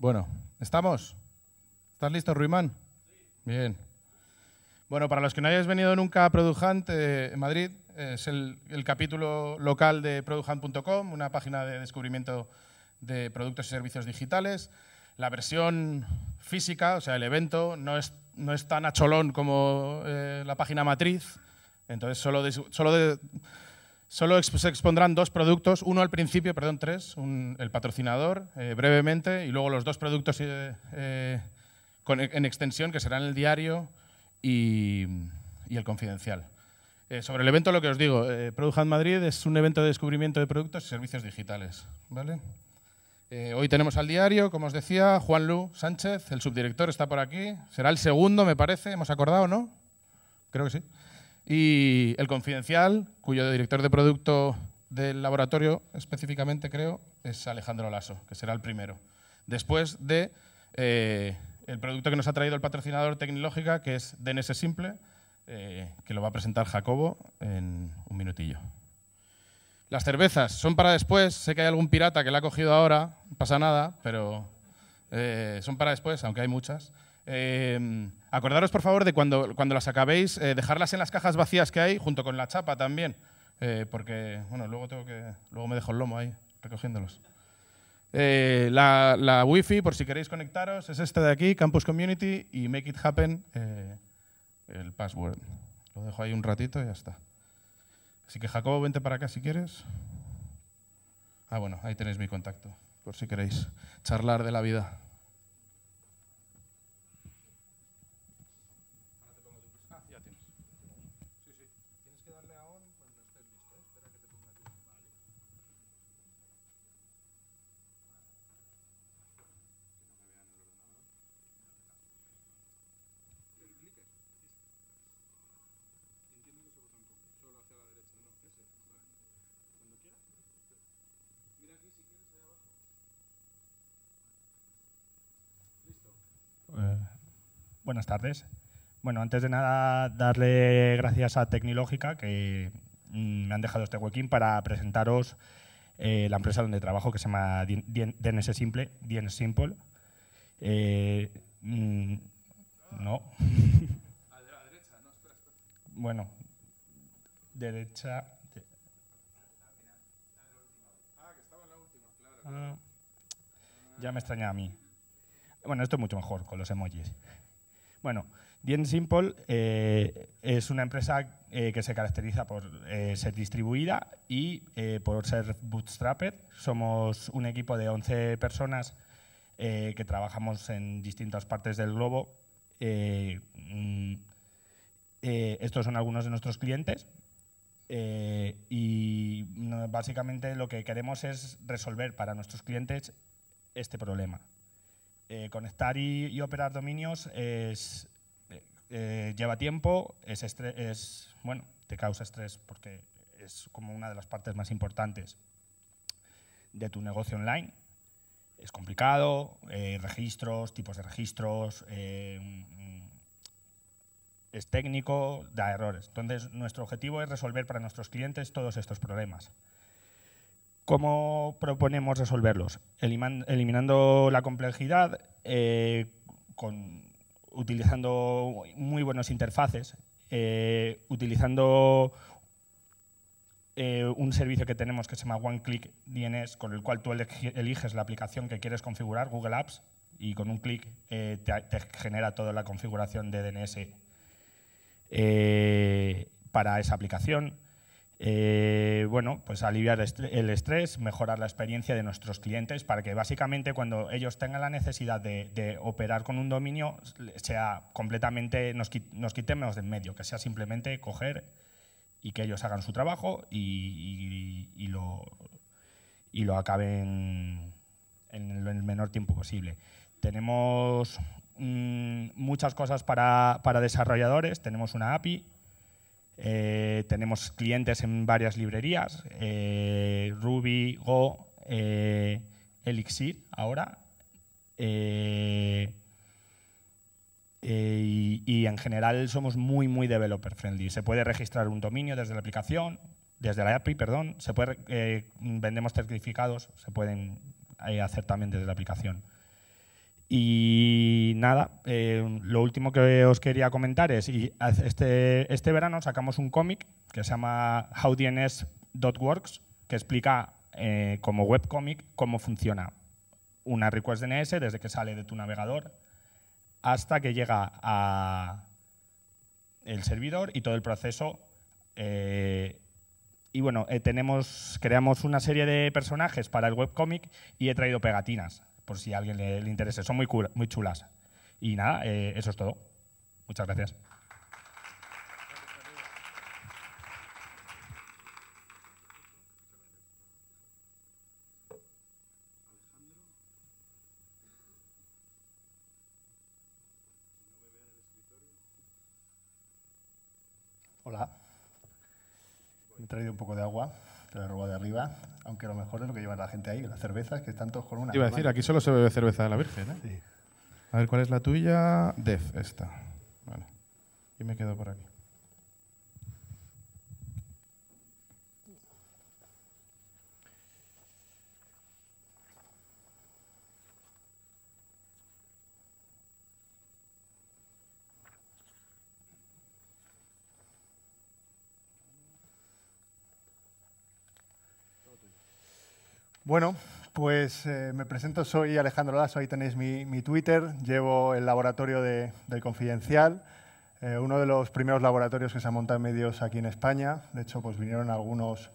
Bueno, ¿estamos? ¿Estás listo, Ruimán? Sí. Bien. Bueno, para los que no hayáis venido nunca a Product eh, en Madrid, eh, es el, capítulo local de produjant.com, una página de descubrimiento de productos y servicios digitales. La versión física, o sea, el evento, no es, no es tan acholón como eh, la página matriz. Entonces, solo, solo de, Solo se expondrán dos productos, uno al principio, perdón, tres, el patrocinador eh, brevemente y luego los dos productos eh, eh, en extensión que serán el diario y, el confidencial. sobre el evento, lo que os digo, Product Product Madrid es un evento de descubrimiento de productos y servicios digitales. hoy tenemos al diario, como os decía, Juan Lu Sánchez, el subdirector, está por aquí. Será el segundo, me parece, hemos acordado, ¿no? Creo que sí. Y El Confidencial, cuyo director de producto del laboratorio específicamente creo es Alejandro Lasso, que será el primero. Después de eh, el producto que nos ha traído el patrocinador Tecnológica, que es DNS Simple, eh, que lo va a presentar Jacobo en un minutillo. Las cervezas son para después. Sé que hay algún pirata que la ha cogido ahora, no pasa nada, pero eh, son para después, aunque hay muchas. Eh, Acordaros, por favor, de cuando, cuando las acabéis, eh, dejarlas en las cajas vacías que hay, junto con la chapa también, eh, porque bueno, luego, tengo que, luego me dejo el lomo ahí recogiéndolos. Eh, la, la, wifi, por si queréis conectaros, es esta de aquí, Campus Community y Make It Happen, el password. Lo dejo ahí un ratito y ya está. Así que Jacobo, vente para acá si quieres. Ah, bueno, ahí tenéis mi contacto, por si queréis charlar de la vida. Buenas tardes. Bueno, antes de nada, darle gracias a Tecnológica, que mm, me han dejado este huequín para presentaros eh, la empresa donde trabajo, que se llama DNS Simple. Simple. Eh, mm, no. A la derecha, no, espera, espera. Bueno, derecha. Ah, que estaba en la última, claro. ya me extraña a mí. Bueno, esto es mucho mejor con los emojis. Bueno, Dien Simple eh, es una empresa eh, que se caracteriza por eh, ser distribuida y por ser bootstrapper. Somos un equipo de 11 personas que trabajamos en distintas partes del globo. Mm, estos son algunos de nuestros clientes. y mm, básicamente lo que queremos es resolver para nuestros clientes este problema. Eh, conectar y, operar dominios es, eh, lleva tiempo, es, bueno, te causa estrés porque es como una de las partes más importantes de tu negocio online. Es complicado, eh, registros, tipos de registros, es técnico, da errores. Entonces, nuestro objetivo es resolver para nuestros clientes todos estos problemas. ¿Cómo proponemos resolverlos? Eliminando la complejidad, eh, con, utilizando muy buenas interfaces, eh, utilizando eh, un servicio que tenemos que se llama One Click DNS, con el cual tú eliges la aplicación que quieres configurar, Google Apps, y con un clic te, genera toda la configuración de DNS para esa aplicación eh, bueno, pues aliviar el estrés, mejorar la experiencia de nuestros clientes para que básicamente cuando ellos tengan la necesidad de, operar con un dominio sea completamente, nos, nos quitemos del medio, que sea simplemente coger y que ellos hagan su trabajo y, lo, acaben en el menor tiempo posible. Tenemos mm, muchas cosas para, para desarrolladores, tenemos una API eh, tenemos clientes en varias librerías, eh, Ruby, Go, eh, Elixir ahora. Y, en general somos muy, muy developer friendly. Se puede registrar un dominio desde la aplicación, desde la API, perdón. Se puede, vendemos certificados, se pueden hacer también desde la aplicación. Y nada, eh, lo último que os quería comentar es, y este, este, verano sacamos un cómic que se llama HowDNS.works, que explica eh, como webcomic cómo funciona una request DNS desde que sale de tu navegador hasta que llega a el servidor y todo el proceso. Eh, y bueno, tenemos, creamos una serie de personajes para el webcomic y he traído pegatinas por si a alguien le, interese. Son muy, muy chulas. Y nada, eh, eso es todo. Muchas gracias. Hola. Me he traído un poco de agua te la roba de arriba, aunque lo mejor es lo que lleva la gente ahí, las cervezas, que están todos con una. Iba a decir, aquí solo se bebe cerveza de la Virgen, ¿eh? A ver, ¿cuál es la tuya? Def, esta. Vale. Y me quedo por aquí. Bueno, pues eh, me presento, soy Alejandro Lasso, ahí tenéis mi, Twitter, llevo el laboratorio de, del Confidencial, eh, uno de los primeros laboratorios que se ha montado en medios aquí en España, de hecho pues vinieron algunos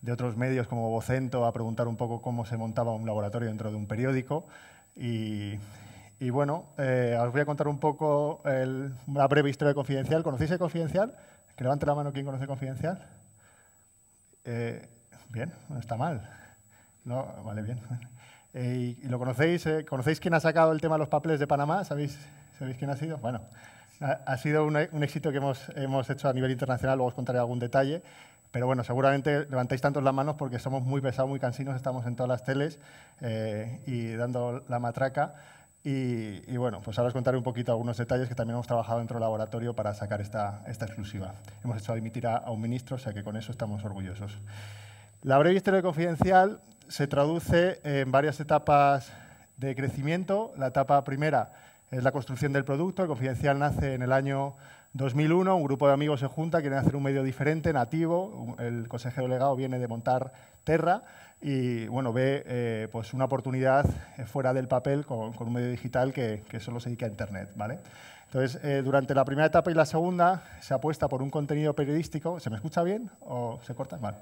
de otros medios como Vocento a preguntar un poco cómo se montaba un laboratorio dentro de un periódico y, bueno, eh, os voy a contar un poco la una breve historia de Confidencial. ¿Conocéis Confidencial? Que levante la mano quien conoce Confidencial. bien, no está mal. No, vale, bien. Eh, y, lo conocéis? Eh? ¿Conocéis quién ha sacado el tema de los papeles de Panamá? ¿Sabéis, ¿sabéis quién ha sido? Bueno, ha, sido un, éxito que hemos, hecho a nivel internacional, luego os contaré algún detalle. Pero bueno, seguramente levantáis tantos las manos porque somos muy pesados, muy cansinos, estamos en todas las teles eh, y dando la matraca. Y, bueno, pues ahora os contaré un poquito algunos detalles que también hemos trabajado dentro del laboratorio para sacar esta, esta exclusiva. Hemos hecho admitir a, un ministro, o sea que con eso estamos orgullosos. La breve historia confidencial se traduce en varias etapas de crecimiento. La etapa primera es la construcción del producto. El Confidencial nace en el año 2001. Un grupo de amigos se junta, quieren hacer un medio diferente, nativo. El consejero legado viene de montar Terra y bueno, ve eh, pues una oportunidad eh, fuera del papel con, un medio digital que, que, solo se dedica a Internet. ¿vale? Entonces, eh, durante la primera etapa y la segunda se apuesta por un contenido periodístico. ¿Se me escucha bien o se corta? mal?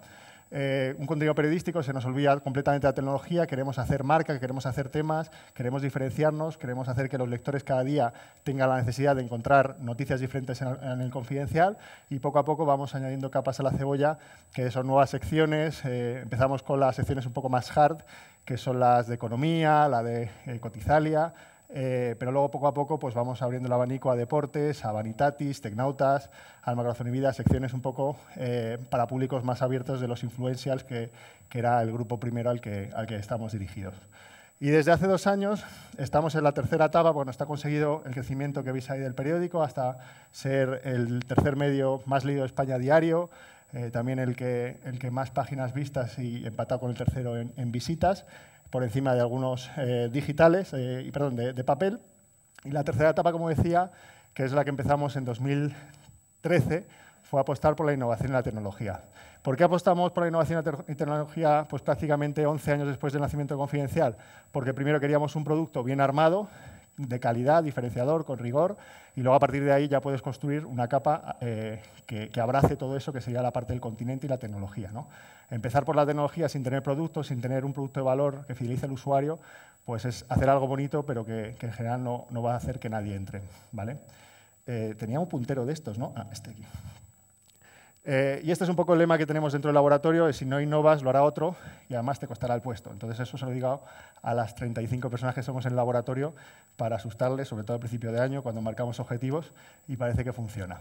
Eh, un contenido periodístico, se nos olvida completamente la tecnología, queremos hacer marca, queremos hacer temas, queremos diferenciarnos, queremos hacer que los lectores cada día tengan la necesidad de encontrar noticias diferentes en, el confidencial y poco a poco vamos añadiendo capas a la cebolla, que son nuevas secciones, eh, empezamos con las secciones un poco más hard, que son las de economía, la de eh, cotizalia, eh, pero luego poco a poco pues vamos abriendo el abanico a deportes, a vanitatis, tecnautas, al Macroazón y vida, secciones un poco eh, para públicos más abiertos de los influencials, que, era el grupo primero al que, estamos dirigidos. Y desde hace dos años estamos en la tercera etapa, bueno, está conseguido el crecimiento que veis ahí del periódico hasta ser el tercer medio más leído de España diario, eh, también el que, más páginas vistas y empatado con el tercero en visitas por encima de algunos eh, digitales, eh, y perdón, de, papel. Y la tercera etapa, como decía, que es la que empezamos en 2013, fue apostar por la innovación en la tecnología. ¿Por qué apostamos por la innovación en la tecnología pues, prácticamente 11 años después del nacimiento de Confidencial? Porque primero queríamos un producto bien armado, de calidad, diferenciador, con rigor, y luego a partir de ahí ya puedes construir una capa eh, que, abrace todo eso, que sería la parte del continente y la tecnología. ¿no? Empezar por la tecnología sin tener productos, sin tener un producto de valor que fidelice al usuario, pues es hacer algo bonito, pero que, en general no, va a hacer que nadie entre. ¿vale? Eh, tenía un puntero de estos, ¿no? Ah, este aquí. Eh, y este es un poco el lema que tenemos dentro del laboratorio, es si no innovas lo hará otro y además te costará el puesto. Entonces eso se lo digo a las 35 personas que somos en el laboratorio para asustarles, sobre todo al principio de año, cuando marcamos objetivos y parece que funciona.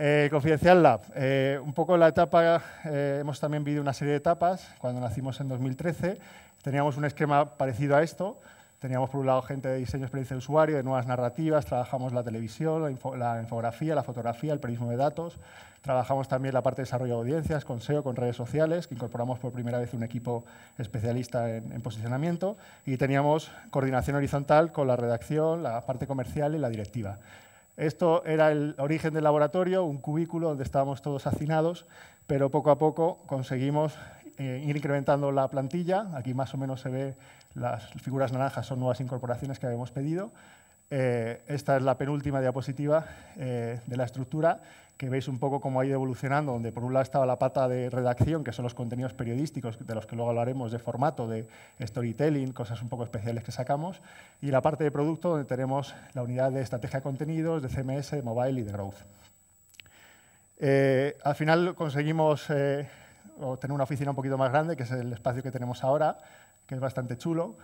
Eh, Confidencial Lab, eh, un poco la etapa, eh, hemos también vivido una serie de etapas. Cuando nacimos en 2013 teníamos un esquema parecido a esto, Teníamos por un lado gente de diseño, experiencia de usuario, de nuevas narrativas, trabajamos la televisión, la, infografía, la fotografía, el periodismo de datos, trabajamos también la parte de desarrollo de audiencias con SEO, con redes sociales, que incorporamos por primera vez un equipo especialista en, posicionamiento y teníamos coordinación horizontal con la redacción, la parte comercial y la directiva. Esto era el origen del laboratorio, un cubículo donde estábamos todos hacinados, pero poco a poco conseguimos eh, ir incrementando la plantilla. Aquí más o menos se ve las figuras naranjas son nuevas incorporaciones que habíamos pedido. Eh, esta es la penúltima diapositiva eh, de la estructura, que veis un poco cómo ha ido evolucionando, donde por un lado estaba la pata de redacción, que son los contenidos periodísticos, de los que luego hablaremos de formato, de storytelling, cosas un poco especiales que sacamos, y la parte de producto, donde tenemos la unidad de estrategia de contenidos, de CMS, de mobile y de growth. Eh, al final conseguimos tener una oficina un poquito más grande, que es el espacio que tenemos ahora, que es bastante chulo.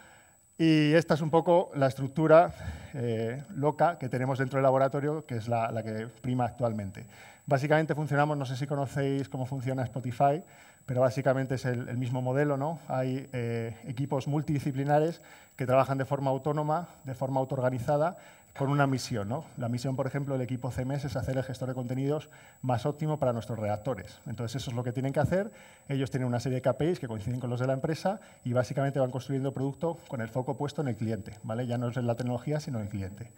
Y esta es un poco la estructura eh, loca que tenemos dentro del laboratorio, que es la, que prima actualmente. Básicamente funcionamos, no sé si conocéis cómo funciona Spotify, pero básicamente es el, mismo modelo, ¿no? Hay eh, equipos multidisciplinares que trabajan de forma autónoma, de forma autoorganizada con una misión. ¿no? La misión, por ejemplo, del equipo CMS e es hacer el gestor de contenidos más óptimo para nuestros redactores. Entonces, eso es lo que tienen que hacer. Ellos tienen una serie de KPIs que coinciden con los de la empresa y básicamente van construyendo producto con el foco puesto en el cliente. ¿vale? Ya no es en la tecnología, sino en el cliente.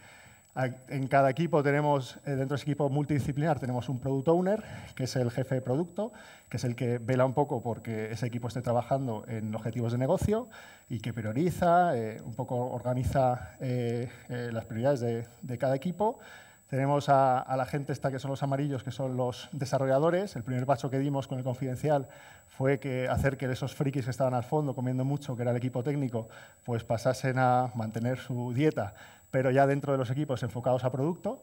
En cada equipo tenemos, eh, dentro de ese equipo multidisciplinar, tenemos un product owner, que es el jefe de producto, que es el que vela un poco porque ese equipo esté trabajando en objetivos de negocio y que prioriza, eh, un poco organiza eh, las prioridades de, cada equipo. Tenemos a, a, la gente esta que son los amarillos, que son los desarrolladores. El primer paso que dimos con el confidencial fue que hacer que esos frikis que estaban al fondo comiendo mucho, que era el equipo técnico, pues pasasen a mantener su dieta pero ya dentro de los equipos enfocados a producto.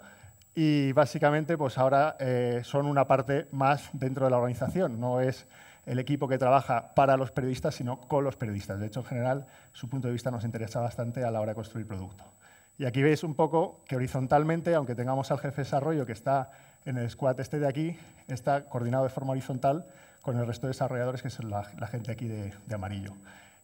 Y básicamente, pues ahora eh, son una parte más dentro de la organización. No es el equipo que trabaja para los periodistas, sino con los periodistas. De hecho, en general, su punto de vista nos interesa bastante a la hora de construir producto. Y aquí veis un poco que horizontalmente, aunque tengamos al jefe de desarrollo que está en el squad este de aquí, está coordinado de forma horizontal con el resto de desarrolladores, que es la, gente aquí de amarillo.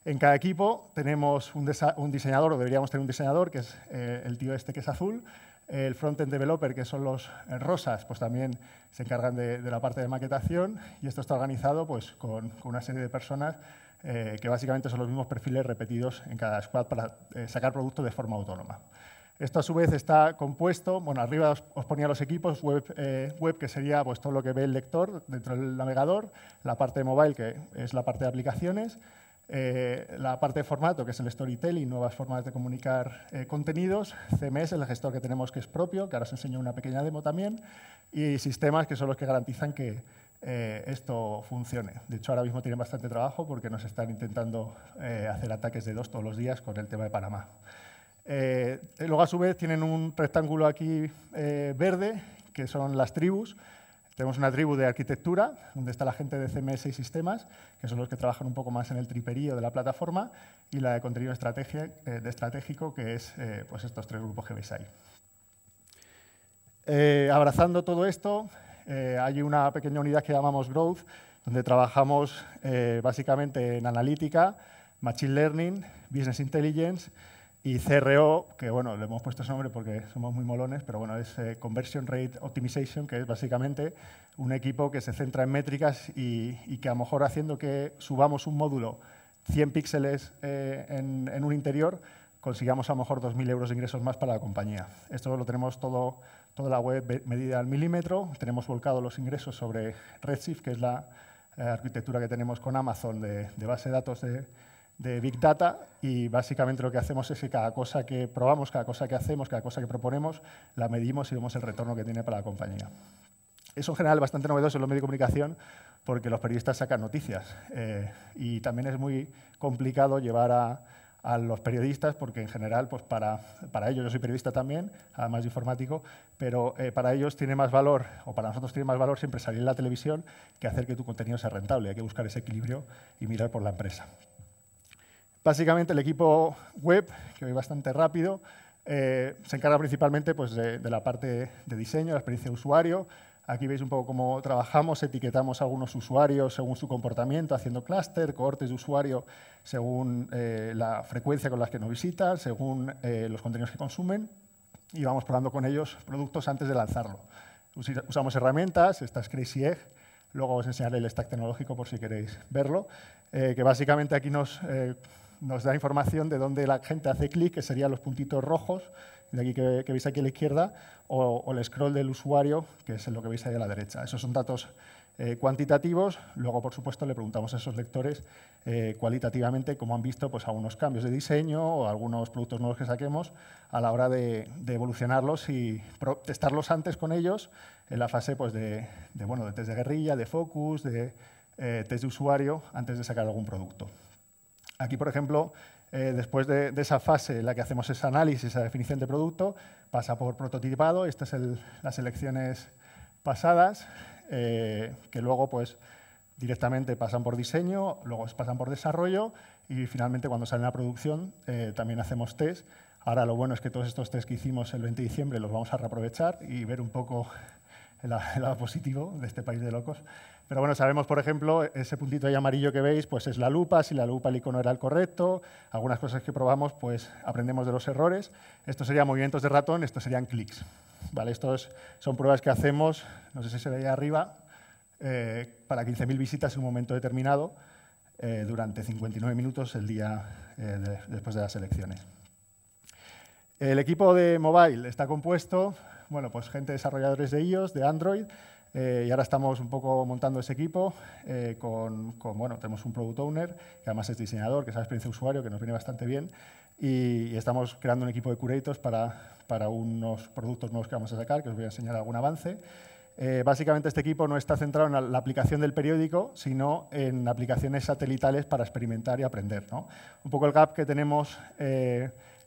En cada equipo tenemos un, diseñador, o deberíamos tener un diseñador, que es eh, el tío este que es azul, el front-end developer, que son los eh, rosas, pues también se encargan de, la parte de maquetación y esto está organizado pues, con, una serie de personas eh, que básicamente son los mismos perfiles repetidos en cada squad para sacar producto de forma autónoma. Esto a su vez está compuesto, bueno, arriba os, ponía los equipos, web, web que sería pues, todo lo que ve el lector dentro del navegador, la parte de mobile que es la parte de aplicaciones, eh, la parte de formato, que es el storytelling, nuevas formas de comunicar eh, contenidos. CMS, el gestor que tenemos que es propio, que ahora os enseño una pequeña demo también. Y sistemas que son los que garantizan que eh, esto funcione. De hecho, ahora mismo tienen bastante trabajo porque nos están intentando hacer ataques de dos todos los días con el tema de Panamá. luego, a su vez, tienen un rectángulo aquí verde, que son las tribus, tenemos una tribu de arquitectura, donde está la gente de CMS y sistemas, que son los que trabajan un poco más en el triperío de la plataforma, y la de contenido eh, estratégico, que es eh, pues estos tres grupos que veis ahí. Eh, abrazando todo esto, hay una pequeña unidad que llamamos Growth, donde trabajamos básicamente en analítica, Machine Learning, Business Intelligence, y CRO, que bueno, le hemos puesto ese nombre porque somos muy molones, pero bueno, es eh, Conversion Rate Optimization, que es básicamente un equipo que se centra en métricas y, que a lo mejor haciendo que subamos un módulo 100 píxeles eh, en, un interior, consigamos a lo mejor 2.000 euros de ingresos más para la compañía. Esto lo tenemos todo, toda la web medida al milímetro, tenemos volcado los ingresos sobre Redshift, que es la eh, arquitectura que tenemos con Amazon de base de datos de de Big Data y básicamente lo que hacemos es que cada cosa que probamos, cada cosa que hacemos, cada cosa que proponemos, la medimos y vemos el retorno que tiene para la compañía. Eso en general es bastante novedoso en los medios de comunicación porque los periodistas sacan noticias eh, y también es muy complicado llevar a, los periodistas, porque en general, pues para, ellos, yo soy periodista también, además de informático, pero eh, para ellos tiene más valor, o para nosotros tiene más valor siempre salir en la televisión que hacer que tu contenido sea rentable. Hay que buscar ese equilibrio y mirar por la empresa. Básicamente el equipo web, que voy bastante rápido, eh, se encarga principalmente pues, de, la parte de diseño, la experiencia de usuario. Aquí veis un poco cómo trabajamos, etiquetamos a algunos usuarios según su comportamiento, haciendo clúster, cohortes de usuario según eh, la frecuencia con las que nos visitan, según eh, los contenidos que consumen y vamos probando con ellos productos antes de lanzarlo. Usamos herramientas, esta es Crazy Egg, luego os enseñaré el stack tecnológico por si queréis verlo, que básicamente aquí nos nos da información de dónde la gente hace clic, que serían los puntitos rojos, de aquí que, veis aquí a la izquierda, o, el scroll del usuario, que es lo que veis ahí a la derecha. Esos son datos eh, cuantitativos. Luego, por supuesto, le preguntamos a esos lectores eh, cualitativamente cómo han visto pues, algunos cambios de diseño o algunos productos nuevos que saquemos a la hora de, evolucionarlos y testarlos antes con ellos en la fase pues, de, de test de guerrilla, de focus, de eh, test de usuario, antes de sacar algún producto. Aquí, por ejemplo, eh, después de, esa fase en la que hacemos ese análisis, esa definición de producto, pasa por prototipado, estas son las elecciones pasadas, eh, que luego pues, directamente pasan por diseño, luego pasan por desarrollo y finalmente cuando salen a producción eh, también hacemos test. Ahora lo bueno es que todos estos test que hicimos el 20 de diciembre los vamos a reaprovechar y ver un poco el lado positivo de este país de locos pero bueno, sabemos, por ejemplo, ese puntito ahí amarillo que veis, pues es la lupa, si la lupa el icono era el correcto, algunas cosas que probamos, pues aprendemos de los errores. Estos serían movimientos de ratón, estos serían clics. Vale, estos son pruebas que hacemos, no sé si se ve ahí arriba, eh, para 15.000 visitas en un momento determinado, eh, durante 59 minutos el día eh, después de las elecciones. El equipo de mobile está compuesto, bueno, pues gente desarrolladores de iOS, de Android, eh, y ahora estamos un poco montando ese equipo eh, con, bueno, tenemos un product owner, que además es diseñador, que sabe experiencia de usuario, que nos viene bastante bien, y, estamos creando un equipo de curators para, para unos productos nuevos que vamos a sacar, que os voy a enseñar algún avance. Eh, básicamente este equipo no está centrado en la, aplicación del periódico, sino en aplicaciones satelitales para experimentar y aprender. ¿no? Un poco el gap que tenemos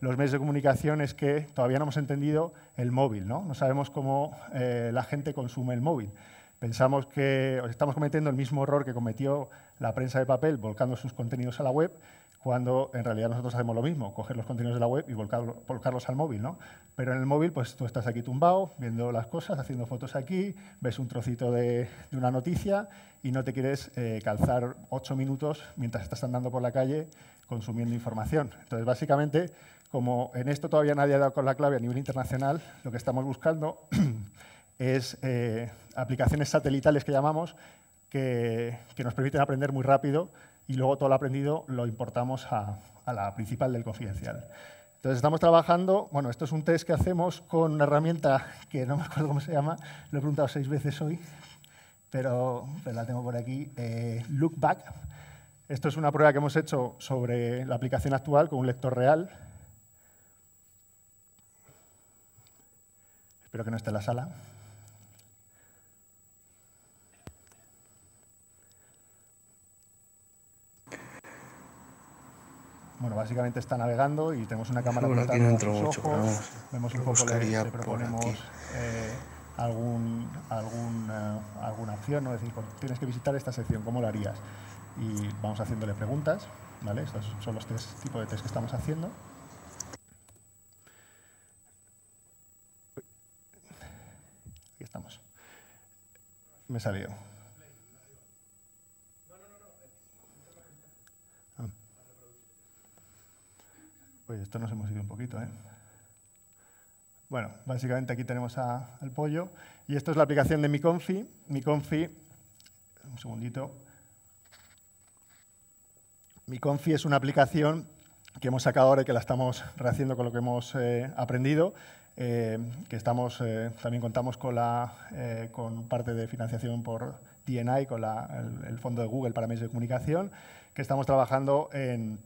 los medios de comunicación es que todavía no hemos entendido el móvil, no, no sabemos cómo eh, la gente consume el móvil. Pensamos que estamos cometiendo el mismo error que cometió la prensa de papel volcando sus contenidos a la web, cuando en realidad nosotros hacemos lo mismo, coger los contenidos de la web y volcarlos al móvil, ¿no? Pero en el móvil, pues tú estás aquí tumbado, viendo las cosas, haciendo fotos aquí, ves un trocito de, una noticia y no te quieres eh, calzar ocho minutos mientras estás andando por la calle consumiendo información. Entonces, básicamente, como en esto todavía nadie ha dado con la clave a nivel internacional, lo que estamos buscando es eh, aplicaciones satelitales que llamamos, que, nos permiten aprender muy rápido y luego todo lo aprendido lo importamos a, la principal del confidencial. Entonces estamos trabajando, bueno, esto es un test que hacemos con una herramienta que no me acuerdo cómo se llama, lo he preguntado seis veces hoy, pero, la tengo por aquí, eh, Lookback. Esto es una prueba que hemos hecho sobre la aplicación actual con un lector real Espero que no esté en la sala. Bueno, básicamente está navegando y tenemos una cámara bueno, aquí ojos, vemos un poco le, proponemos eh, algún, eh, alguna opción, ¿no? decir, tienes que visitar esta sección, ¿cómo lo harías? Y vamos haciéndole preguntas, ¿vale? Estos son los tres tipos de test que estamos haciendo. estamos. Me salió. Ah. esto nos hemos ido un poquito, ¿eh? Bueno, básicamente aquí tenemos a, al pollo. Y esto es la aplicación de MiConfi. MiConfi, un segundito. MiConfi es una aplicación que hemos sacado ahora y que la estamos rehaciendo con lo que hemos eh, aprendido, eh, que estamos, eh, también contamos con, la, eh, con parte de financiación por DNI, con la, el, fondo de Google para medios de comunicación, que estamos trabajando en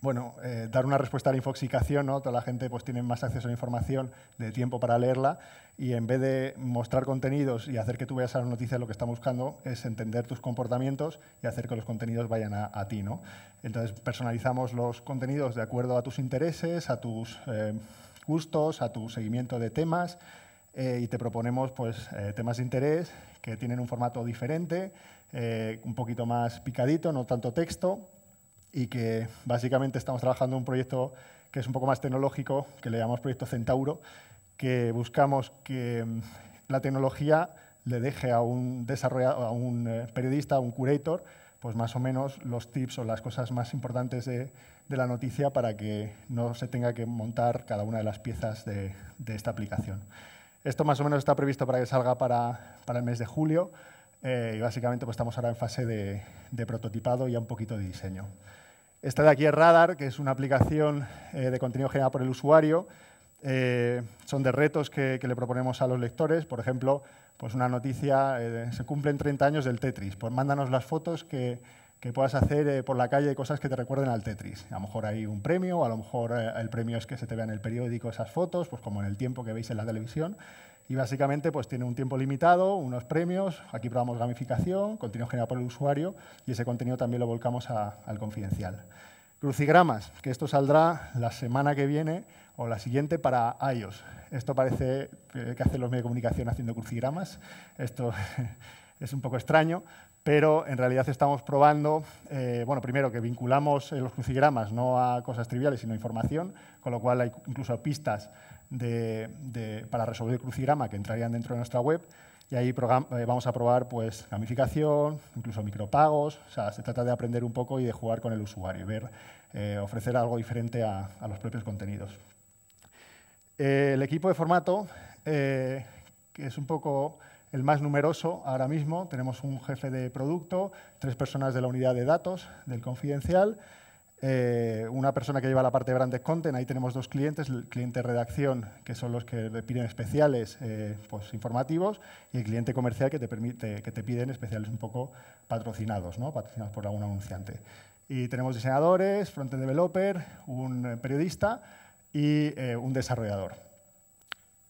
bueno, dar una respuesta a la infoxicación, ¿no? Toda la gente pues tiene más acceso a la información, de tiempo para leerla, y en vez de mostrar contenidos y hacer que tú veas a las noticias, lo que estamos buscando es entender tus comportamientos y hacer que los contenidos vayan a, ti, ¿no? Entonces personalizamos los contenidos de acuerdo a tus intereses, a tus gustos, a tu seguimiento de temas eh, y te proponemos pues, eh, temas de interés que tienen un formato diferente, eh, un poquito más picadito, no tanto texto y que básicamente estamos trabajando un proyecto que es un poco más tecnológico, que le llamamos Proyecto Centauro, que buscamos que mm, la tecnología le deje a un, a un periodista, a un curator, pues más o menos los tips o las cosas más importantes de, de la noticia para que no se tenga que montar cada una de las piezas de, esta aplicación. Esto más o menos está previsto para que salga para, el mes de julio eh, y básicamente pues, estamos ahora en fase de, prototipado y un poquito de diseño. Esta de aquí es Radar, que es una aplicación eh, de contenido generado por el usuario. Eh, son de retos que, le proponemos a los lectores. Por ejemplo, pues una noticia, se cumplen 30 años del Tetris. Pues mándanos las fotos que, que puedas hacer eh, por la calle cosas que te recuerden al Tetris. A lo mejor hay un premio, o a lo mejor eh, el premio es que se te vea en el periódico esas fotos, pues como en el tiempo que veis en la televisión. Y básicamente pues tiene un tiempo limitado, unos premios, aquí probamos gamificación, contenido generado por el usuario y ese contenido también lo volcamos al confidencial. Crucigramas, que esto saldrá la semana que viene o la siguiente para iOS. Esto parece eh, que hacen los medios de comunicación haciendo crucigramas. Esto es un poco extraño, pero en realidad estamos probando, eh, bueno, primero que vinculamos eh, los crucigramas no a cosas triviales, sino a información, con lo cual hay incluso pistas para resolver el crucigrama que entrarían dentro de nuestra web. Y ahí eh, vamos a probar pues, gamificación, incluso micropagos. O sea, se trata de aprender un poco y de jugar con el usuario y ver, ofrecer algo diferente a, los propios contenidos. el equipo de formato, que es un poco el más numeroso ahora mismo. Tenemos un jefe de producto, tres personas de la unidad de datos del confidencial, eh, una persona que lleva la parte de branded content, ahí tenemos dos clientes, el cliente redacción, que son los que piden especiales eh, pues, informativos, y el cliente comercial que te, permite, que te piden especiales un poco patrocinados, patrocinados por algún anunciante. Y tenemos diseñadores, front developer, un eh, periodista y un desarrollador.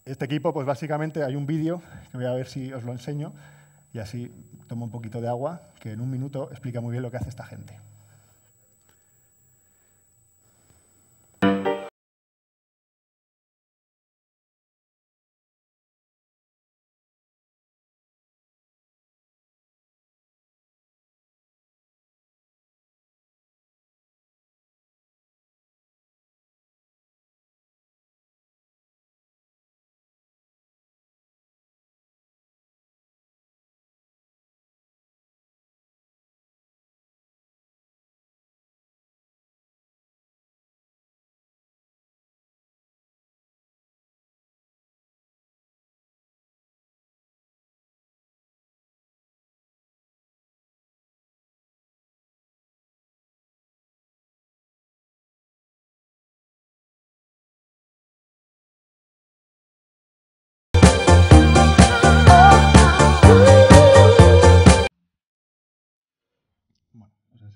Este equipo, pues básicamente hay un vídeo que voy a ver si os lo enseño y así tomo un poquito de agua, que en un minuto explica muy bien lo que hace esta gente.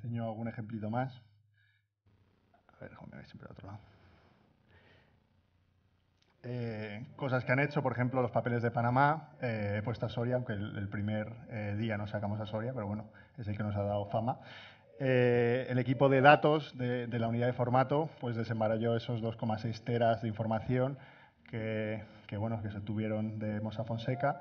enseño algún ejemplito más. A ver, siempre otro lado. cosas que han hecho, por ejemplo, los papeles de Panamá. Eh, he puesto a Soria, aunque el, primer eh, día no sacamos a Soria, pero bueno, es el que nos ha dado fama. Eh, el equipo de datos de, la unidad de formato pues desembaralló esos 2,6 teras de información que, bueno, que se tuvieron de Mosa Fonseca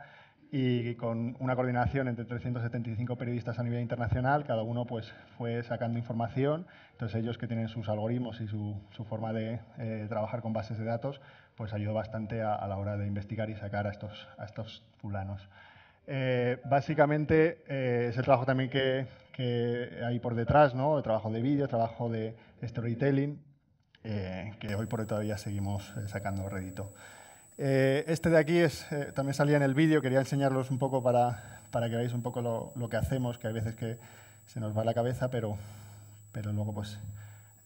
y con una coordinación entre 375 periodistas a nivel internacional, cada uno pues fue sacando información, entonces ellos que tienen sus algoritmos y su, su forma de eh, trabajar con bases de datos, pues ayudó bastante a, la hora de investigar y sacar a estos, a estos fulanos. Eh, básicamente eh, es el trabajo también que, que, hay por detrás, ¿no? el trabajo de vídeo, trabajo de storytelling, que hoy por hoy todavía seguimos sacando rédito. Eh, este de aquí eh, también salía en el vídeo, quería enseñarlos un poco para, que veáis un poco lo, que hacemos, que hay veces que se nos va la cabeza, pero, luego pues,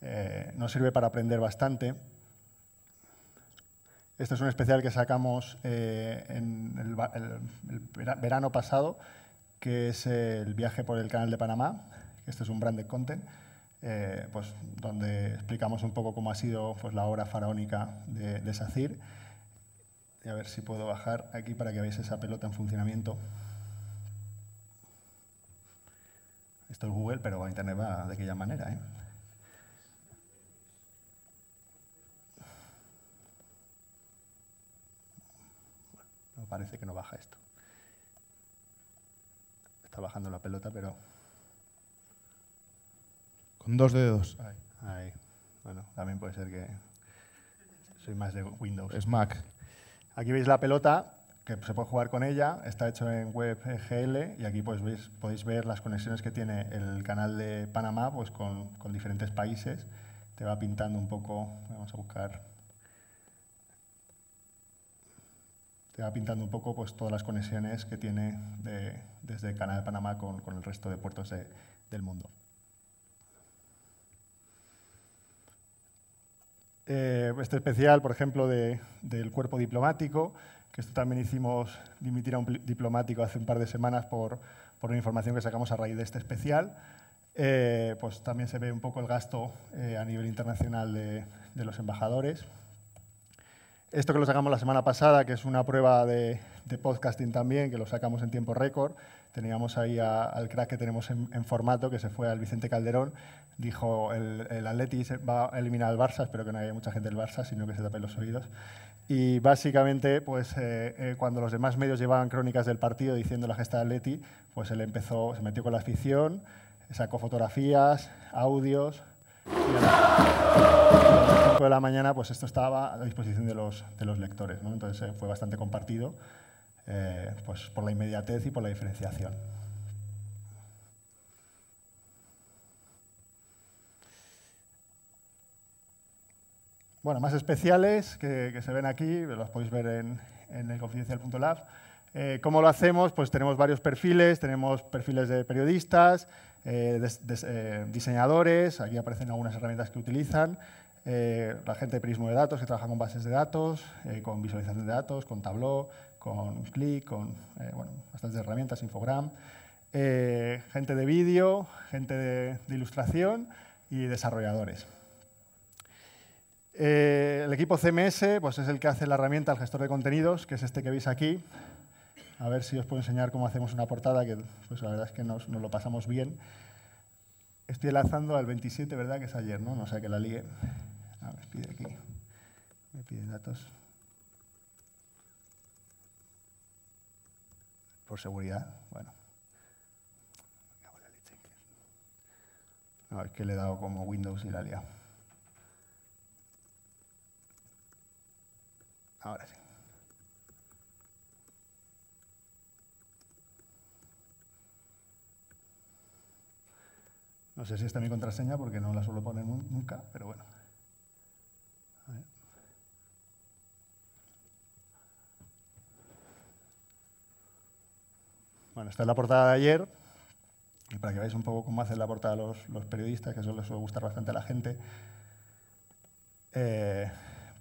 eh, nos sirve para aprender bastante. Este es un especial que sacamos en el, verano pasado, que es el viaje por el canal de Panamá. Este es un branded content. pues, donde explicamos un poco cómo ha sido pues, la obra faraónica de, de Sacir y a ver si puedo bajar aquí para que veáis esa pelota en funcionamiento. Esto es Google, pero Internet va de aquella manera. ¿eh? Bueno, parece que no baja esto. Está bajando la pelota, pero... Con dos dedos. Ahí. Ahí. Bueno, también puede ser que soy más de Windows. Es Mac. Aquí veis la pelota, que se puede jugar con ella, está hecho en WebGL y aquí pues, podéis ver las conexiones que tiene el canal de Panamá pues, con, diferentes países. Te va pintando un poco, vamos a buscar te va pintando un poco pues, todas las conexiones que tiene desde el Canal de Panamá con, el resto de puertos del mundo. Eh, este especial, por ejemplo, del cuerpo diplomático, que esto también hicimos dimitir a un diplomático hace un par de semanas por, por una información que sacamos a raíz de este especial, eh, pues también se ve un poco el gasto eh, a nivel internacional de, los embajadores. Esto que lo sacamos la semana pasada, que es una prueba de, de podcasting también, que lo sacamos en tiempo récord, teníamos ahí al crack que tenemos en, formato, que se fue al Vicente Calderón, dijo, el, el Atleti va a eliminar al Barça, espero que no haya mucha gente del Barça, sino que se tapen los oídos. Y básicamente, pues eh, eh, cuando los demás medios llevaban crónicas del partido diciendo la gesta de Atleti, pues él empezó, se metió con la afición, sacó fotografías, audios. Y a las 5 de la mañana, pues esto estaba a disposición de los, de los lectores, ¿no? Entonces eh, fue bastante compartido. Eh, pues por la inmediatez y por la diferenciación. Bueno, más especiales que, se ven aquí, los podéis ver en, el confidencial.lab. Eh, ¿Cómo lo hacemos? Pues tenemos varios perfiles, tenemos perfiles de periodistas, eh, diseñadores, aquí aparecen algunas herramientas que utilizan, la gente de Prismo de Datos que trabaja con bases de datos, con visualización de datos, con Tableau, con clic con eh, bueno, bastantes herramientas, Infogram, eh, gente de vídeo, gente de, ilustración y desarrolladores. Eh, el equipo CMS pues es el que hace la herramienta al gestor de contenidos, que es este que veis aquí. A ver si os puedo enseñar cómo hacemos una portada, que pues, la verdad es que nos, lo pasamos bien. Estoy lanzando al 27, ¿verdad? Que es ayer, ¿no? No sé que la ligue. A ver, pide aquí. Me pide datos. por seguridad, bueno. No, es que le he dado como Windows y la liado. Ahora sí. No sé si esta mi contraseña porque no la suelo poner nunca, pero bueno. Bueno, esta es la portada de ayer, y para que veáis un poco cómo hacen la portada los, periodistas, que eso les suele gustar bastante a la gente. Eh,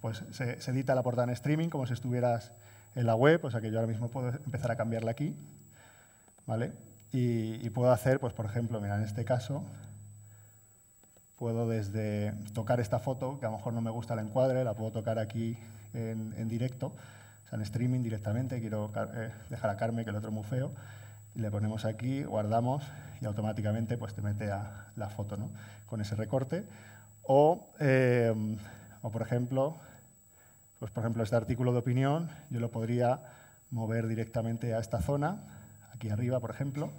pues se, edita la portada en streaming como si estuvieras en la web, o sea que yo ahora mismo puedo empezar a cambiarla aquí, ¿vale? Y, puedo hacer, pues por ejemplo, mira, en este caso, puedo desde tocar esta foto, que a lo mejor no me gusta la encuadre, la puedo tocar aquí en, directo, o sea, en streaming directamente, quiero eh, dejar a Carmen, que el otro es muy feo, le ponemos aquí, guardamos y automáticamente pues, te mete a la foto con ese recorte. Eh, o, por ejemplo, pues por ejemplo, este artículo de opinión yo lo podría mover directamente a esta zona, aquí arriba, por ejemplo,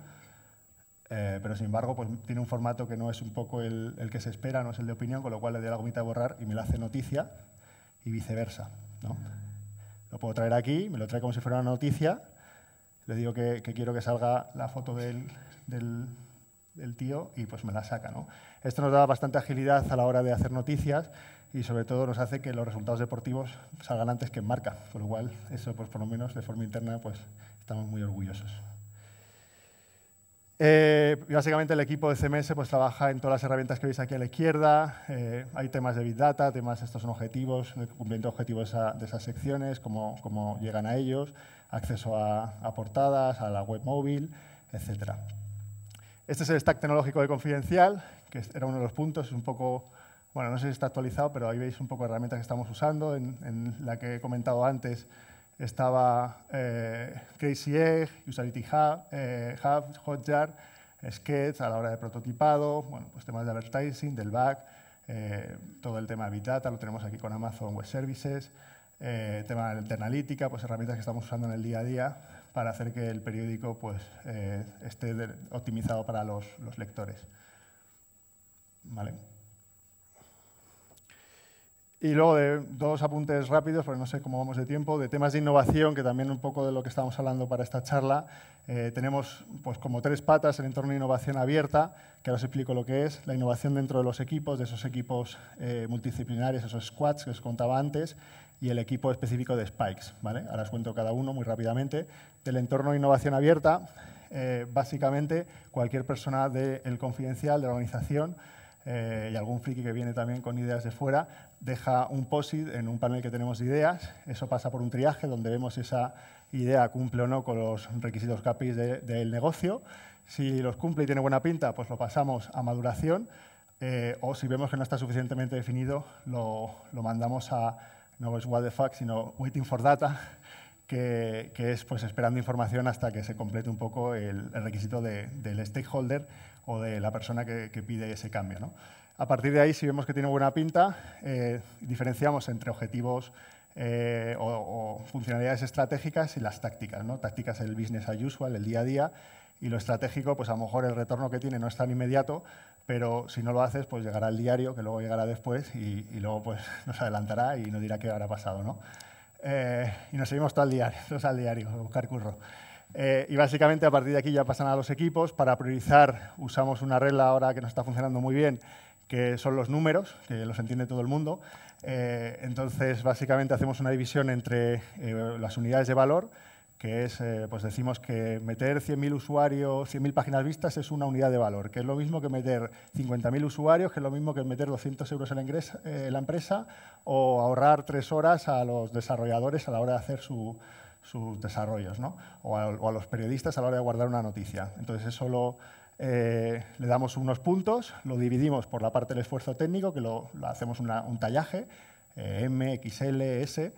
eh, pero sin embargo pues, tiene un formato que no es un poco el, que se espera, no es el de opinión, con lo cual le doy la gomita a borrar y me la hace noticia y viceversa. Lo puedo traer aquí, me lo trae como si fuera una noticia le digo que, quiero que salga la foto del, tío y pues me la saca. ¿no? Esto nos da bastante agilidad a la hora de hacer noticias y sobre todo nos hace que los resultados deportivos salgan antes que en marca, Por lo cual eso pues por lo menos de forma interna pues estamos muy orgullosos. Eh, básicamente el equipo de CMS pues, trabaja en todas las herramientas que veis aquí a la izquierda. Eh, hay temas de Big Data, temas, estos son objetivos, eh, cumpliendo cumplimiento de objetivos de esas secciones, cómo llegan a ellos acceso a, portadas, a la web móvil, etcétera. Este es el stack tecnológico de Confidencial, que era uno de los puntos, un poco bueno, no sé si está actualizado, pero ahí veis un poco de herramientas que estamos usando. En, la que he comentado antes estaba eh, Crazy eh, Hub, Hotjar, Sketch a la hora de prototipado, bueno, pues temas de advertising, del back, eh, todo el tema de Big Data, lo tenemos aquí con Amazon Web Services, eh, tema de analítica, pues herramientas que estamos usando en el día a día para hacer que el periódico pues, eh, esté optimizado para los, lectores. Y luego de, dos apuntes rápidos, porque no sé cómo vamos de tiempo, de temas de innovación, que también un poco de lo que estábamos hablando para esta charla. Eh, tenemos pues, como tres patas el entorno de innovación abierta, que ahora os explico lo que es, la innovación dentro de los equipos, de esos equipos eh, multidisciplinarios, esos squads que os contaba antes, y el equipo específico de Spikes. ¿vale? Ahora os cuento cada uno muy rápidamente. Del entorno de innovación abierta, eh, básicamente cualquier persona del confidencial, de la organización, eh, y algún friki que viene también con ideas de fuera, deja un POSIT en un panel que tenemos ideas. Eso pasa por un triaje donde vemos si esa idea cumple o no con los requisitos CAPIs del negocio. Si los cumple y tiene buena pinta, pues lo pasamos a maduración. Eh, o si vemos que no está suficientemente definido, lo mandamos a, no es what the fuck, sino waiting for data, que, que es pues, esperando información hasta que se complete un poco el, requisito del stakeholder o de la persona que, pide ese cambio. ¿no? A partir de ahí, si vemos que tiene buena pinta, eh, diferenciamos entre objetivos eh, o, funcionalidades estratégicas y las tácticas. ¿no? Tácticas el business as usual, el día a día, y lo estratégico, pues a lo mejor el retorno que tiene no es tan inmediato, pero si no lo haces, pues llegará el diario, que luego llegará después, y, luego pues, nos adelantará y nos dirá qué habrá pasado. ¿no? Eh, y nos seguimos todo al diario, todos al diario, buscar curro. Eh, y básicamente a partir de aquí ya pasan a los equipos. Para priorizar usamos una regla ahora que nos está funcionando muy bien, que son los números, que los entiende todo el mundo. Eh, entonces básicamente hacemos una división entre las unidades de valor, que es, eh, pues decimos que meter 100.000 usuarios, 100.000 páginas vistas es una unidad de valor, que es lo mismo que meter 50.000 usuarios, que es lo mismo que meter 200 euros en la, eh, la, empresa o ahorrar tres horas a los desarrolladores a la hora de hacer sus desarrollos, ¿no? o, a, los periodistas a la hora de guardar una noticia. Entonces eso lo, eh, le damos unos puntos, lo dividimos por la parte del esfuerzo técnico, que lo, hacemos un tallaje, M, XL, S,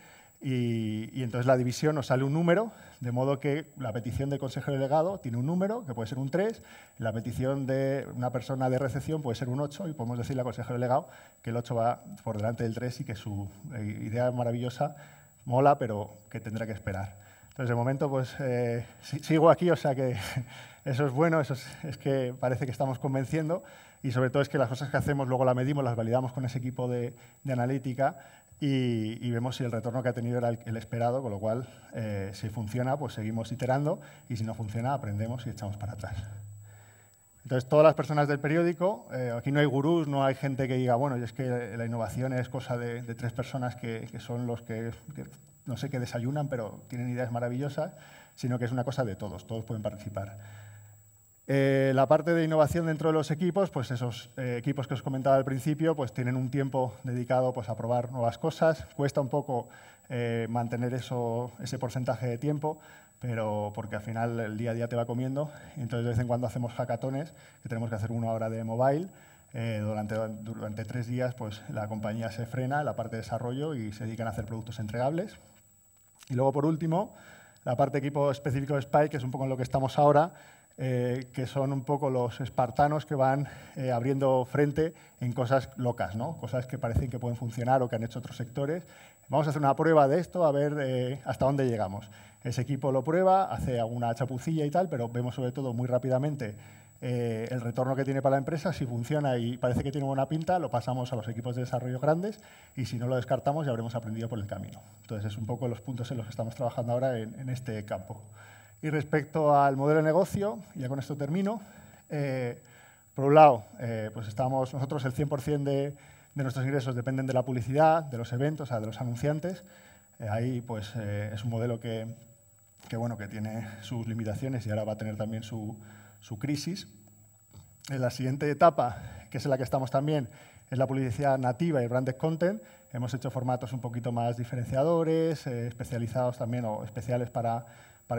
y, entonces la división nos sale un número, de modo que la petición del consejero delegado tiene un número, que puede ser un 3, la petición de una persona de recepción puede ser un 8, y podemos decirle al consejero delegado que el 8 va por delante del 3 y que su eh, idea maravillosa, mola, pero que tendrá que esperar. Entonces, de momento, pues eh, sigo aquí, o sea que eso es bueno, eso es, que parece que estamos convenciendo y sobre todo es que las cosas que hacemos luego las medimos, las validamos con ese equipo de, de analítica y, vemos si el retorno que ha tenido era el, esperado, con lo cual, eh, si funciona, pues seguimos iterando y si no funciona, aprendemos y echamos para atrás. Entonces, todas las personas del periódico, eh, aquí no hay gurús, no hay gente que diga, bueno, y es que la innovación es cosa de, tres personas que, son los que, que, no sé, que desayunan, pero tienen ideas maravillosas, sino que es una cosa de todos, todos pueden participar. Eh, la parte de innovación dentro de los equipos, pues esos eh, equipos que os comentaba al principio, pues tienen un tiempo dedicado pues, a probar nuevas cosas. Cuesta un poco eh, mantener ese porcentaje de tiempo, pero porque al final el día a día te va comiendo. Entonces de vez en cuando hacemos hackatones, que tenemos que hacer una hora de mobile. durante, durante tres días pues, la compañía se frena, la parte de desarrollo, y se dedican a hacer productos entregables. Y luego, por último, la parte de equipo específico de Spike, que es un poco en lo que estamos ahora, eh, que son un poco los espartanos que van eh, abriendo frente en cosas locas, ¿no? cosas que parecen que pueden funcionar o que han hecho otros sectores. Vamos a hacer una prueba de esto, a ver eh, hasta dónde llegamos. Ese equipo lo prueba, hace alguna chapucilla y tal, pero vemos sobre todo muy rápidamente el retorno que tiene para la empresa. Si funciona y parece que tiene buena pinta, lo pasamos a los equipos de desarrollo grandes y si no lo descartamos ya habremos aprendido por el camino. Entonces es un poco los puntos en los que estamos trabajando ahora en este campo. Y respecto al modelo de negocio, ya con esto termino, eh, por un lado, eh, pues estamos nosotros el 100% de, de, nuestros ingresos dependen de la publicidad, de los eventos, de los anunciantes. Eh, ahí pues es un modelo que, que, bueno, que tiene sus limitaciones y ahora va a tener también su, su crisis. En la siguiente etapa, que es en la que estamos también, es la publicidad nativa y el branded content. Hemos hecho formatos un poquito más diferenciadores, especializados también o especiales para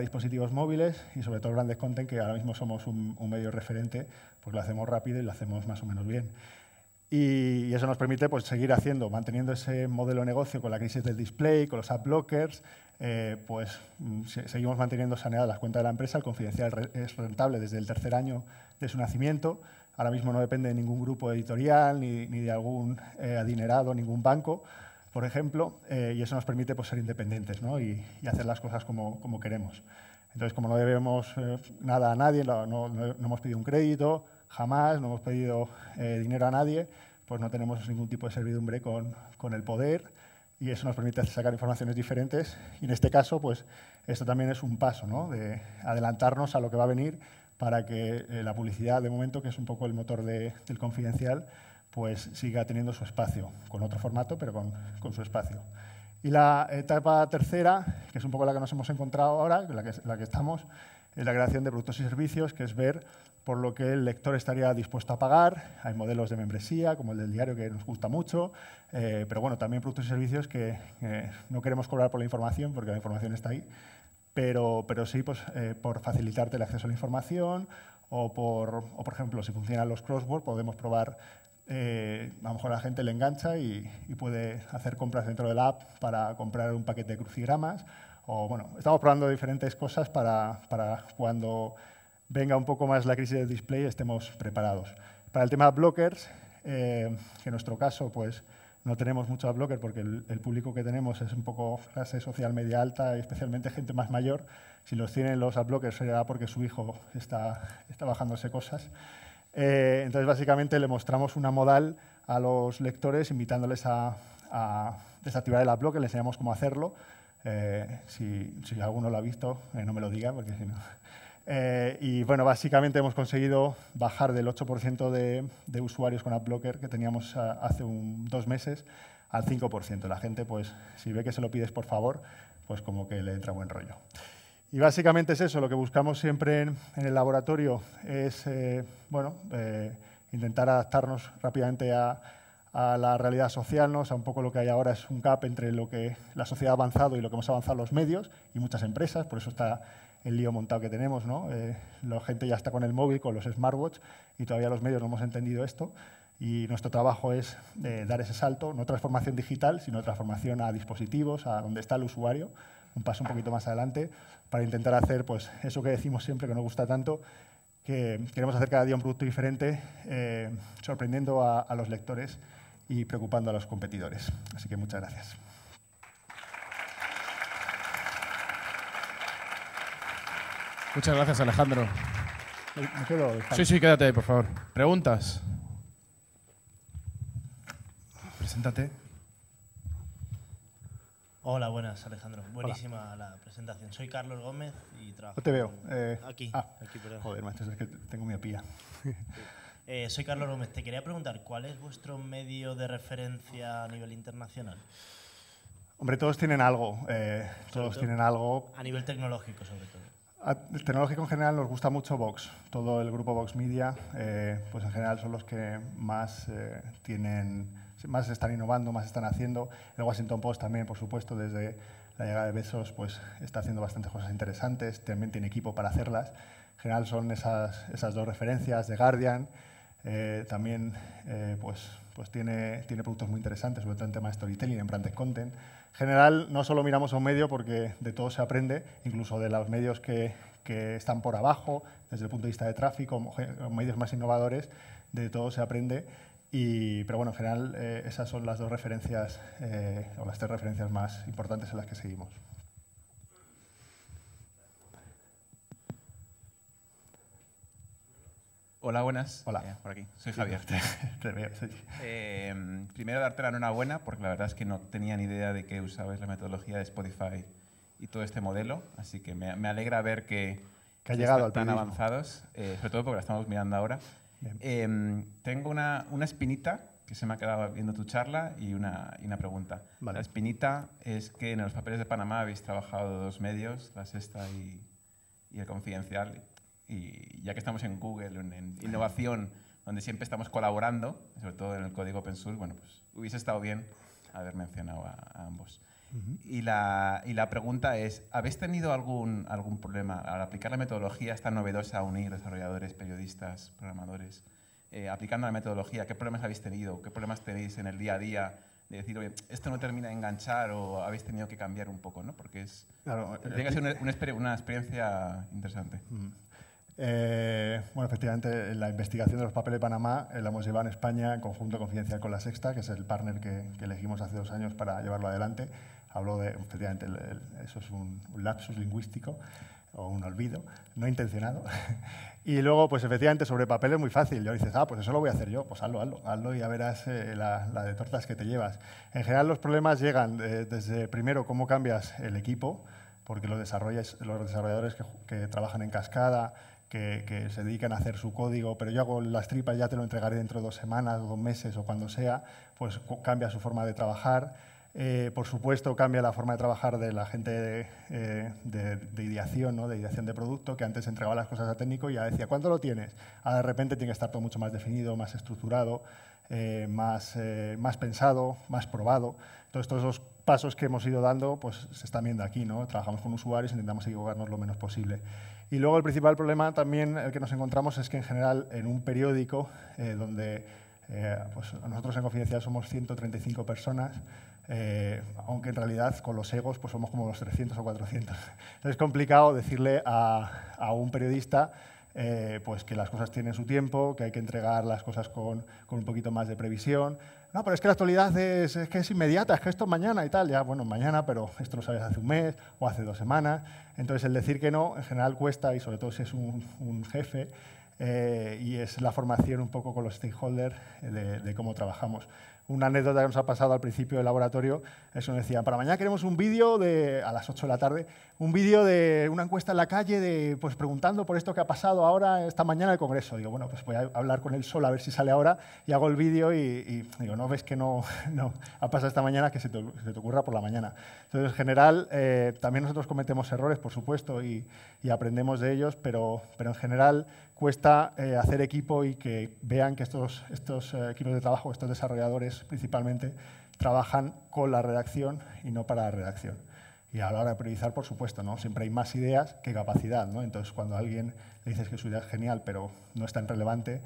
dispositivos móviles y sobre todo grandes content, que ahora mismo somos un, medio referente, pues lo hacemos rápido y lo hacemos más o menos bien. Y, eso nos permite pues, seguir haciendo, manteniendo ese modelo de negocio con la crisis del display, con los app blockers, eh, pues mm, seguimos manteniendo saneadas las cuentas de la empresa, el confidencial es rentable desde el tercer año de su nacimiento, ahora mismo no depende de ningún grupo editorial ni, de algún eh, adinerado, ningún banco, por ejemplo, eh, y eso nos permite pues, ser independientes ¿no? y, hacer las cosas como, queremos. Entonces, como no debemos eh, nada a nadie, no, hemos pedido un crédito, jamás, no hemos pedido eh, dinero a nadie, pues no tenemos ningún tipo de servidumbre con, el poder y eso nos permite sacar informaciones diferentes. Y en este caso, pues esto también es un paso, ¿no? De adelantarnos a lo que va a venir para que la publicidad, de momento, que es un poco el motor del confidencial, pues siga teniendo su espacio, con otro formato, pero con, su espacio. Y la etapa tercera, que es un poco la que nos hemos encontrado ahora, la que, la que estamos, es la creación de productos y servicios, que es ver por lo que el lector estaría dispuesto a pagar. Hay modelos de membresía, como el del diario, que nos gusta mucho, eh, pero bueno, también productos y servicios que eh, no queremos cobrar por la información, porque la información está ahí, pero, pero sí pues, eh, por facilitarte el acceso a la información o por, por ejemplo, si funcionan los crossword, podemos probar eh, a lo mejor a la gente le engancha y, puede hacer compras dentro de la app para comprar un paquete de crucigramas. O, bueno, estamos probando diferentes cosas para, cuando venga un poco más la crisis del display estemos preparados. Para el tema de blockers, eh, en nuestro caso pues, no tenemos muchos blockers porque el, público que tenemos es un poco clase social media alta y especialmente gente más mayor. Si los tienen los blockers será porque su hijo está, está bajándose cosas. Eh, entonces, básicamente, le mostramos una modal a los lectores invitándoles a, desactivar el blocker, le enseñamos cómo hacerlo. Eh, si, alguno lo ha visto, eh, no me lo diga, porque si no... y bueno, básicamente hemos conseguido bajar del 8% de, de, usuarios con AppBlocker que teníamos hace dos meses al 5%. La gente, pues, si ve que se lo pides por favor, pues como que le entra buen rollo. Y básicamente es eso, lo que buscamos siempre en, el laboratorio es eh, bueno, eh, intentar adaptarnos rápidamente a, la realidad social, ¿no? o sea, un poco lo que hay ahora es un gap entre lo que la sociedad ha avanzado y lo que hemos avanzado los medios y muchas empresas, por eso está el lío montado que tenemos, ¿no? Eh, la gente ya está con el móvil, con los smartwatch y todavía los medios no hemos entendido esto y nuestro trabajo es dar ese salto, no transformación digital, sino transformación a dispositivos, a donde está el usuario, un paso un poquito más adelante, para intentar hacer pues, eso que decimos siempre que nos gusta tanto, que queremos hacer cada día un producto diferente, eh, sorprendiendo a, los lectores y preocupando a los competidores. Así que muchas gracias. Muchas gracias, Alejandro. sí, sí, quédate ahí, por favor. ¿Preguntas? Preséntate. Hola, buenas, Alejandro. Buenísima la presentación. Soy Carlos Gómez y trabajo. te veo. Eh, aquí. Ah. aquí, Joder, maestro, es que tengo mi apía. Eh, soy Carlos Gómez. Te quería preguntar, ¿cuál es vuestro medio de referencia a nivel internacional? Hombre, todos tienen algo. Eh, todos tienen algo. A nivel tecnológico, sobre todo. A, tecnológico en general nos gusta mucho Vox, todo el grupo Vox Media, pues en general son los que más tienen más están innovando, más están haciendo. El Washington Post también, por supuesto, desde la llegada de besos, pues está haciendo bastantes cosas interesantes, también tiene equipo para hacerlas. En general son esas, esas dos referencias de Guardian. Eh, también eh, pues, pues tiene, tiene productos muy interesantes, sobre todo en tema de storytelling, en branded content. En general, no solo miramos a un medio porque de todo se aprende, incluso de los medios que, que están por abajo, desde el punto de vista de tráfico, medios más innovadores, de todo se aprende y, pero bueno, en general eh, esas son las dos referencias eh, o las tres referencias más importantes en las que seguimos. Hola, buenas. Hola. Eh, por aquí. Soy Javier. primero darte la enhorabuena porque la verdad es que no tenía ni idea de que usabais la metodología de Spotify y todo este modelo, así que me, alegra ver que, que ha llegado al tan avanzados, sobre todo porque la estamos mirando ahora. Em, tengo una, una, espinita que se me ha quedado viendo tu charla y una, una pregunta. La espinita es que en los papeles de Panamá habéis trabajado dos medios, la sexta y, el confidencial. Y ya que estamos en Google, en, innovación, donde siempre estamos colaborando, sobre todo en el código open source, bueno, pues hubiese estado bien haber mencionado a ambos y, la, y, la, pregunta es, ¿habéis tenido algún, algún problema al aplicar la metodología esta novedosa a unir desarrolladores, periodistas, programadores? Eh, aplicando la metodología, ¿qué problemas habéis tenido? ¿Qué problemas tenéis en el día a día? De decir, oye, esto no termina de enganchar o habéis tenido que cambiar un poco, ¿no? Porque es, eh, eh, una, una, experiencia interesante. bueno, efectivamente, la investigación de los papeles de Panamá la hemos llevado en España en conjunto confidencial con la Sexta, que es el partner que, elegimos hace dos años para llevarlo adelante. Hablo de, efectivamente, eso es un, lapsus lingüístico o un olvido, no intencionado. y luego, pues efectivamente, sobre papel es muy fácil. Yo dices, ah, pues eso lo voy a hacer yo, pues hazlo, hazlo, hazlo y ya verás eh, la, de tortas que te llevas. En general, los problemas llegan eh, desde, primero, cómo cambias el equipo, porque los, los desarrolladores que, trabajan en cascada, que, que, se dedican a hacer su código, pero yo hago las tripas, ya te lo entregaré dentro de dos semanas, o dos meses o cuando sea, pues cambia su forma de trabajar eh, por supuesto, cambia la forma de trabajar de la gente eh, de, ideación, ¿no? de ideación de producto, que antes entregaba las cosas a técnico y ya decía, ¿cuánto lo tienes? Ahora de repente tiene que estar todo mucho más definido, más estructurado, eh, más, más pensado, más probado. Entonces, todos esos pasos que hemos ido dando pues, se están viendo aquí. ¿no? Trabajamos con usuarios, intentamos equivocarnos lo menos posible. Y luego el principal problema también el que nos encontramos es que en general en un periódico donde pues, nosotros en Confidencial somos 135 personas, eh, aunque en realidad con los egos pues somos como los 300 o 400. Entonces es complicado decirle a, un periodista eh, pues que las cosas tienen su tiempo, que hay que entregar las cosas con, un poquito más de previsión. No, pero es que la actualidad es, que es inmediata, es que esto es mañana y tal. Ya, bueno, mañana, pero esto lo sabes hace un mes o hace dos semanas. Entonces, el decir que no, en general cuesta, y sobre todo si es un, jefe, eh, y es la formación un poco con los stakeholders de, de cómo trabajamos una anécdota que nos ha pasado al principio del laboratorio, eso nos decía, para mañana queremos un vídeo de, a las 8 de la tarde, un vídeo de una encuesta en la calle de, pues, preguntando por esto que ha pasado ahora, esta mañana en el Congreso. Digo, bueno, pues voy a hablar con el sol a ver si sale ahora y hago el vídeo y, digo, no ves que no, no, ha pasado esta mañana, que se te, ocurra por la mañana. Entonces, en general, eh, también nosotros cometemos errores, por supuesto, y, y aprendemos de ellos, pero, pero en general cuesta eh, hacer equipo y que vean que estos, estos eh, equipos de trabajo, estos desarrolladores principalmente, trabajan con la redacción y no para la redacción. Y a la hora de priorizar, por supuesto, ¿no? siempre hay más ideas que capacidad. ¿no? Entonces, cuando a alguien le dices que su idea es genial, pero no es tan relevante,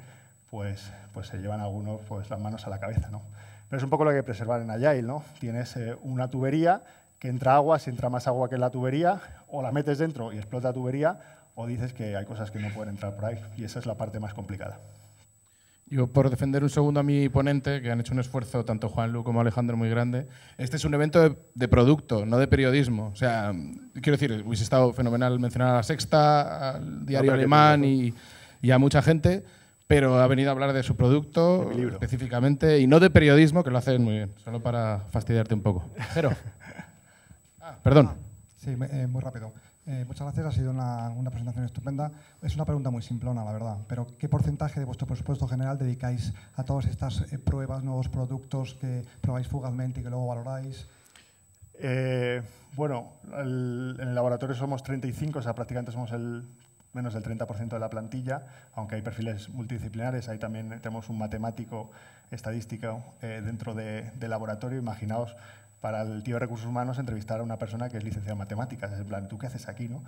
pues, pues se llevan algunos pues, las manos a la cabeza. ¿no? Pero es un poco lo que hay que preservar en Agile. ¿no? Tienes eh, una tubería que entra agua, si entra más agua que la tubería, o la metes dentro y explota la tubería, o dices que hay cosas que no pueden entrar por ahí. Y esa es la parte más complicada. Yo, por defender un segundo a mi ponente, que han hecho un esfuerzo tanto Juanlu como Alejandro muy grande, este es un evento de, producto, no de periodismo. O sea, quiero decir, hubiese estado fenomenal mencionar a La Sexta, al diario alemán y, a mucha gente, pero ha venido a hablar de su producto específicamente y no de periodismo, que lo hacen muy bien, solo para fastidiarte un poco. pero ah, perdón. Ah, sí, eh, muy rápido. Eh, muchas gracias, ha sido una, una, presentación estupenda. Es una pregunta muy simplona, la verdad, pero ¿qué porcentaje de vuestro presupuesto general dedicáis a todas estas eh, pruebas, nuevos productos que probáis fugazmente y que luego valoráis? Eh, bueno, en el laboratorio somos 35, o sea, prácticamente somos el menos del 30% de la plantilla, aunque hay perfiles multidisciplinares, ahí también tenemos un matemático estadístico dentro del de laboratorio. Imaginaos para el tío de recursos humanos entrevistar a una persona que es licenciada en matemáticas. En plan, ¿tú qué haces aquí? No?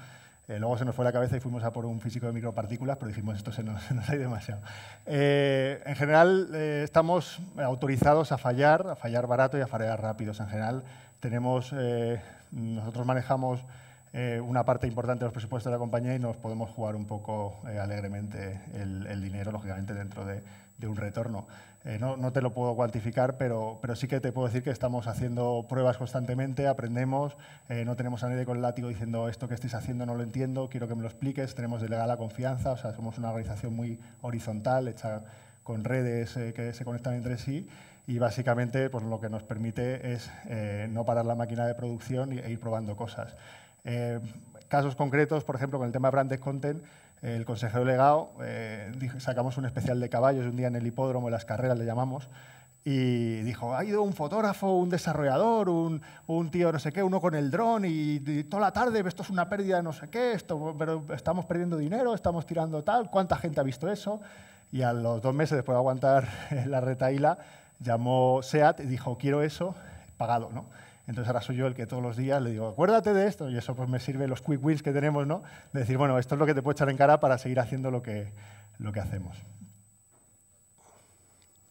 Eh, luego se nos fue la cabeza y fuimos a por un físico de micropartículas, pero dijimos, esto se nos, se demasiado. Eh, en general, eh, estamos autorizados a fallar, a fallar barato y a fallar rápido. En general, tenemos, nosotros manejamos una parte importante de los presupuestos de la compañía y nos podemos jugar un poco alegremente el, dinero, lógicamente, dentro de, de un retorno. Eh, no, te lo puedo cuantificar, pero, sí que te puedo decir que estamos haciendo pruebas constantemente, aprendemos, eh, no tenemos a nadie con el látigo diciendo esto que estáis haciendo no lo entiendo, quiero que me lo expliques, tenemos delegada la confianza, o sea, somos una organización muy horizontal, hecha con redes eh, que se conectan entre sí y básicamente pues, lo que nos permite es no parar la máquina de producción e ir probando cosas. casos concretos, por ejemplo, con el tema de branded content, el consejero legado, eh, sacamos un especial de caballos un día en el hipódromo, en las carreras le llamamos, y dijo, ha ido un fotógrafo, un desarrollador, un, tío no sé qué, uno con el dron y, toda la tarde, esto es una pérdida de no sé qué, esto, pero estamos perdiendo dinero, estamos tirando tal, ¿cuánta gente ha visto eso? Y a los dos meses después de aguantar la retaíla, llamó SEAT y dijo, quiero eso pagado, ¿no? Entonces ahora soy yo el que todos los días le digo, acuérdate de esto, y eso pues me sirve los quick wins que tenemos, ¿no? De decir, bueno, esto es lo que te puedo echar en cara para seguir haciendo lo que, hacemos.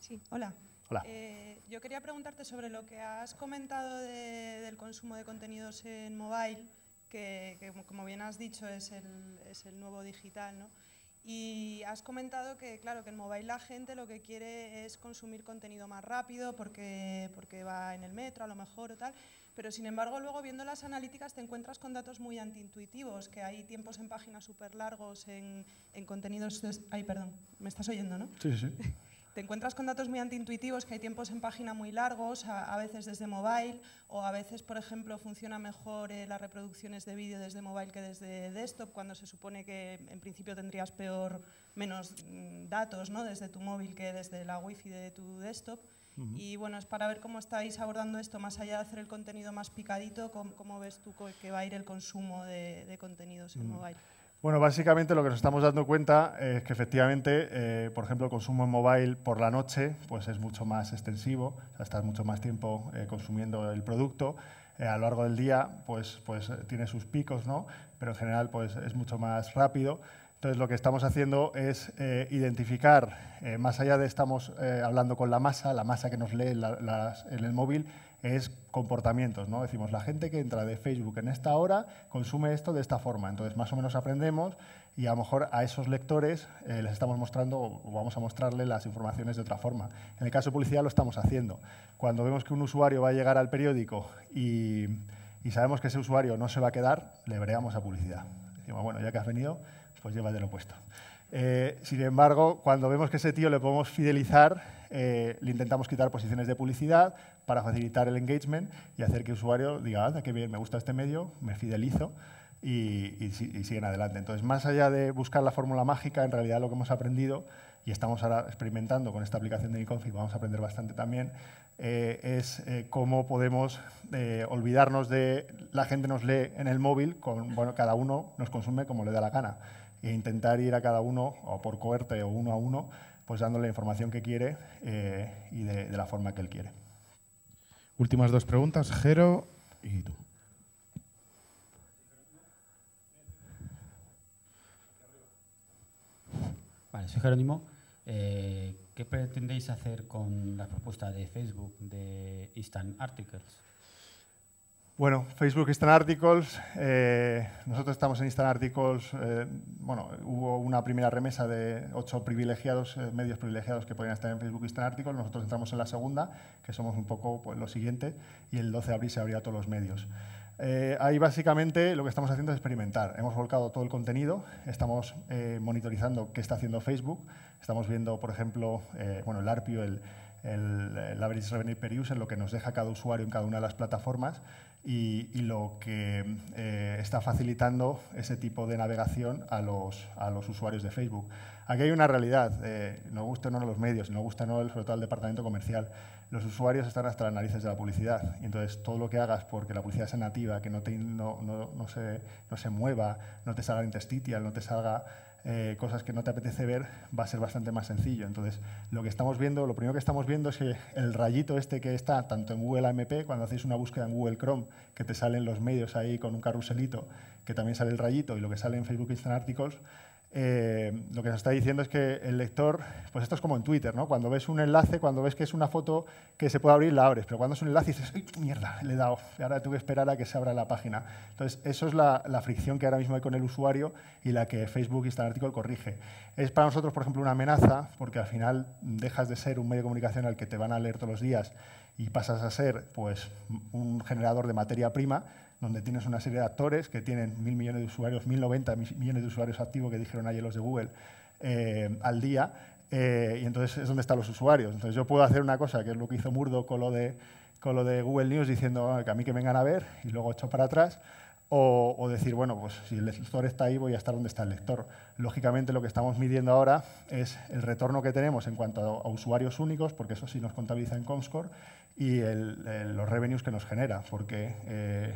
Sí, hola. Hola. Eh, yo quería preguntarte sobre lo que has comentado del consumo de contenidos en mobile, que, como bien has dicho es el, es el nuevo digital, ¿no? Y has comentado que, claro, que en mobile la gente lo que quiere es consumir contenido más rápido porque, porque va en el metro a lo mejor o tal, pero sin embargo luego viendo las analíticas te encuentras con datos muy antiintuitivos, que hay tiempos en páginas súper largos, en, en contenidos... Ay, perdón, me estás oyendo, ¿no? Sí, sí te encuentras con datos muy antiintuitivos, que hay tiempos en página muy largos, a, veces desde mobile, o a veces, por ejemplo, funciona mejor eh, las reproducciones de vídeo desde mobile que desde desktop, cuando se supone que en principio tendrías peor, menos mm, datos desde tu móvil que desde la wifi de tu desktop. Y bueno, es para ver cómo estáis abordando esto, más allá de hacer el contenido más picadito, cómo, ves tú que va a ir el consumo de, contenidos en mobile. Bueno, básicamente lo que nos estamos dando cuenta es que efectivamente, eh, por ejemplo, el consumo en mobile por la noche pues es mucho más extensivo, estás mucho más tiempo eh, consumiendo el producto. Eh, a lo largo del día pues, pues tiene sus picos, ¿no? pero en general pues, es mucho más rápido. Entonces lo que estamos haciendo es identificar, más allá de estamos hablando con la masa, la masa que nos lee en el móvil, es comportamientos, ¿no? Decimos, la gente que entra de Facebook en esta hora consume esto de esta forma. Entonces, más o menos aprendemos y a lo mejor a esos lectores eh, les estamos mostrando o vamos a mostrarle las informaciones de otra forma. En el caso de publicidad lo estamos haciendo. Cuando vemos que un usuario va a llegar al periódico y, sabemos que ese usuario no se va a quedar, le breamos a publicidad. Decimos, bueno, ya que has venido, pues lo puesto. Eh, sin embargo, cuando vemos que ese tío le podemos fidelizar, eh, le intentamos quitar posiciones de publicidad para facilitar el engagement y hacer que el usuario diga, ah, qué bien, me gusta este medio, me fidelizo y, siguen adelante. Entonces, más allá de buscar la fórmula mágica, en realidad lo que hemos aprendido y estamos ahora experimentando con esta aplicación de Niconfig, vamos a aprender bastante también, eh, es eh, cómo podemos olvidarnos de la gente nos lee en el móvil, con, bueno, cada uno nos consume como le da la gana, e intentar ir a cada uno, o por coerte o uno a uno, pues dándole la información que quiere eh, y de, la forma que él quiere. Últimas dos preguntas, Jero y tú. Vale, soy Jerónimo. Eh, ¿Qué pretendéis hacer con la propuesta de Facebook de Instant Articles? Bueno, Facebook Instant Articles. Eh, nosotros estamos en Instant Articles. Eh, bueno, hubo una primera remesa de ocho privilegiados, eh, medios privilegiados que podían estar en Facebook Instant Articles. Nosotros entramos en la segunda, que somos un poco pues, lo siguiente, y el 12 de abril se a todos los medios. ahí básicamente lo que estamos haciendo es experimentar. Hemos volcado todo el contenido, estamos monitorizando qué está haciendo Facebook, estamos viendo, por ejemplo, bueno, el ARPIO, el, el, el Average Revenue Per User, lo que nos deja cada usuario en cada una de las plataformas y, lo que eh, está facilitando ese tipo de navegación a los, a los usuarios de Facebook. Aquí hay una realidad, eh, no gusta o no los medios, no gusta no el, departamento comercial. Los usuarios están hasta las narices de la publicidad y entonces todo lo que hagas porque la publicidad sea nativa, que no, te, no, no, no se, no se mueva, no te salga intestitial, no te salga eh, cosas que no te apetece ver, va a ser bastante más sencillo. Entonces, lo que estamos viendo, lo primero que estamos viendo es que el rayito este que está tanto en Google AMP, cuando hacéis una búsqueda en Google Chrome, que te salen los medios ahí con un carruselito, que también sale el rayito, y lo que sale en Facebook Instant Articles, eh, lo que nos está diciendo es que el lector, pues esto es como en Twitter, ¿no? Cuando ves un enlace, cuando ves que es una foto que se puede abrir, la abres, pero cuando es un enlace dices, ¡ay, mierda! Le he dado, ahora tuve que esperar a que se abra la página. Entonces, eso es la, fricción que ahora mismo hay con el usuario y la que Facebook Star este Article corrige. Es para nosotros, por ejemplo, una amenaza, porque al final dejas de ser un medio de comunicación al que te van a leer todos los días y pasas a ser pues, un generador de materia prima donde tienes una serie de actores que tienen mil millones de usuarios, mil noventa millones de usuarios activos que dijeron ayer los de Google eh, al día, eh, y entonces es donde están los usuarios. Entonces yo puedo hacer una cosa, que es lo que hizo Murdo con lo de, con de Google News, diciendo ah, que a mí que vengan a ver, y luego echo para atrás, o, decir, bueno, pues si el lector está ahí, voy a estar donde está el lector. Lógicamente, lo que estamos midiendo ahora es el retorno que tenemos en cuanto a usuarios únicos, porque eso sí nos contabiliza en Comscore, y los revenues que nos genera, porque eh,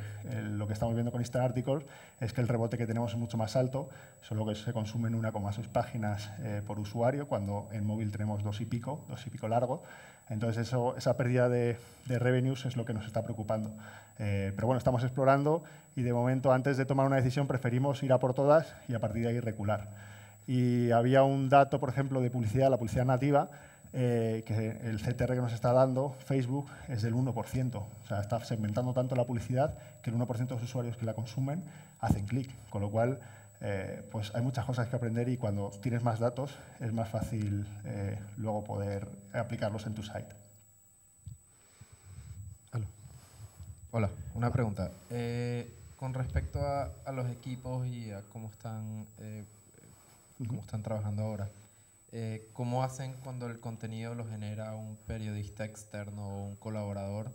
lo que estamos viendo con Instant Articles es que el rebote que tenemos es mucho más alto, solo que se consumen 1,6 páginas eh, por usuario, cuando en móvil tenemos dos y pico, dos y pico largo. Entonces eso, esa pérdida de, revenues es lo que nos está preocupando. Eh, pero bueno, estamos explorando y de momento antes de tomar una decisión preferimos ir a por todas y a partir de ahí recular. Y había un dato, por ejemplo, de publicidad, la publicidad nativa, eh, que el CTR que nos está dando Facebook es del 1%. O sea, está segmentando tanto la publicidad que el 1% de los usuarios que la consumen hacen clic. Con lo cual, eh, pues hay muchas cosas que aprender y cuando tienes más datos es más fácil eh, luego poder aplicarlos en tu site. Hola, una pregunta. con respecto a, los equipos y a cómo están, cómo están trabajando ahora, eh, ¿cómo hacen cuando el contenido lo genera un periodista externo o un colaborador?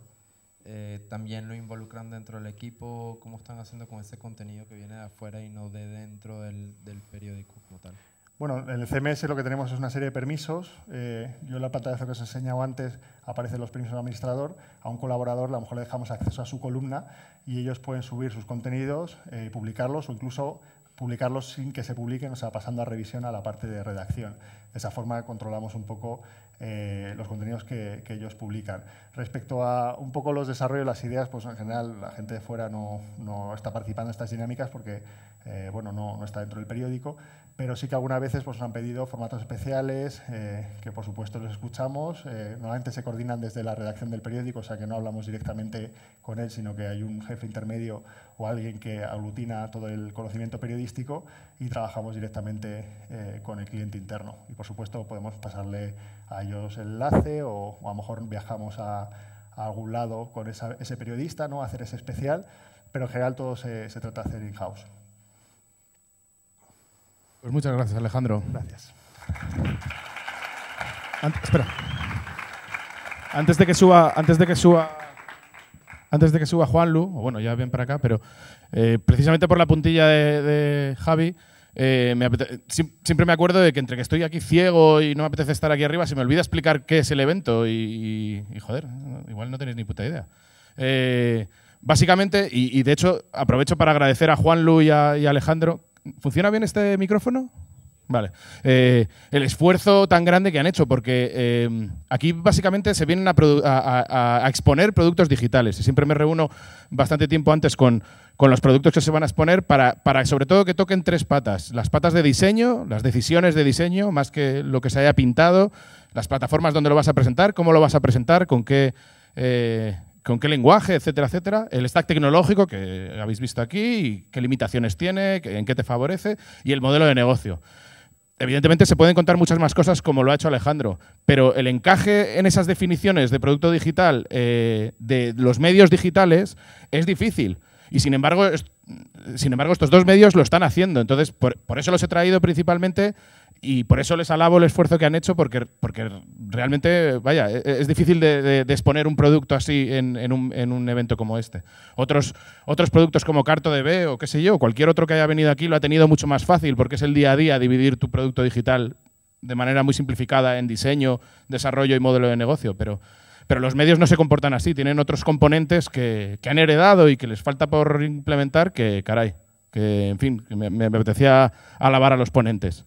Eh, ¿También lo involucran dentro del equipo? ¿Cómo están haciendo con ese contenido que viene de afuera y no de dentro del, del periódico como tal? Bueno, en el CMS lo que tenemos es una serie de permisos. Eh, yo en la pantalla que os he enseñado antes aparecen los permisos de administrador. A un colaborador a lo mejor le dejamos acceso a su columna y ellos pueden subir sus contenidos, publicarlos o incluso publicarlos sin que se publiquen, o sea, pasando a revisión a la parte de redacción. De esa forma controlamos un poco eh, los contenidos que, ellos publican. Respecto a un poco los desarrollos, las ideas, pues en general la gente de fuera no, está participando en estas dinámicas porque eh, bueno, no, está dentro del periódico, pero sí que algunas veces pues, nos han pedido formatos especiales, eh, que por supuesto los escuchamos. normalmente se coordinan desde la redacción del periódico, o sea que no hablamos directamente con él, sino que hay un jefe intermedio o alguien que aglutina todo el conocimiento periodístico y trabajamos directamente eh, con el cliente interno. Y por supuesto podemos pasarle a ellos el enlace o, a lo mejor viajamos a, algún lado con ese periodista, ¿no? hacer ese especial, pero en general todo se, trata de hacer in-house. Pues muchas gracias, Alejandro. Gracias. espera. Antes de que suba, antes de que suba antes de que suba Juanlu, o bueno, ya bien para acá, pero eh, precisamente por la puntilla de, Javi, eh, siempre me acuerdo de que entre que estoy aquí ciego y no me apetece estar aquí arriba, se me olvida explicar qué es el evento y, joder, igual no tenéis ni puta idea. Eh, básicamente, y, de hecho aprovecho para agradecer a Juanlu Lu y a Alejandro. ¿Funciona bien este micrófono? Vale. Eh, el esfuerzo tan grande que han hecho, porque eh, aquí básicamente se vienen a, exponer productos digitales. Y siempre me reúno bastante tiempo antes con, los productos que se van a exponer para, sobre todo que toquen tres patas. Las patas de diseño, las decisiones de diseño, más que lo que se haya pintado, las plataformas donde lo vas a presentar, cómo lo vas a presentar, con qué... Eh, con qué lenguaje, etcétera, etcétera, el stack tecnológico que habéis visto aquí, y qué limitaciones tiene, en qué te favorece, y el modelo de negocio. Evidentemente se pueden contar muchas más cosas como lo ha hecho Alejandro, pero el encaje en esas definiciones de producto digital eh, de los medios digitales es difícil. Y sin embargo, sin embargo, estos dos medios lo están haciendo. Entonces, por eso los he traído principalmente y por eso les alabo el esfuerzo que han hecho, porque, porque realmente, vaya, e, e, es difícil de, exponer un producto así en, un, evento como este. Otros, otros productos como CartoDB o qué sé yo, cualquier otro que haya venido aquí lo ha tenido mucho más fácil, porque es el día a día dividir tu producto digital de manera muy simplificada en diseño, desarrollo y modelo de negocio, pero, pero los medios no se comportan así, tienen otros componentes que, han heredado y que les falta por implementar que, caray, que en fin, que me apetecía alabar a los ponentes.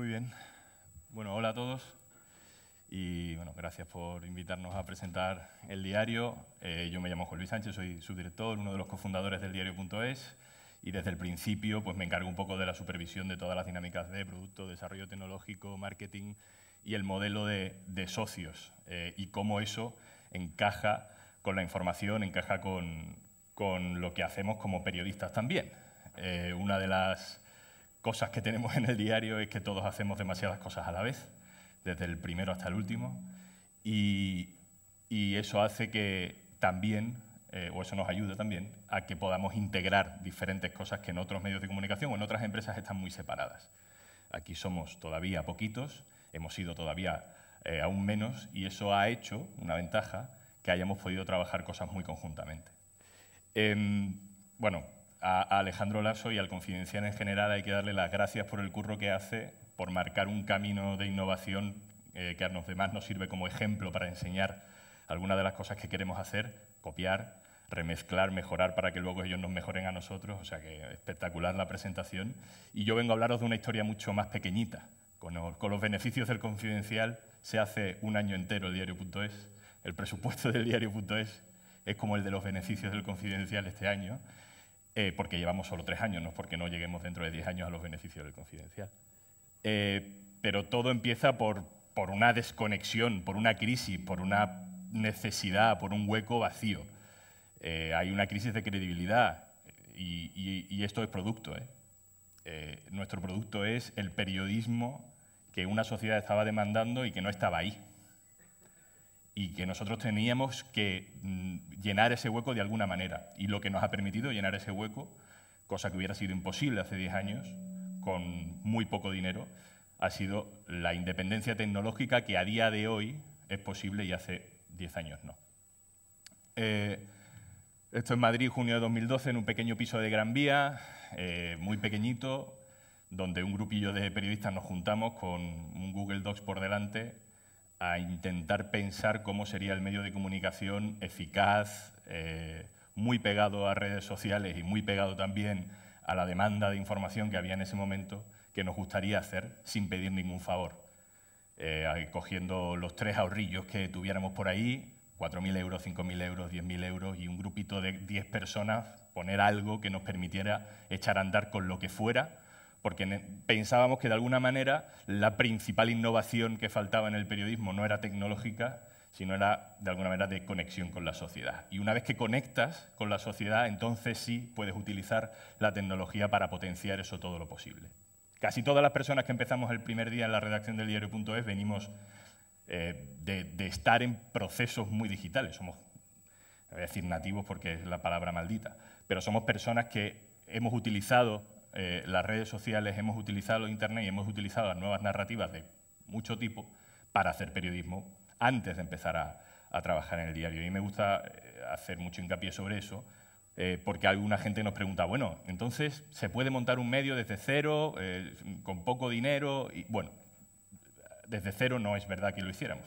Muy bien. Bueno, hola a todos. Y bueno, gracias por invitarnos a presentar el diario. Eh, yo me llamo Juan Luis Sánchez, soy subdirector, uno de los cofundadores del diario.es y desde el principio pues, me encargo un poco de la supervisión de todas las dinámicas de producto, desarrollo tecnológico, marketing y el modelo de, de socios eh, y cómo eso encaja con la información, encaja con, con lo que hacemos como periodistas también. Eh, una de las cosas que tenemos en el diario es que todos hacemos demasiadas cosas a la vez, desde el primero hasta el último, y, eso hace que también, eh, o eso nos ayuda también, a que podamos integrar diferentes cosas que en otros medios de comunicación o en otras empresas están muy separadas. Aquí somos todavía poquitos, hemos sido todavía eh, aún menos, y eso ha hecho una ventaja que hayamos podido trabajar cosas muy conjuntamente. Em, bueno, a Alejandro Larso y al Confidencial en general hay que darle las gracias por el curro que hace, por marcar un camino de innovación eh, que a los demás nos sirve como ejemplo para enseñar algunas de las cosas que queremos hacer, copiar, remezclar, mejorar para que luego ellos nos mejoren a nosotros. O sea que espectacular la presentación. Y yo vengo a hablaros de una historia mucho más pequeñita. Con los, con los beneficios del Confidencial se hace un año entero el diario.es. El presupuesto del diario.es es como el de los beneficios del Confidencial este año. Eh, porque llevamos solo tres años, no es porque no lleguemos dentro de diez años a los beneficios del confidencial. Eh, pero todo empieza por, por una desconexión, por una crisis, por una necesidad, por un hueco vacío. Eh, hay una crisis de credibilidad y, esto es producto. nuestro producto es el periodismo que una sociedad estaba demandando y que no estaba ahí y que nosotros teníamos que mm, llenar ese hueco de alguna manera. Y lo que nos ha permitido llenar ese hueco, cosa que hubiera sido imposible hace 10 años, con muy poco dinero, ha sido la independencia tecnológica que a día de hoy es posible y hace 10 años no. Eh, esto es Madrid, junio de 2012, en un pequeño piso de Gran Vía, eh, muy pequeñito, donde un grupillo de periodistas nos juntamos con un Google Docs por delante a intentar pensar cómo sería el medio de comunicación eficaz, eh, muy pegado a redes sociales y muy pegado también a la demanda de información que había en ese momento, que nos gustaría hacer sin pedir ningún favor. Eh, cogiendo los tres ahorrillos que tuviéramos por ahí, 4.000 euros, 5.000 euros, 10.000 euros y un grupito de 10 personas, poner algo que nos permitiera echar a andar con lo que fuera porque pensábamos que de alguna manera la principal innovación que faltaba en el periodismo no era tecnológica, sino era de alguna manera de conexión con la sociedad. Y una vez que conectas con la sociedad, entonces sí puedes utilizar la tecnología para potenciar eso todo lo posible. Casi todas las personas que empezamos el primer día en la redacción del diario.es venimos eh, de, de estar en procesos muy digitales. Somos, voy a decir nativos porque es la palabra maldita, pero somos personas que hemos utilizado eh, las redes sociales, hemos utilizado Internet y hemos utilizado las nuevas narrativas de mucho tipo para hacer periodismo antes de empezar a, trabajar en el diario. Y me gusta eh, hacer mucho hincapié sobre eso, eh, porque alguna gente nos pregunta, bueno, entonces, ¿se puede montar un medio desde cero, con poco dinero? Y bueno, desde cero no es verdad que lo hiciéramos.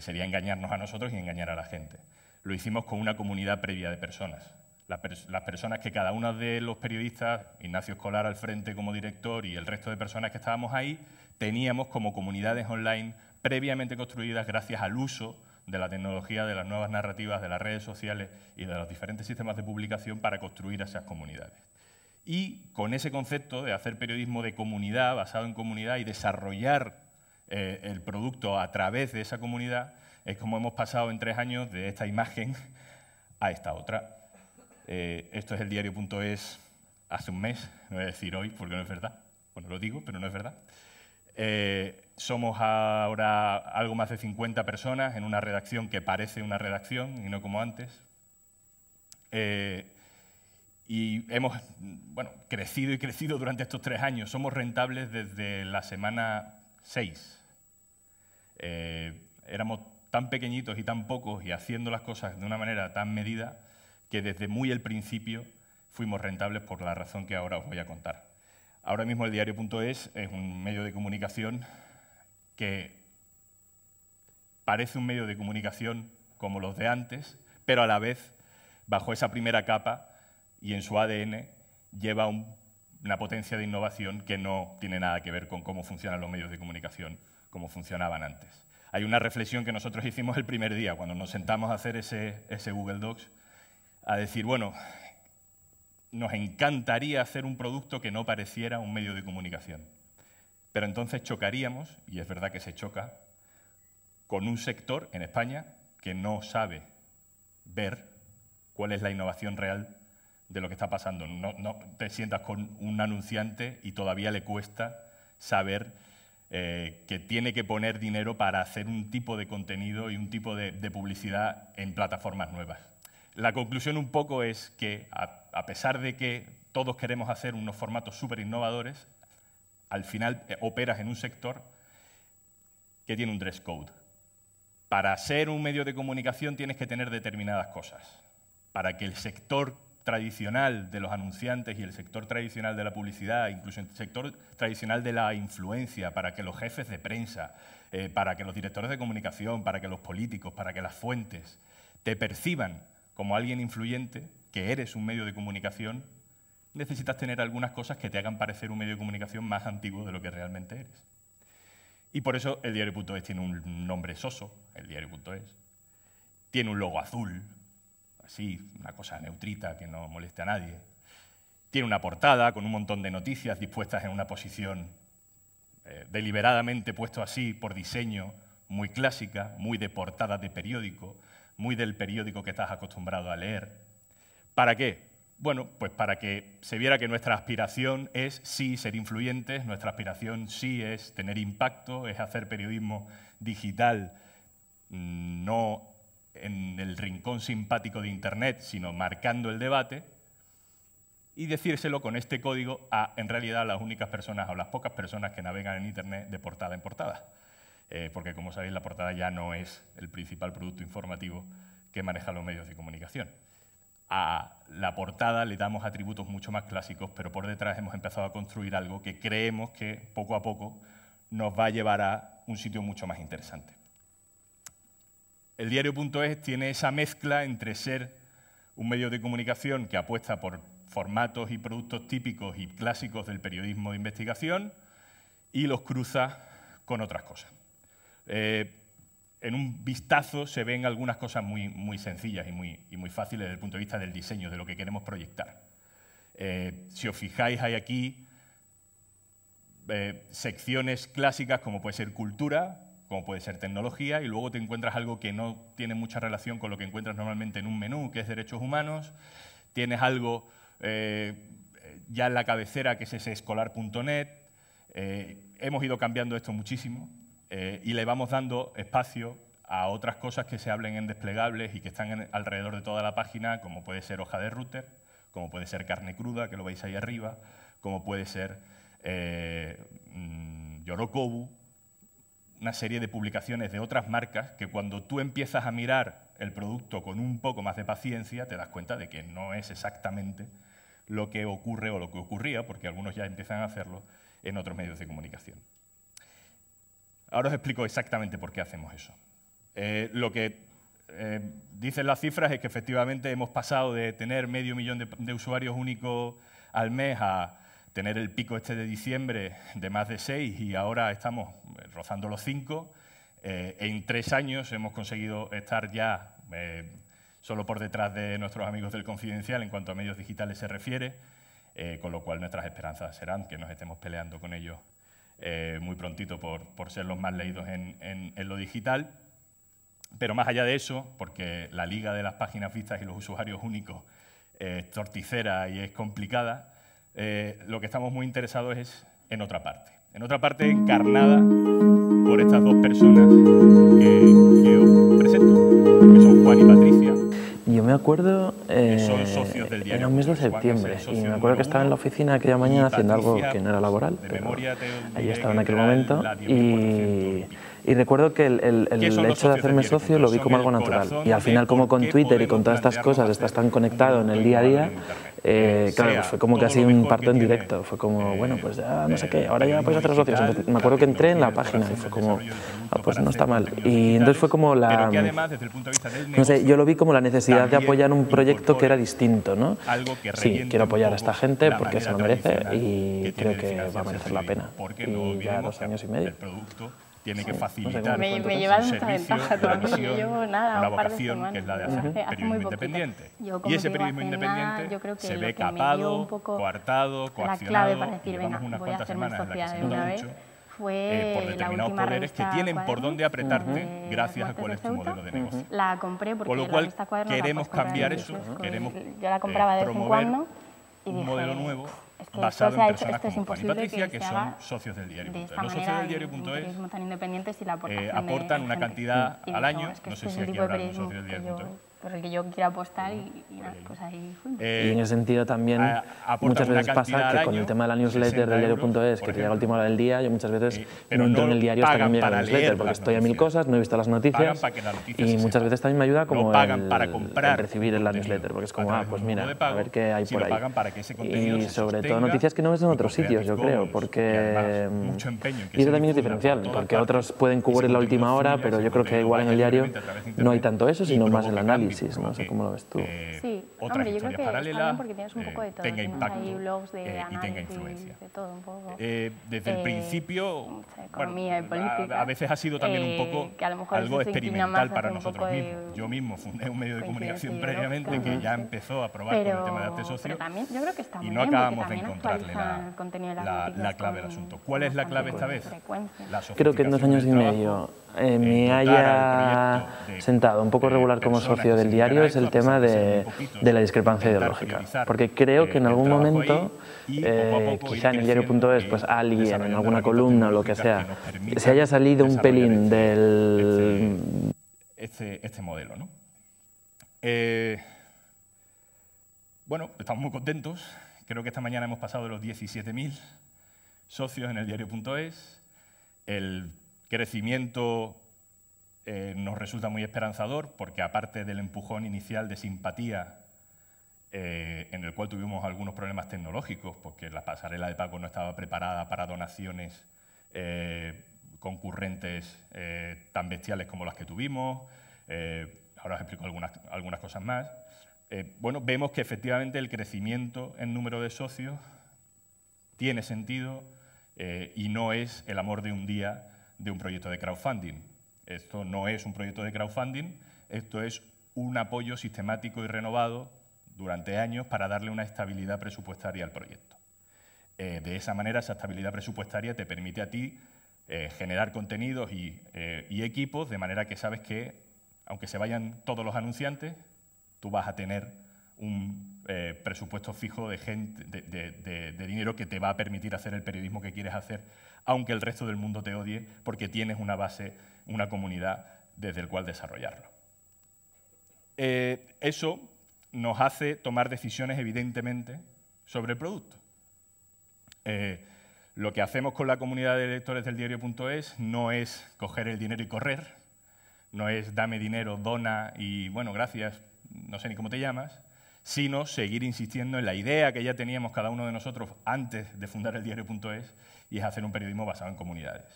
sería engañarnos a nosotros y engañar a la gente. Lo hicimos con una comunidad previa de personas las personas que cada uno de los periodistas, Ignacio Escolar al frente como director y el resto de personas que estábamos ahí, teníamos como comunidades online previamente construidas gracias al uso de la tecnología, de las nuevas narrativas, de las redes sociales y de los diferentes sistemas de publicación para construir esas comunidades. Y con ese concepto de hacer periodismo de comunidad, basado en comunidad y desarrollar eh, el producto a través de esa comunidad, es como hemos pasado en tres años de esta imagen a esta otra. Eh, esto es el diario.es hace un mes, no voy a decir hoy porque no es verdad. Bueno, lo digo, pero no es verdad. Eh, somos ahora algo más de 50 personas en una redacción que parece una redacción y no como antes. Eh, y hemos bueno, crecido y crecido durante estos tres años. Somos rentables desde la semana 6. éramos tan pequeñitos y tan pocos y haciendo las cosas de una manera tan medida que desde muy el principio fuimos rentables por la razón que ahora os voy a contar. Ahora mismo el diario.es es un medio de comunicación que parece un medio de comunicación como los de antes, pero a la vez, bajo esa primera capa y en su ADN, lleva una potencia de innovación que no tiene nada que ver con cómo funcionan los medios de comunicación como funcionaban antes. Hay una reflexión que nosotros hicimos el primer día, cuando nos sentamos a hacer ese Google Docs, a decir, bueno, nos encantaría hacer un producto que no pareciera un medio de comunicación. Pero entonces chocaríamos, y es verdad que se choca, con un sector en España que no sabe ver cuál es la innovación real de lo que está pasando. No, no te sientas con un anunciante y todavía le cuesta saber eh, que tiene que poner dinero para hacer un tipo de contenido y un tipo de publicidad en plataformas nuevas. La conclusión un poco es que, a, pesar de que todos queremos hacer unos formatos súper innovadores, al final eh, operas en un sector que tiene un dress code. Para ser un medio de comunicación tienes que tener determinadas cosas. Para que el sector tradicional de los anunciantes y el sector tradicional de la publicidad, incluso el sector tradicional de la influencia, para que los jefes de prensa, eh, para que los directores de comunicación, para que los políticos, para que las fuentes te perciban como alguien influyente, que eres un medio de comunicación, necesitas tener algunas cosas que te hagan parecer un medio de comunicación más antiguo de lo que realmente eres. Y por eso el diario.es tiene un nombre soso, el diario.es. Tiene un logo azul, así, una cosa neutrita que no moleste a nadie. Tiene una portada con un montón de noticias dispuestas en una posición eh, deliberadamente puesto así por diseño, muy clásica, muy de portada de periódico, muy del periódico que estás acostumbrado a leer. ¿Para qué? Bueno, pues para que se viera que nuestra aspiración es sí ser influyentes, nuestra aspiración sí es tener impacto, es hacer periodismo digital, mm, no en el rincón simpático de Internet, sino marcando el debate y decírselo con este código a, en realidad, las únicas personas o las pocas personas que navegan en Internet de portada en portada. Eh, porque como sabéis la portada ya no es el principal producto informativo que maneja los medios de comunicación. A la portada le damos atributos mucho más clásicos, pero por detrás hemos empezado a construir algo que creemos que poco a poco nos va a llevar a un sitio mucho más interesante. El diario.es tiene esa mezcla entre ser un medio de comunicación que apuesta por formatos y productos típicos y clásicos del periodismo de investigación y los cruza con otras cosas. Eh, en un vistazo se ven algunas cosas muy, sencillas y muy, muy fáciles desde el punto de vista del diseño, de lo que queremos proyectar. Eh, si os fijáis, hay aquí eh, secciones clásicas como puede ser cultura, como puede ser tecnología, y luego te encuentras algo que no tiene mucha relación con lo que encuentras normalmente en un menú, que es derechos humanos, tienes algo ya en la cabecera, que es ese escolar.net, hemos ido cambiando esto muchísimo, eh, y le vamos dando espacio a otras cosas que se hablen en desplegables y que están alrededor de toda la página, como puede ser hoja de router, como puede ser carne cruda, que lo veis ahí arriba, como puede ser eh, mm, Yorokobu, una serie de publicaciones de otras marcas que cuando tú empiezas a mirar el producto con un poco más de paciencia, te das cuenta de que no es exactamente lo que ocurre o lo que ocurría, porque algunos ya empiezan a hacerlo en otros medios de comunicación. Ahora os explico exactamente por qué hacemos eso. Eh, lo que eh, dicen las cifras es que efectivamente hemos pasado de tener medio millón de, usuarios únicos al mes a tener el pico este de diciembre de más de seis y ahora estamos eh, rozando los cinco. en tres años hemos conseguido estar ya solo por detrás de nuestros amigos del Confidencial en cuanto a medios digitales se refiere, con lo cual nuestras esperanzas serán que nos estemos peleando con ellos eh, muy prontito por, ser los más leídos en, lo digital. Pero más allá de eso, porque la liga de las páginas vistas y los usuarios únicos eh, es torticera y es complicada, eh, lo que estamos muy interesados es en otra parte. En otra parte encarnada por estas dos personas que, que presento, que son Juan y Patricia. Yo me acuerdo. Eh, Era un mes de septiembre. Y me acuerdo que estaba en la oficina aquella mañana haciendo algo que no era laboral. Pero allí estaba en aquel momento. Y. recuerdo que el, el hecho de hacerme socio lo vi como algo natural. Y al final, como con Twitter y con todas estas cosas, este estás tan conectado en el día a día eh, claro, pues fue como casi un parto en directo. Fue como, eh, bueno, pues ya no eh, sé qué, ahora ya puedes hacer los socios. me acuerdo que entré en la página y fue como, ah, pues no está mal. Y entonces fue como la. No sé, yo lo vi como la necesidad de apoyar un proyecto que era distinto, ¿no? Sí, quiero apoyar a esta gente porque se lo merece y creo que va a merecer la pena. Y ya dos años y medio tiene que facilitar me, servicio, la misión, nada, una vocación, que es la de hacer periodismo independiente. Y ese periodismo independiente se ve capado, coartado, coaccionado, para decir, y llevamos unas cuantas semanas en las que se nota mucho, eh, fue por determinados poderes que tienen por dónde apretarte gracias a cuál es tu modelo de negocio. La compré porque con lo cual queremos cambiar eso, ¿eh? queremos yo la eh, compraba de promover un modelo nuevo basado en personas hecho, como Juan y Patricia, que, son socios del diario. Los socios del diario.es eh, aportan una cantidad al año, no sé si aquí habrá un socios del diario.es porque el que yo quiero apostar y, y pues ahí fuimos. y eh, en ese sentido también muchas veces pasa que con el tema de la newsletter del diario.es, que te llega a última hora del día, yo muchas veces no entro en el diario hasta que me llega la newsletter, porque estoy a mil cosas, no he visto las noticias, y muchas veces también me ayuda como el, para recibir la newsletter, porque es como, ah, pues mira, a ver qué hay por ahí. Y sobre todo noticias que no ves en otros sitios, yo creo, porque... Y mm, eso también es diferencial, porque otros pueden cubrir la última hora, pero yo creo que igual en el diario no hay tanto eso, sino más el análisis. Sí, ¿no? sé ¿cómo lo ves tú? sí, otras Hombre, historias paralelas eh, tenga impacto de eh, y tenga influencia. De todo un poco. Eh, desde el eh, principio, economía y política, a, veces ha sido también un poco algo experimental para nosotros mismos. yo mismo fundé un medio de comunicación previamente que, ya empezó a probar con el tema de arte socio también, yo creo que está y no acabamos de encontrarle la, la clave del asunto. ¿Cuál es la clave esta vez? Creo que en dos años y medio me haya sentado un poco regular como socio del diario es el tema de, la discrepancia ideológica, porque creo eh, que en algún momento, eh, quizá en el diario.es, eh, pues alguien en alguna columna o lo que sea, se haya salido un pelín este- del... Este, este, modelo, ¿no? bueno, estamos muy contentos. Creo que esta mañana hemos pasado de los 17.000 socios en el diario.es. El crecimiento eh, nos resulta muy esperanzador porque aparte del empujón inicial de simpatía eh, en el cual tuvimos algunos problemas tecnológicos porque la pasarela de pago no estaba preparada para donaciones eh, concurrentes tan bestiales como las que tuvimos. ahora os explico algunas, algunas cosas más. bueno, vemos que efectivamente el crecimiento en número de socios tiene sentido y no es el amor de un día de un proyecto de crowdfunding. Esto no es un proyecto de crowdfunding, esto es un apoyo sistemático y renovado durante años para darle una estabilidad presupuestaria al proyecto. Eh, de esa manera, esa estabilidad presupuestaria te permite a ti eh, generar contenidos eh, y, equipos de manera que sabes que, aunque se vayan todos los anunciantes, tú vas a tener un presupuesto fijo de, de, dinero que te va a permitir hacer el periodismo que quieres hacer aunque el resto del mundo te odie, porque tienes una base, una comunidad desde el cual desarrollarlo. Eh, eso nos hace tomar decisiones, evidentemente, sobre el producto. Eh, lo que hacemos con la comunidad de lectores del diario.es no es coger el dinero y correr, no es dame dinero, dona y bueno, gracias, no sé ni cómo te llamas, sino seguir insistiendo en la idea que ya teníamos cada uno de nosotros antes de fundar el diario.es y es hacer un periodismo basado en comunidades.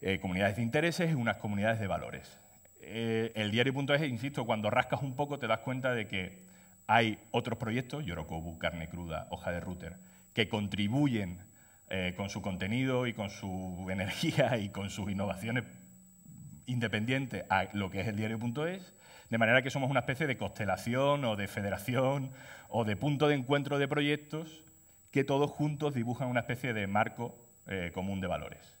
Eh, comunidades de intereses y unas comunidades de valores. Eh, el diario.es, insisto, cuando rascas un poco te das cuenta de que hay otros proyectos, Yorokobu, Carne Cruda, Hoja de Router, que contribuyen eh, con su contenido y con su energía y con sus innovaciones independientes a lo que es el diario.es, de manera que somos una especie de constelación o de federación o de punto de encuentro de proyectos que todos juntos dibujan una especie de marco eh, común de valores.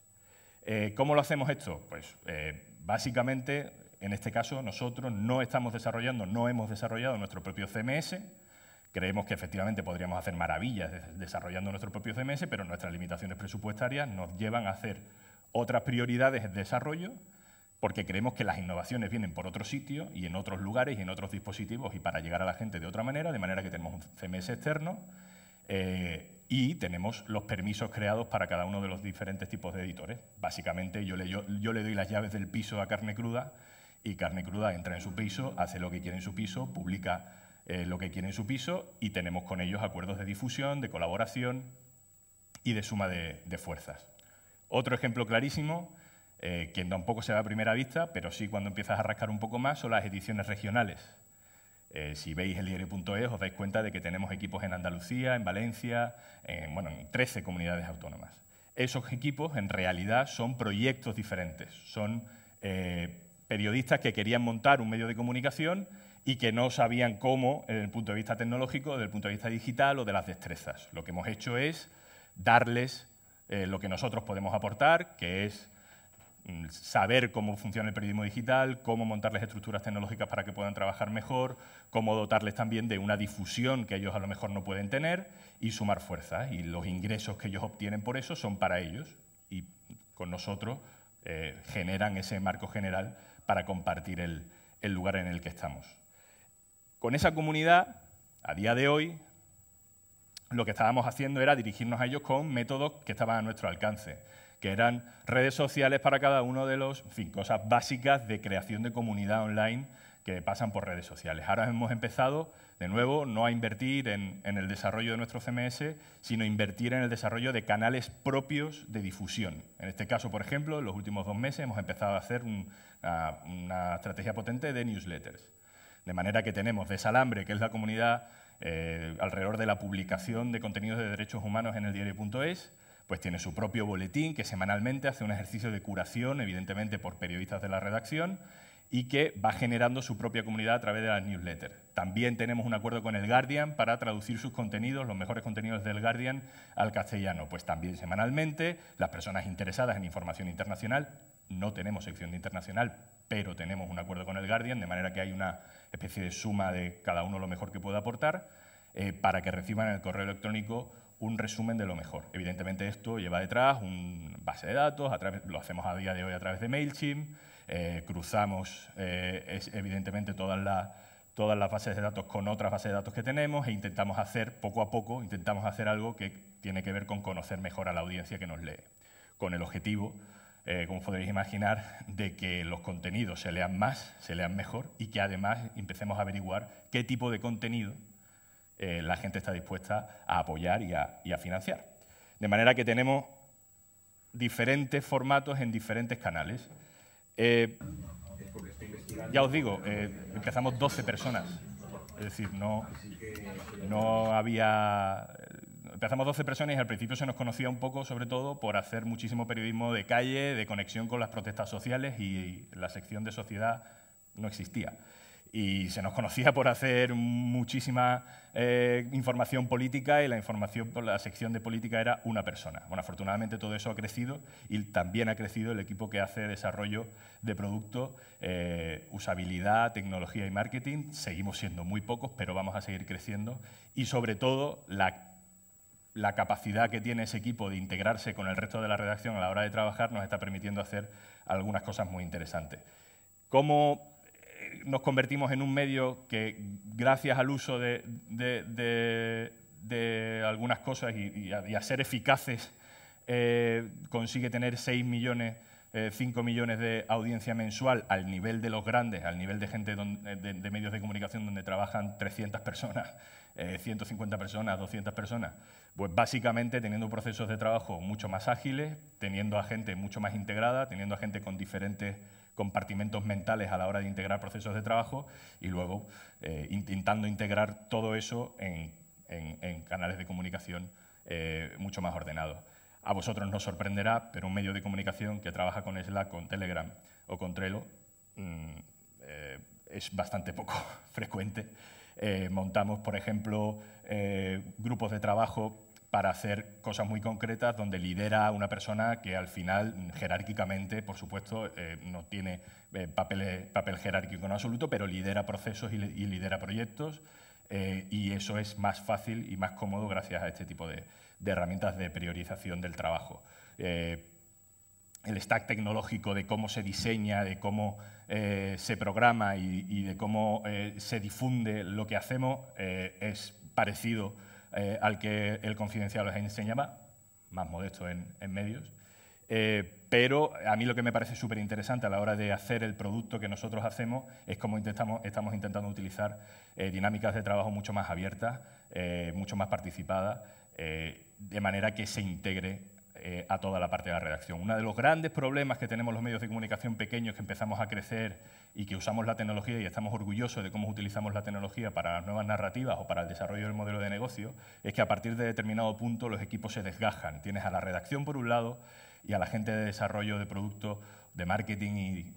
Eh, ¿Cómo lo hacemos esto? Pues eh, básicamente, en este caso, nosotros no estamos desarrollando, no hemos desarrollado nuestro propio CMS. Creemos que efectivamente podríamos hacer maravillas desarrollando nuestro propio CMS, pero nuestras limitaciones presupuestarias nos llevan a hacer otras prioridades de desarrollo, porque creemos que las innovaciones vienen por otro sitio y en otros lugares y en otros dispositivos y para llegar a la gente de otra manera, de manera que tenemos un CMS externo eh, y tenemos los permisos creados para cada uno de los diferentes tipos de editores. Básicamente yo le, doy las llaves del piso a Carne Cruda y Carne Cruda entra en su piso, hace lo que quiere en su piso, publica eh, lo que quiere en su piso y tenemos con ellos acuerdos de difusión, de colaboración y de suma de, fuerzas. Otro ejemplo clarísimo, eh, que tampoco se ve a primera vista, pero sí cuando empiezas a rascar un poco más, son las ediciones regionales. Eh, si veis el diario.es os dais cuenta de que tenemos equipos en Andalucía, en Valencia, en, bueno, en 13 comunidades autónomas. Esos equipos en realidad son proyectos diferentes, son eh, periodistas que querían montar un medio de comunicación y que no sabían cómo desde el punto de vista tecnológico, desde el punto de vista digital o de las destrezas. Lo que hemos hecho es darles eh, lo que nosotros podemos aportar, que es saber cómo funciona el periodismo digital, cómo montarles estructuras tecnológicas para que puedan trabajar mejor, cómo dotarles también de una difusión que ellos a lo mejor no pueden tener y sumar fuerzas. Y los ingresos que ellos obtienen por eso son para ellos y con nosotros eh, generan ese marco general para compartir el lugar en el que estamos. Con esa comunidad, a día de hoy, lo que estábamos haciendo era dirigirnos a ellos con métodos que estaban a nuestro alcance que eran redes sociales para cada uno de los, en fin, cosas básicas de creación de comunidad online que pasan por redes sociales. Ahora hemos empezado, de nuevo, no a invertir en, el desarrollo de nuestro CMS, sino a invertir en el desarrollo de canales propios de difusión. En este caso, por ejemplo, en los últimos dos meses hemos empezado a hacer una estrategia potente de newsletters. De manera que tenemos Desalambre, que es la comunidad eh, alrededor de la publicación de contenidos de derechos humanos en el diario.es, pues tiene su propio boletín que semanalmente hace un ejercicio de curación, evidentemente por periodistas de la redacción, y que va generando su propia comunidad a través de las newsletters. También tenemos un acuerdo con el Guardian para traducir sus contenidos, los mejores contenidos del Guardian, al castellano. Pues también semanalmente, las personas interesadas en información internacional, no tenemos sección de internacional, pero tenemos un acuerdo con el Guardian, de manera que hay una especie de suma de cada uno lo mejor que pueda aportar, eh, para que reciban el correo electrónico un resumen de lo mejor. Evidentemente esto lleva detrás un base de datos, a través, lo hacemos a día de hoy a través de MailChimp, eh, cruzamos eh, evidentemente todas las bases de datos con otras bases de datos que tenemos e intentamos hacer poco a poco, intentamos hacer algo que tiene que ver con conocer mejor a la audiencia que nos lee, con el objetivo, eh, como podréis imaginar, de que los contenidos se lean más, se lean mejor y que además empecemos a averiguar qué tipo de contenido eh, la gente está dispuesta a apoyar y a, financiar. De manera que tenemos diferentes formatos en diferentes canales. Eh, ya os digo, eh, empezamos 12 personas. Es decir, no, no había... Empezamos 12 personas y al principio se nos conocía un poco, sobre todo, por hacer muchísimo periodismo de calle, de conexión con las protestas sociales y la sección de sociedad no existía y se nos conocía por hacer muchísima eh, información política y la información por la sección de política era una persona. Bueno, afortunadamente todo eso ha crecido y también ha crecido el equipo que hace desarrollo de productos, eh, usabilidad, tecnología y marketing. Seguimos siendo muy pocos, pero vamos a seguir creciendo y sobre todo la, la capacidad que tiene ese equipo de integrarse con el resto de la redacción a la hora de trabajar nos está permitiendo hacer algunas cosas muy interesantes. ¿Cómo nos convertimos en un medio que, gracias al uso de, algunas cosas y, a, ser eficaces, eh, consigue tener 6 millones, 5 eh, millones de audiencia mensual al nivel de los grandes, al nivel de gente eh, de, medios de comunicación donde trabajan 300 personas, 150 personas, 200 personas. Pues básicamente teniendo procesos de trabajo mucho más ágiles, teniendo a gente mucho más integrada, teniendo a gente con diferentes compartimentos mentales a la hora de integrar procesos de trabajo y luego eh, intentando integrar todo eso en, canales de comunicación eh, mucho más ordenados. A vosotros no sorprenderá, pero un medio de comunicación que trabaja con Slack, con Telegram o con Trello mm, eh, es bastante poco frecuente. montamos, por ejemplo, grupos de trabajo para hacer cosas muy concretas donde lidera a una persona que al final, jerárquicamente, por supuesto, eh, no tiene eh, papel, jerárquico en absoluto, pero lidera procesos y, lidera proyectos. Eh, y eso es más fácil y más cómodo gracias a este tipo de, herramientas de priorización del trabajo. el stack tecnológico de cómo se diseña, de cómo se programa y de cómo se difunde lo que hacemos es parecido eh, al que el Confidencial os enseñaba, más modesto en, medios. Eh, pero a mí lo que me parece súper interesante a la hora de hacer el producto que nosotros hacemos es cómo intentamos, estamos intentando utilizar eh, dinámicas de trabajo mucho más abiertas, mucho más participadas, de manera que se integre eh, a toda la parte de la redacción. Uno de los grandes problemas que tenemos los medios de comunicación pequeños que empezamos a crecer y que usamos la tecnología y estamos orgullosos de cómo utilizamos la tecnología para las nuevas narrativas o para el desarrollo del modelo de negocio, es que a partir de determinado punto los equipos se desgajan. Tienes a la redacción por un lado y a la gente de desarrollo de productos, de marketing y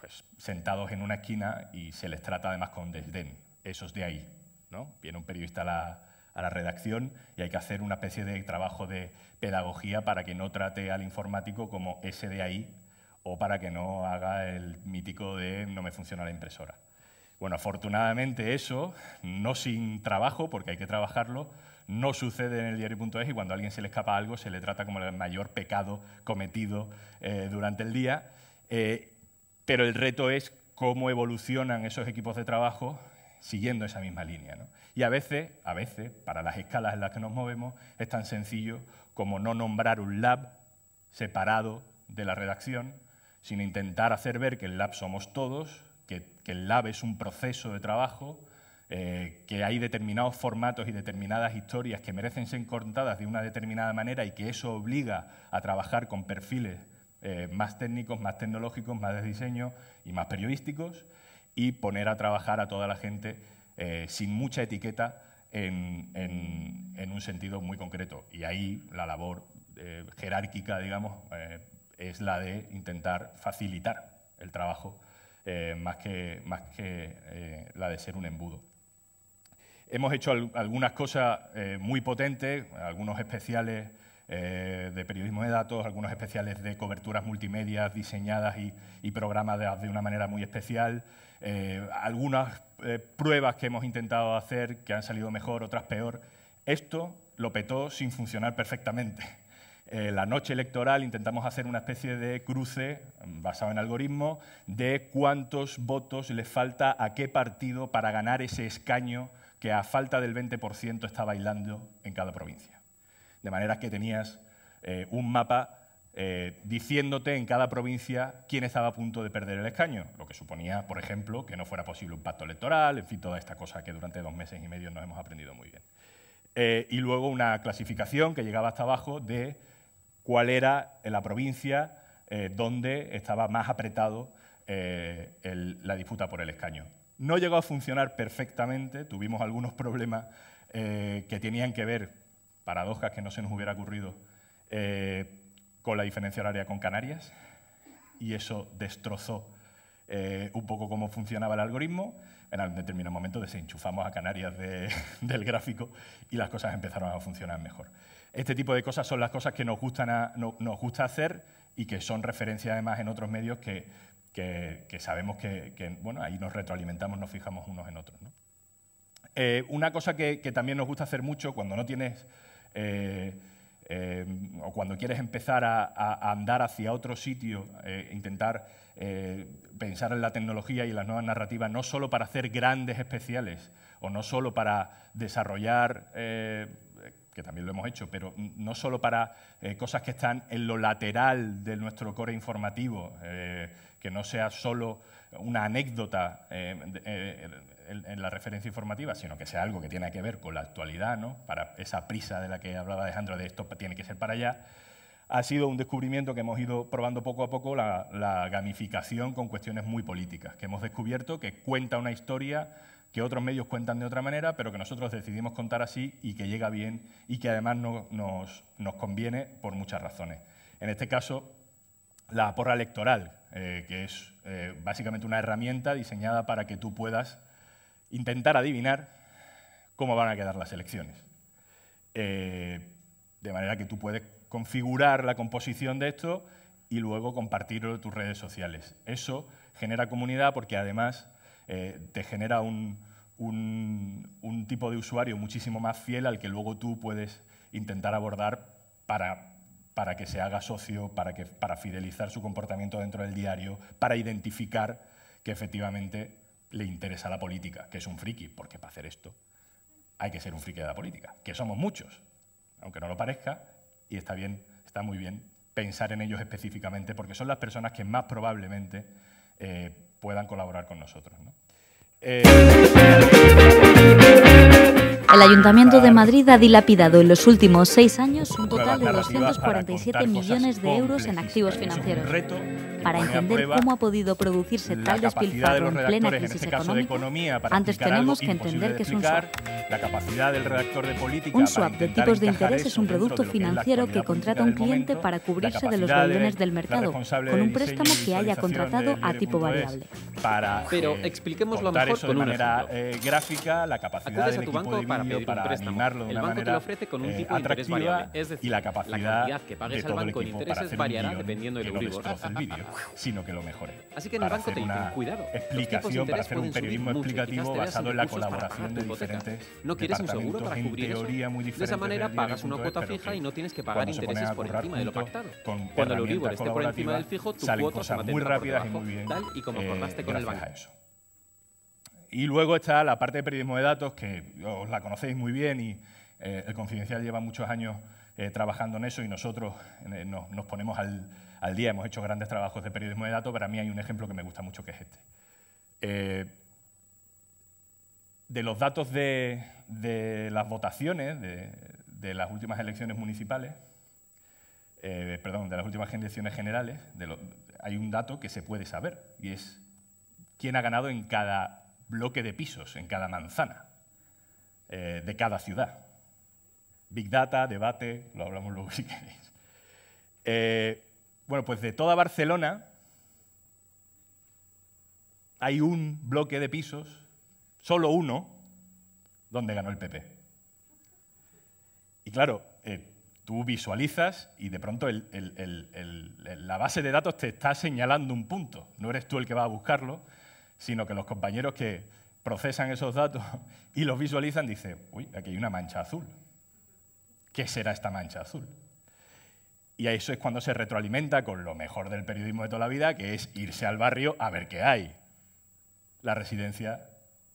pues, sentados en una esquina y se les trata además con desdén. Eso es de ahí. ¿no? Viene un periodista a la a la redacción y hay que hacer una especie de trabajo de pedagogía para que no trate al informático como ese de ahí o para que no haga el mítico de no me funciona la impresora. Bueno, afortunadamente eso, no sin trabajo, porque hay que trabajarlo, no sucede en el diario.es y cuando a alguien se le escapa algo se le trata como el mayor pecado cometido eh, durante el día. Eh, pero el reto es cómo evolucionan esos equipos de trabajo siguiendo esa misma línea. ¿no? Y a veces, a veces, para las escalas en las que nos movemos, es tan sencillo como no nombrar un lab separado de la redacción, sin intentar hacer ver que el lab somos todos, que, el lab es un proceso de trabajo, eh, que hay determinados formatos y determinadas historias que merecen ser contadas de una determinada manera y que eso obliga a trabajar con perfiles eh, más técnicos, más tecnológicos, más de diseño y más periodísticos, y poner a trabajar a toda la gente eh, sin mucha etiqueta en, un sentido muy concreto. Y ahí la labor eh, jerárquica, digamos, eh, es la de intentar facilitar el trabajo más que, más que la de ser un embudo. Hemos hecho algunas cosas muy potentes, algunos especiales de periodismo de datos, algunos especiales de coberturas multimedia diseñadas y, programadas de una manera muy especial, algunas eh, pruebas que hemos intentado hacer, que han salido mejor, otras peor. Esto lo petó sin funcionar perfectamente. Eh, la noche electoral intentamos hacer una especie de cruce mm, basado en algoritmo de cuántos votos le falta a qué partido para ganar ese escaño que a falta del 20% está bailando en cada provincia. De manera que tenías eh, un mapa eh, diciéndote en cada provincia quién estaba a punto de perder el escaño, lo que suponía, por ejemplo, que no fuera posible un pacto electoral, en fin, toda esta cosa que durante dos meses y medio nos hemos aprendido muy bien. Eh, y luego una clasificación que llegaba hasta abajo de cuál era la provincia eh, donde estaba más apretado la disputa por el escaño. No llegó a funcionar perfectamente, tuvimos algunos problemas que tenían que ver, paradojas que no se nos hubiera ocurrido, con la diferencia horaria con Canarias y eso destrozó eh, un poco cómo funcionaba el algoritmo. En algún determinado momento desenchufamos a Canarias del gráfico y las cosas empezaron a funcionar mejor. Este tipo de cosas son las cosas que nos, gustan nos gusta hacer y que son referencia además en otros medios que, sabemos que, bueno, ahí nos retroalimentamos, nos fijamos unos en otros. Eh, una cosa que, también nos gusta hacer mucho cuando no tienes... Eh, eh, o cuando quieres empezar a, andar hacia otro sitio, eh, intentar eh, pensar en la tecnología y en las nuevas narrativas, no solo para hacer grandes especiales o no solo para desarrollar, que también lo hemos hecho, pero no solo para cosas que están en lo lateral de nuestro core informativo, que no sea solo una anécdota eh, eh, en, la referencia informativa, sino que sea algo que tiene que ver con la actualidad, ¿no? para esa prisa de la que hablaba Alejandro, de esto tiene que ser para allá, ha sido un descubrimiento que hemos ido probando poco a poco, la, gamificación con cuestiones muy políticas, que hemos descubierto que cuenta una historia que otros medios cuentan de otra manera, pero que nosotros decidimos contar así y que llega bien y que además nos, conviene por muchas razones. En este caso, la porra electoral, eh, que es eh, básicamente una herramienta diseñada para que tú puedas intentar adivinar cómo van a quedar las elecciones. Eh, de manera que tú puedes configurar la composición de esto y luego compartirlo en tus redes sociales. Eso genera comunidad porque además te genera un tipo de usuario muchísimo más fiel al que luego tú puedes intentar abordar para para que se haga socio, para, que, para fidelizar su comportamiento dentro del diario, para identificar que efectivamente le interesa la política, que es un friki, porque para hacer esto hay que ser un friki de la política, que somos muchos, aunque no lo parezca, y está bien, está muy bien pensar en ellos específicamente, porque son las personas que más probablemente eh, puedan colaborar con nosotros. Eh, el Ayuntamiento de Madrid ha dilapidado en los últimos seis años un total de 247 millones de euros en activos financieros para entender cómo ha podido producirse tal despilfarro en plena crisis este económica, antes tenemos que entender que es un swap. un swap de tipos de interés es un producto financiero que, contrata un cliente para cubrirse de los vaivenes del mercado con un préstamo que haya contratado a tipo variable. Pero eh, expliquémoslo mejor con de manera eh, gráfica, la capacidad Acudes a tu banco para pedir para un préstamo. El banco te lo ofrece con un tipo eh, de interés variable, es decir, la, capacidad que pagues al banco en intereses variará dependiendo del Euribor sino que lo mejore. Así que en el banco te dicen, cuidado. Explicación, para hacer un periodismo explicativo basado en la colaboración de diferentes. No quieres un seguro para cubrir eso. De esa manera pagas una cuota fija y no tienes que pagar intereses por encima de lo pactado. Cuando el Euribor esté por encima del fijo, tu cuota se muy rápidas y muy bien. Tal y como eh, acordaste con el banco. Y luego está la parte de periodismo de datos, que os la conocéis muy bien y eh, el Confidencial lleva muchos años eh, trabajando en eso y nosotros nos ponemos al, al día. Hemos hecho grandes trabajos de periodismo de datos, para mí hay un ejemplo que me gusta mucho que es este. Eh, de los datos de, las votaciones de, las últimas elecciones municipales, eh, perdón, de las últimas elecciones generales, hay un dato que se puede saber y es quién ha ganado en cada bloque de pisos, en cada manzana eh, de cada ciudad. Big Data, debate, lo hablamos luego si queréis. Bueno, pues de toda Barcelona hay un bloque de pisos, solo uno, donde ganó el PP. Y claro, eh, tú visualizas y de pronto la base de datos te está señalando un punto. No eres tú el que va a buscarlo, sino que los compañeros que procesan esos datos y los visualizan dicen, uy, aquí hay una mancha azul. ¿Qué será esta mancha azul? Y eso es cuando se retroalimenta con lo mejor del periodismo de toda la vida, que es irse al barrio a ver qué hay. La residencia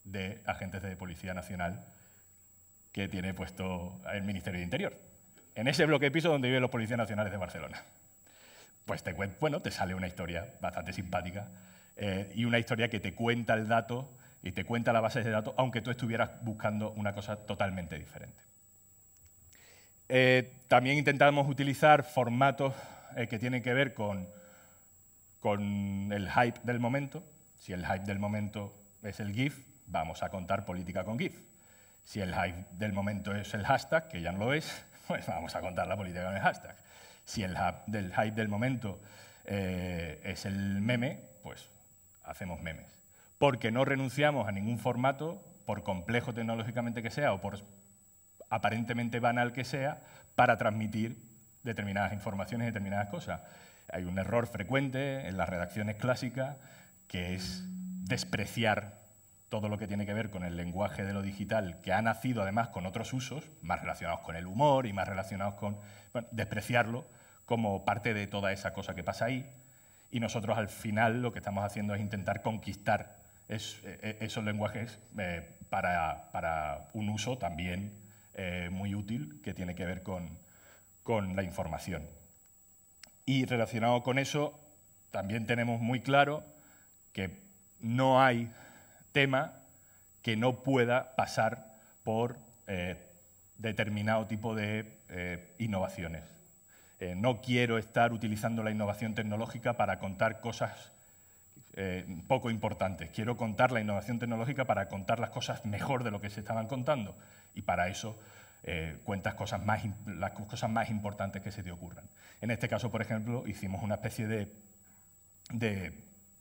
de agentes de Policía Nacional que tiene puesto el Ministerio de Interior. En ese bloque de piso donde viven los policías nacionales de Barcelona. Pues te, bueno, te sale una historia bastante simpática eh, y una historia que te cuenta el dato y te cuenta la base de datos, aunque tú estuvieras buscando una cosa totalmente diferente. Eh, también intentamos utilizar formatos eh, que tienen que ver con, con el hype del momento. Si el hype del momento es el GIF, vamos a contar política con GIF. Si el hype del momento es el hashtag, que ya no lo es, pues vamos a contar la política con el hashtag. Si el del hype del momento eh, es el meme, pues hacemos memes. Porque no renunciamos a ningún formato, por complejo tecnológicamente que sea o por aparentemente banal que sea, para transmitir determinadas informaciones, determinadas cosas. Hay un error frecuente en las redacciones clásicas que es despreciar todo lo que tiene que ver con el lenguaje de lo digital, que ha nacido además con otros usos, más relacionados con el humor y más relacionados con bueno, despreciarlo como parte de toda esa cosa que pasa ahí. Y nosotros al final lo que estamos haciendo es intentar conquistar eh, eh, esos lenguajes eh, para, para, un uso también eh, muy útil que tiene que ver con, la información. Y relacionado con eso, también tenemos muy claro que no hay tema que no pueda pasar por eh, determinado tipo de eh, innovaciones. no quiero estar utilizando la innovación tecnológica para contar cosas poco importantes. Quiero contar la innovación tecnológica para contar las cosas mejor de lo que se estaban contando. Y para eso eh, cuentas cosas más, las cosas más importantes que se te ocurran. En este caso, por ejemplo, hicimos una especie de, de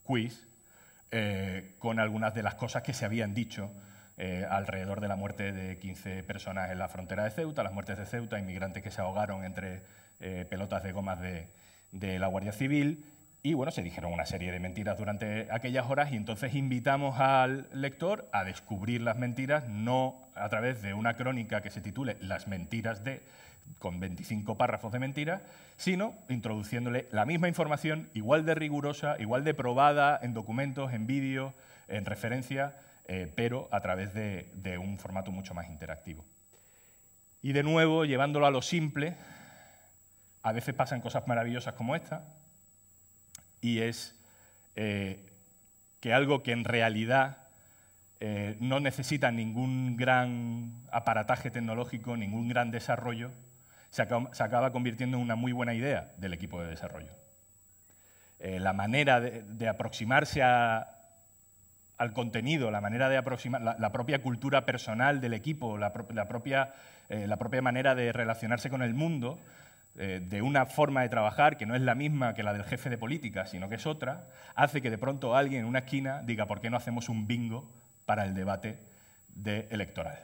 quiz eh, con algunas de las cosas que se habían dicho eh, alrededor de la muerte de 15 personas en la frontera de Ceuta, las muertes de Ceuta, inmigrantes que se ahogaron entre pelotas de gomas de, de, la Guardia Civil, y bueno, se dijeron una serie de mentiras durante aquellas horas y entonces invitamos al lector a descubrir las mentiras, no a través de una crónica que se titule Las mentiras de, con 25 párrafos de mentiras, sino introduciéndole la misma información, igual de rigurosa, igual de probada en documentos, en vídeos, en referencia, eh, pero a través de un formato mucho más interactivo. Y de nuevo, llevándolo a lo simple, a veces pasan cosas maravillosas como esta, y es eh, que algo que en realidad eh, no necesita ningún gran aparataje tecnológico, ningún gran desarrollo, se acaba, convirtiendo en una muy buena idea del equipo de desarrollo. Eh, la manera de, aproximarse al contenido, la manera de aproximar, la, propia cultura personal del equipo, la propia manera de relacionarse con el mundo, eh, de una forma de trabajar que no es la misma que la del jefe de política, sino que es otra, hace que de pronto alguien en una esquina diga, ¿por qué no hacemos un bingo para el debate de electoral?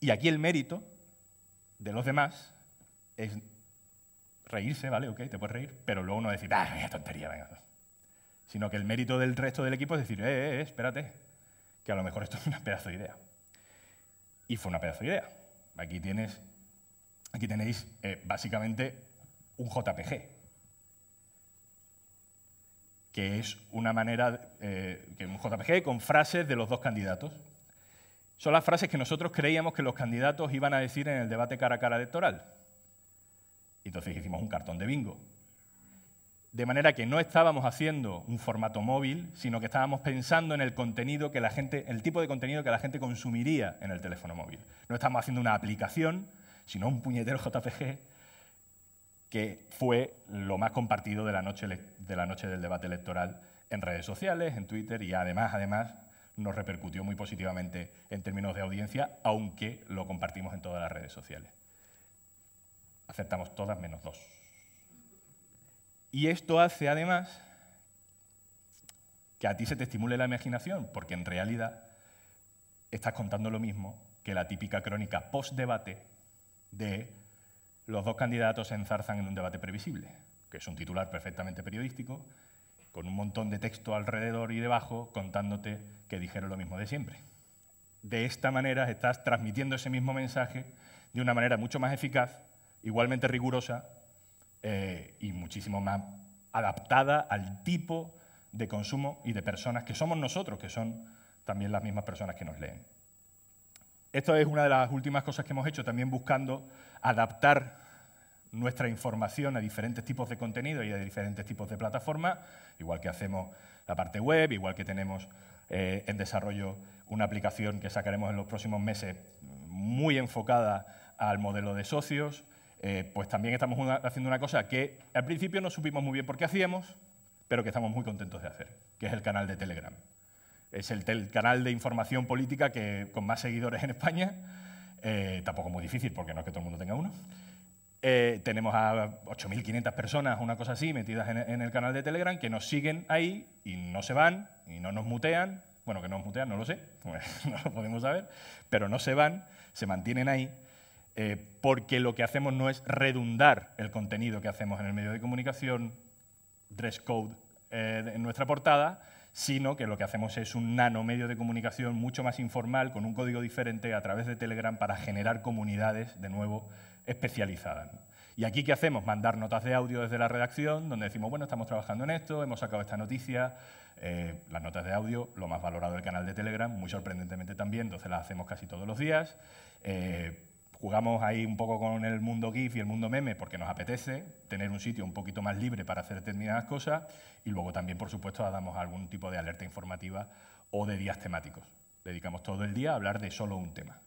Y aquí el mérito de los demás es reírse, ¿vale? Ok, te puedes reír, pero luego no decir, ah, qué tontería, venga. Sino que el mérito del resto del equipo es decir, eh, eh, eh, espérate, que a lo mejor esto es una pedazo de idea. Y fue una pedazo de idea. Aquí tienes Aquí tenéis eh, básicamente un JPG, que es una manera, eh, que un JPG con frases de los dos candidatos. Son las frases que nosotros creíamos que los candidatos iban a decir en el debate cara a cara electoral. entonces hicimos un cartón de bingo. De manera que no estábamos haciendo un formato móvil, sino que estábamos pensando en el contenido que la gente, el tipo de contenido que la gente consumiría en el teléfono móvil. No estábamos haciendo una aplicación, sino un puñetero JPG que fue lo más compartido de la noche, de la noche del debate electoral en redes sociales, en Twitter y además, además, nos repercutió muy positivamente en términos de audiencia, aunque lo compartimos en todas las redes sociales. Aceptamos todas menos dos. Y esto hace además que a ti se te estimule la imaginación, porque en realidad estás contando lo mismo que la típica crónica post-debate de los dos candidatos se enzarzan en un debate previsible, que es un titular perfectamente periodístico, con un montón de texto alrededor y debajo contándote que dijeron lo mismo de siempre. De esta manera estás transmitiendo ese mismo mensaje de una manera mucho más eficaz, igualmente rigurosa eh, y muchísimo más adaptada al tipo de consumo y de personas que somos nosotros, que son también las mismas personas que nos leen. Esto es una de las últimas cosas que hemos hecho, también buscando adaptar nuestra información a diferentes tipos de contenido y a diferentes tipos de plataformas, igual que hacemos la parte web, igual que tenemos eh, en desarrollo una aplicación que sacaremos en los próximos meses muy enfocada al modelo de socios, eh, pues también estamos haciendo una cosa que al principio no supimos muy bien por qué hacíamos, pero que estamos muy contentos de hacer, que es el canal de Telegram. Es el, canal de información política que, con más seguidores en España. Eh, tampoco muy difícil, porque no es que todo el mundo tenga uno. Eh, tenemos a 8.500 personas, una cosa así, metidas en, el canal de Telegram, que nos siguen ahí y no se van y no nos mutean. Bueno, que no nos mutean, no lo sé, no lo podemos saber, pero no se van, se mantienen ahí, eh, porque lo que hacemos no es redundar el contenido que hacemos en el medio de comunicación, dress code eh, en nuestra portada, sino que lo que hacemos es un nano medio de comunicación mucho más informal, con un código diferente a través de Telegram para generar comunidades, de nuevo, especializadas. ¿Y aquí qué hacemos? Mandar notas de audio desde la redacción, donde decimos, bueno, estamos trabajando en esto, hemos sacado esta noticia, eh, las notas de audio, lo más valorado del canal de Telegram, muy sorprendentemente también, entonces las hacemos casi todos los días. Eh, jugamos ahí un poco con el mundo GIF y el mundo meme porque nos apetece tener un sitio un poquito más libre para hacer determinadas cosas y luego también, por supuesto, damos algún tipo de alerta informativa o de días temáticos. Dedicamos todo el día a hablar de solo un tema.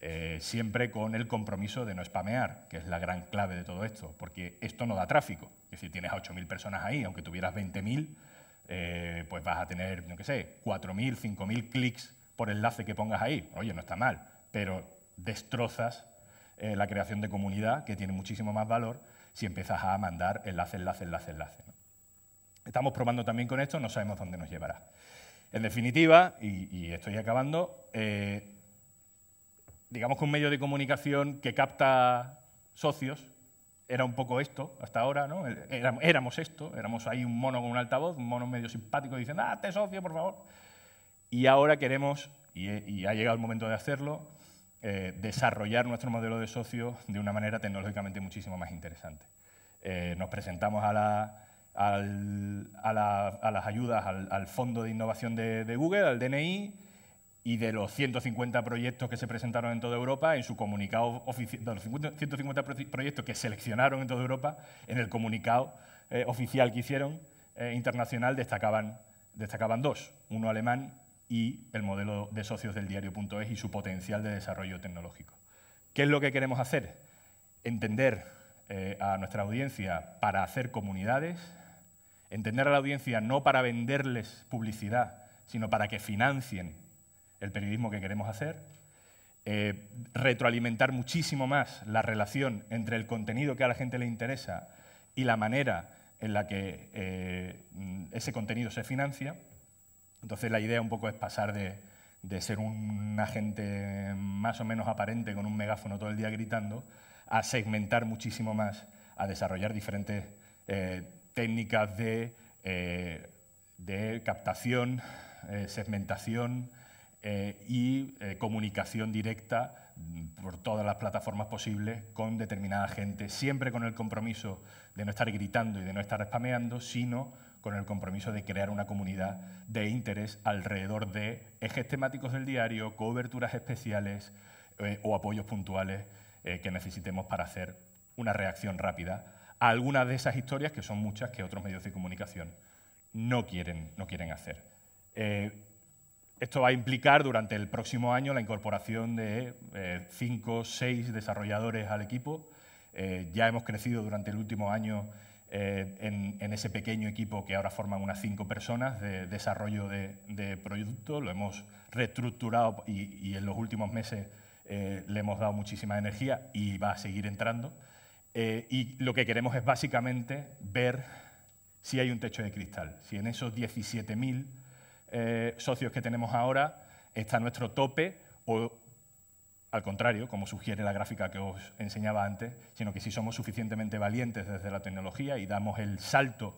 Eh, siempre con el compromiso de no spamear, que es la gran clave de todo esto, porque esto no da tráfico. Es decir, tienes a 8.000 personas ahí, aunque tuvieras 20.000, eh, pues vas a tener, no qué sé, 4.000, 5.000 clics por enlace que pongas ahí. Oye, no está mal, pero destrozas eh, la creación de comunidad, que tiene muchísimo más valor si empiezas a mandar enlace, enlace, enlace, enlace. Estamos probando también con esto, no sabemos dónde nos llevará. En definitiva, y, estoy acabando, eh, digamos que un medio de comunicación que capta socios era un poco esto hasta ahora, ¿no? Eh, éramos esto, éramos ahí un mono con un altavoz, un mono medio simpático diciendo, ah, este socio, por favor. Y ahora queremos, y, y ha llegado el momento de hacerlo, eh, desarrollar nuestro modelo de socio de una manera tecnológicamente muchísimo más interesante. Eh, nos presentamos a, las ayudas, al, Fondo de Innovación de, Google, al DNI, y de los 150 proyectos que se presentaron en toda Europa, en su comunicado oficial, de los 150 proyectos que seleccionaron en toda Europa, en el comunicado eh, oficial que hicieron internacional destacaban dos, uno alemán y el modelo de socios del diario.es y su potencial de desarrollo tecnológico. ¿Qué es lo que queremos hacer? Entender eh, a nuestra audiencia para hacer comunidades, entender a la audiencia no para venderles publicidad, sino para que financien el periodismo que queremos hacer, eh, retroalimentar muchísimo más la relación entre el contenido que a la gente le interesa y la manera en la que eh, ese contenido se financia. Entonces la idea un poco es pasar de, de ser un agente más o menos aparente con un megáfono todo el día gritando a segmentar muchísimo más, a desarrollar diferentes eh, técnicas de, eh, de captación, eh, segmentación y comunicación directa por todas las plataformas posibles con determinada gente, siempre con el compromiso de no estar gritando y de no estar spameando, sino con el compromiso de crear una comunidad de interés alrededor de ejes temáticos del diario, coberturas especiales eh, o apoyos puntuales eh, que necesitemos para hacer una reacción rápida a algunas de esas historias, que son muchas, que otros medios de comunicación no quieren, no quieren hacer. Eh, esto va a implicar durante el próximo año la incorporación de cinco o seis desarrolladores al equipo. ya hemos crecido durante el último año eh, en, ese pequeño equipo que ahora forman unas cinco personas de desarrollo de, producto. Lo hemos reestructurado y, en los últimos meses eh, le hemos dado muchísima energía y va a seguir entrando. Eh, y lo que queremos es básicamente ver si hay un techo de cristal, si en esos 17.000 socios que tenemos ahora está nuestro tope o, al contrario, como sugiere la gráfica que os enseñaba antes, sino que si somos suficientemente valientes desde la tecnología y damos el salto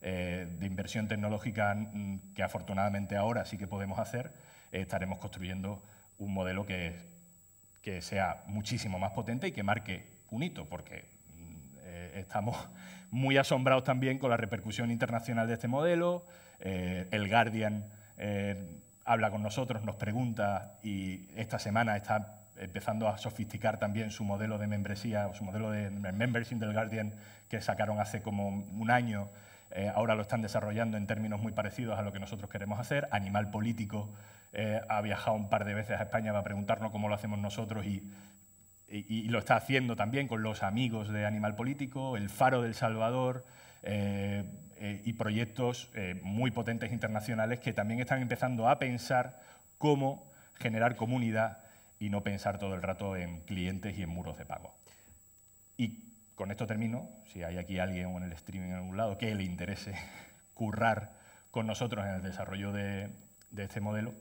eh, de inversión tecnológica mm, que afortunadamente ahora sí que podemos hacer, eh, estaremos construyendo un modelo que, sea muchísimo más potente y que marque un hito, porque mm, eh, estamos muy asombrados también con la repercusión internacional de este modelo. el Guardian habla con nosotros, nos pregunta y esta semana está empezando a sofisticar también su modelo de membresía, o su modelo de membership del Guardian que sacaron hace como un año, eh, ahora lo están desarrollando en términos muy parecidos a lo que nosotros queremos hacer. Animal Político eh, ha viajado un par de veces a España para preguntarnos cómo lo hacemos nosotros y, lo está haciendo también con los amigos de Animal Político, El Faro del Salvador eh, y proyectos muy potentes internacionales que también están empezando a pensar cómo generar comunidad y no pensar todo el rato en clientes y en muros de pago. Y con esto termino, si hay aquí alguien o en el streaming en algún lado que le interese currar con nosotros en el desarrollo de, este modelo,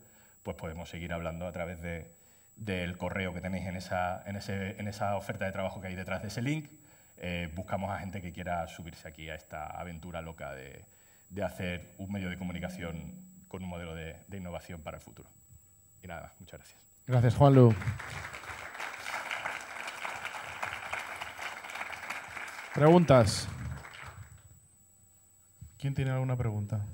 pues podemos seguir hablando a través de, del correo que tenéis en esa, en, ese, en esa oferta de trabajo que hay detrás de ese link. Eh, buscamos a gente que quiera subirse aquí a esta aventura loca de, de hacer un medio de comunicación con un modelo de, de innovación para el futuro. Y nada muchas gracias. Gracias, Juanlu. Preguntas. ¿Quién tiene alguna pregunta?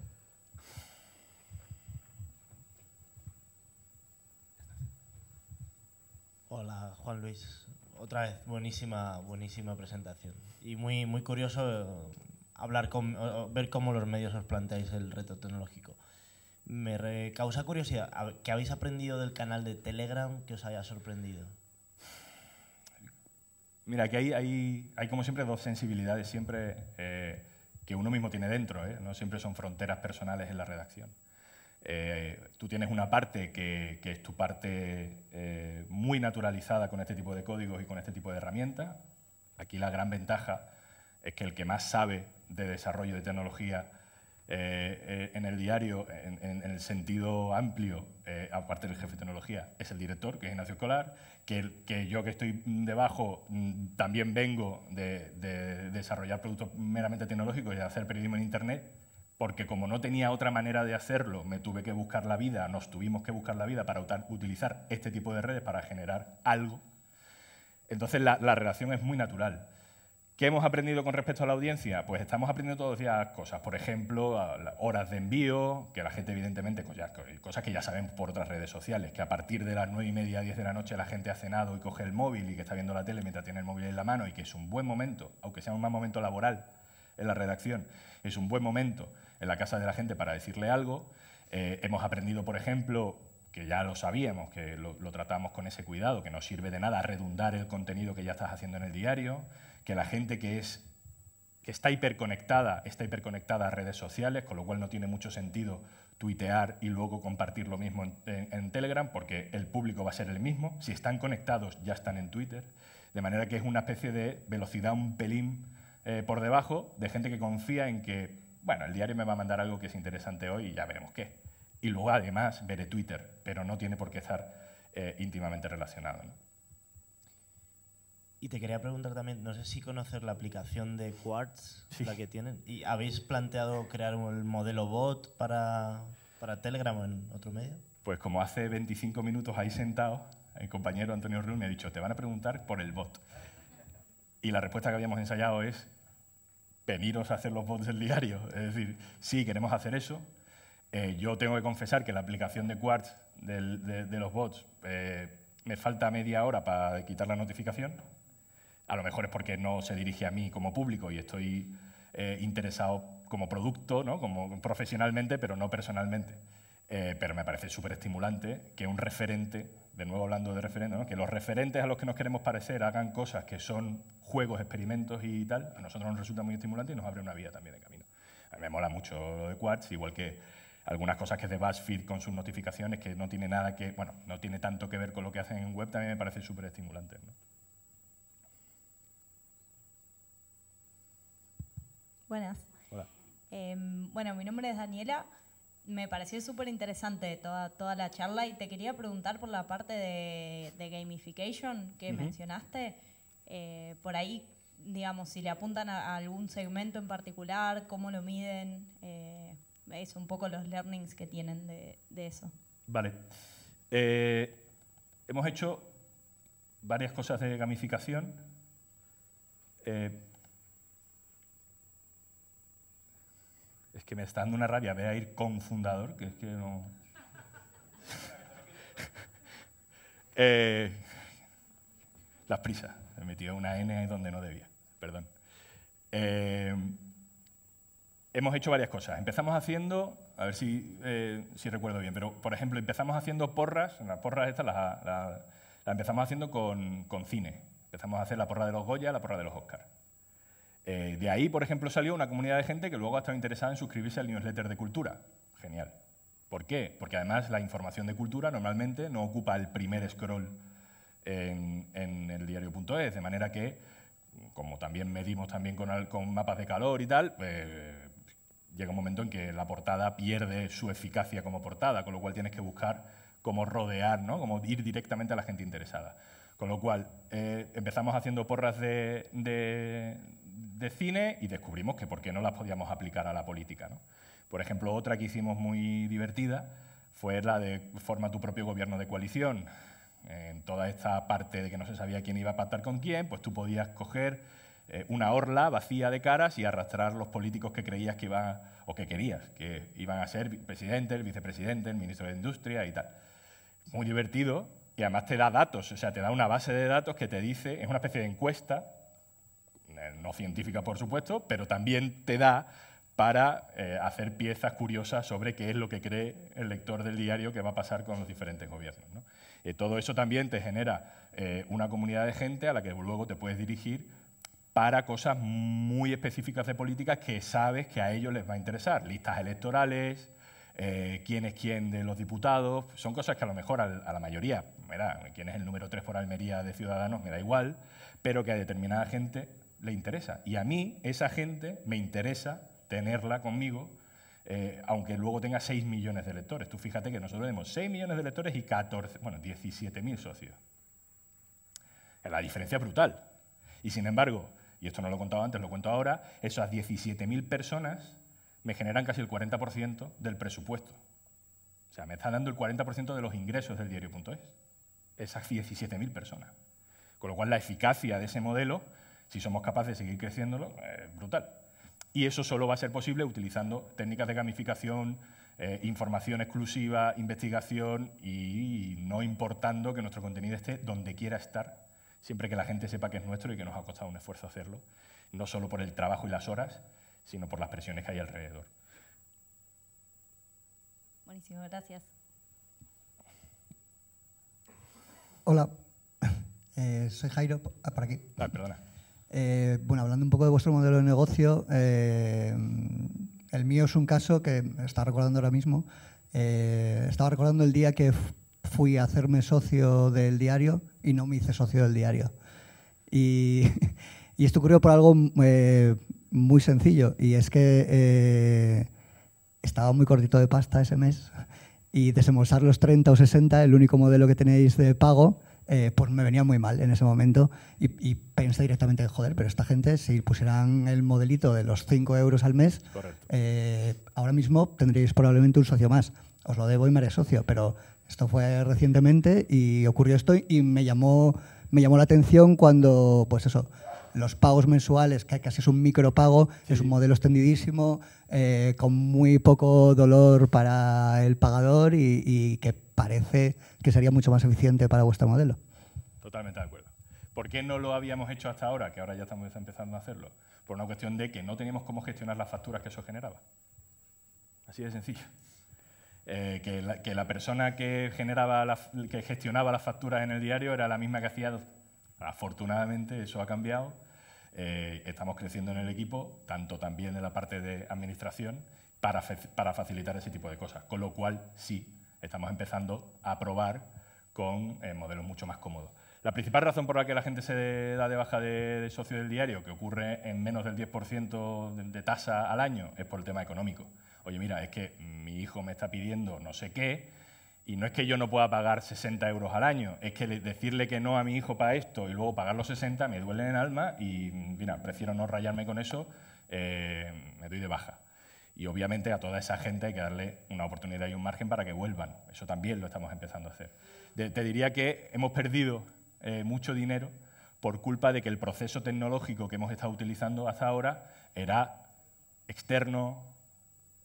Hola, Juan Luis. Otra vez, buenísima, buenísima presentación. Y muy, muy curioso eh, hablar con, ver cómo los medios os planteáis el reto tecnológico. Me causa curiosidad, ¿qué habéis aprendido del canal de Telegram que os haya sorprendido? Mira, que hay, hay, hay como siempre dos sensibilidades siempre eh, que uno mismo tiene dentro, ¿eh? no siempre son fronteras personales en la redacción. Eh, tú tienes una parte que, que es tu parte muy naturalizada con este tipo de códigos y con este tipo de herramientas. Aquí la gran ventaja es que el que más sabe de desarrollo de tecnología eh, eh, en el diario, en, el sentido amplio, eh, aparte del jefe de tecnología, es el director, que es Ignacio Escolar, que, yo que estoy debajo mm, también vengo de, desarrollar productos meramente tecnológicos y de hacer periodismo en Internet, porque como no tenía otra manera de hacerlo, me tuve que buscar la vida, nos tuvimos que buscar la vida para utilizar este tipo de redes para generar algo. Entonces la relación es muy natural. ¿Qué hemos aprendido con respecto a la audiencia? Pues estamos aprendiendo todos los días cosas, por ejemplo, horas de envío, que la gente evidentemente, cosas que ya saben por otras redes sociales, que a partir de las 9 y media, 10 de la noche la gente ha cenado y coge el móvil y que está viendo la tele mientras tiene el móvil en la mano y que es un buen momento, aunque sea un mal momento laboral en la redacción, es un buen momento en la casa de la gente para decirle algo. Eh, hemos aprendido, por ejemplo, que ya lo sabíamos, que lo, lo tratamos con ese cuidado, que no sirve de nada redundar el contenido que ya estás haciendo en el diario que la gente que es que está hiperconectada, está hiperconectada a redes sociales, con lo cual no tiene mucho sentido tuitear y luego compartir lo mismo en, Telegram, porque el público va a ser el mismo. Si están conectados, ya están en Twitter. De manera que es una especie de velocidad un pelín eh, por debajo de gente que confía en que, bueno, el diario me va a mandar algo que es interesante hoy y ya veremos qué. Y luego, además, veré Twitter, pero no tiene por qué estar eh, íntimamente relacionado. Y te quería preguntar también, no sé si conocer la aplicación de Quartz, la que tienen. ¿Y habéis planteado crear un modelo bot para, para Telegram o en otro medio? Pues como hace 25 minutos ahí sentado, el compañero Antonio Rull me ha dicho, te van a preguntar por el bot. Y la respuesta que habíamos ensayado es, veniros a hacer los bots del diario. Es decir, sí, queremos hacer eso. Eh, yo tengo que confesar que la aplicación de Quartz de, los bots eh, me falta media hora para quitar la notificación a lo mejor es porque no se dirige a mí como público y estoy eh, interesado como producto, ¿no? como profesionalmente, pero no personalmente. Eh, pero me parece súper estimulante que un referente, de nuevo hablando de referente, que los referentes a los que nos queremos parecer hagan cosas que son juegos, experimentos y tal, a nosotros nos resulta muy estimulante y nos abre una vía también de camino. A mí me mola mucho lo de Quartz, igual que algunas cosas que es de BuzzFeed con sus notificaciones, que no tiene nada que, bueno, no tiene tanto que ver con lo que hacen en web, también me parece súper estimulante. ¿no? Buenas. Hola. Em, bueno, mi nombre es Daniela. Me pareció súper interesante toda, toda la charla y te quería preguntar por la parte de, gamification que mencionaste. Eh, por ahí, digamos, si le apuntan a, algún segmento en particular, cómo lo miden, eh, es un poco los learnings que tienen de, eso. Vale. Eh, hemos hecho varias cosas de gamificación. Eh, Es que me está dando una rabia ver a ir con fundador, que es que no... las eh, prisas. he metido una N ahí donde no debía, perdón. Eh, hemos hecho varias cosas. Empezamos haciendo, a ver eh, si, recuerdo bien, pero por ejemplo, empezamos haciendo porras, las porras estas las, empezamos haciendo con, con, cine. Empezamos a hacer la porra de los Goya, la porra de los Oscar. Eh, de ahí, por ejemplo, salió una comunidad de gente que luego ha estado interesada en suscribirse al newsletter de cultura. Genial. ¿Por qué? Porque además la información de cultura normalmente no ocupa el primer scroll en, el diario.es, de manera que, como también medimos también con, con mapas de calor y tal, pues, llega un momento en que la portada pierde su eficacia como portada, con lo cual tienes que buscar cómo rodear, ¿no? cómo ir directamente a la gente interesada. Con lo cual, eh, empezamos haciendo porras de de cine y descubrimos que por qué no las podíamos aplicar a la política. ¿no? Por ejemplo, otra que hicimos muy divertida fue la de forma tu propio gobierno de coalición. En toda esta parte de que no se sabía quién iba a pactar con quién, pues tú podías coger eh, una orla vacía de caras y arrastrar los políticos que creías que iban, o que querías, que iban a ser presidente, el vicepresidente, el ministro de Industria y tal. Muy divertido y además te da datos, o sea, te da una base de datos que te dice, es una especie de encuesta eh, no científica por supuesto, pero también te da para eh, hacer piezas curiosas sobre qué es lo que cree el lector del diario que va a pasar con los diferentes gobiernos. Eh, todo eso también te genera una comunidad de gente a la que luego te puedes dirigir para cosas muy específicas de políticas que sabes que a ellos les va a interesar. Listas electorales, quién es quién de los diputados, son cosas que a lo mejor a la mayoría, me quién es el número 3 por Almería de Ciudadanos, me da igual, pero que a determinada gente le interesa. Y a mí, esa gente, me interesa tenerla conmigo, eh, aunque luego tenga 6 millones de lectores. Tú fíjate que nosotros tenemos 6 millones de lectores y 14, bueno, 17.000 socios. La diferencia brutal. Y sin embargo, y esto no lo he contado antes, lo cuento ahora, esas 17.000 personas me generan casi el 40% del presupuesto. O sea, me está dando el 40% de los ingresos del diario.es. Esas 17.000 personas. Con lo cual, la eficacia de ese modelo si somos capaces de seguir creciéndolo, es eh, brutal. Y eso solo va a ser posible utilizando técnicas de gamificación, eh, información exclusiva, investigación y, no importando que nuestro contenido esté donde quiera estar, siempre que la gente sepa que es nuestro y que nos ha costado un esfuerzo hacerlo, no solo por el trabajo y las horas, sino por las presiones que hay alrededor. Buenísimo, gracias. Hola, eh, soy Jairo, ¿Para aquí. perdona. Eh, bueno, hablando un poco de vuestro modelo de negocio, eh, el mío es un caso que está recordando ahora mismo. Eh, estaba recordando el día que fui a hacerme socio del diario y no me hice socio del diario. Y, y esto ocurrió por algo muy sencillo, y es que estaba muy cortito de pasta ese mes y desembolsar los 30 o 60, el único modelo que tenéis de pago, eh, pues me venía muy mal en ese momento y, pensé directamente, joder, pero esta gente, si pusieran el modelito de los 5 euros al mes, eh, ahora mismo tendréis probablemente un socio más. Os lo debo y me haré socio, pero esto fue recientemente y ocurrió esto y me llamó, me llamó la atención cuando, pues eso, los pagos mensuales, que casi es un micropago, es un modelo extendidísimo, eh, con muy poco dolor para el pagador y que parece que sería mucho más eficiente para vuestro modelo. Totalmente de acuerdo. ¿Por qué no lo habíamos hecho hasta ahora, que ahora ya estamos empezando a hacerlo? Por una cuestión de que no teníamos cómo gestionar las facturas que eso generaba. Así de sencillo. Eh, que, la, persona que, generaba que gestionaba las facturas en el diario era la misma que hacía. Afortunadamente eso ha cambiado. Eh, estamos creciendo en el equipo, tanto también en la parte de administración, para, para facilitar ese tipo de cosas. Con lo cual, sí, estamos empezando a probar con eh, modelos mucho más cómodos. La principal razón por la que la gente se da de baja de, socio del diario, que ocurre en menos del 10% de, tasa al año, es por el tema económico. Oye, mira, es que mi hijo me está pidiendo no sé qué, y no es que yo no pueda pagar 60 euros al año, es que decirle que no a mi hijo para esto y luego pagar los 60 me duele en el alma y, mira, prefiero no rayarme con eso, eh, me doy de baja. Y obviamente a toda esa gente hay que darle una oportunidad y un margen para que vuelvan. Eso también lo estamos empezando a hacer. te diría que hemos perdido eh, mucho dinero por culpa de que el proceso tecnológico que hemos estado utilizando hasta ahora era externo,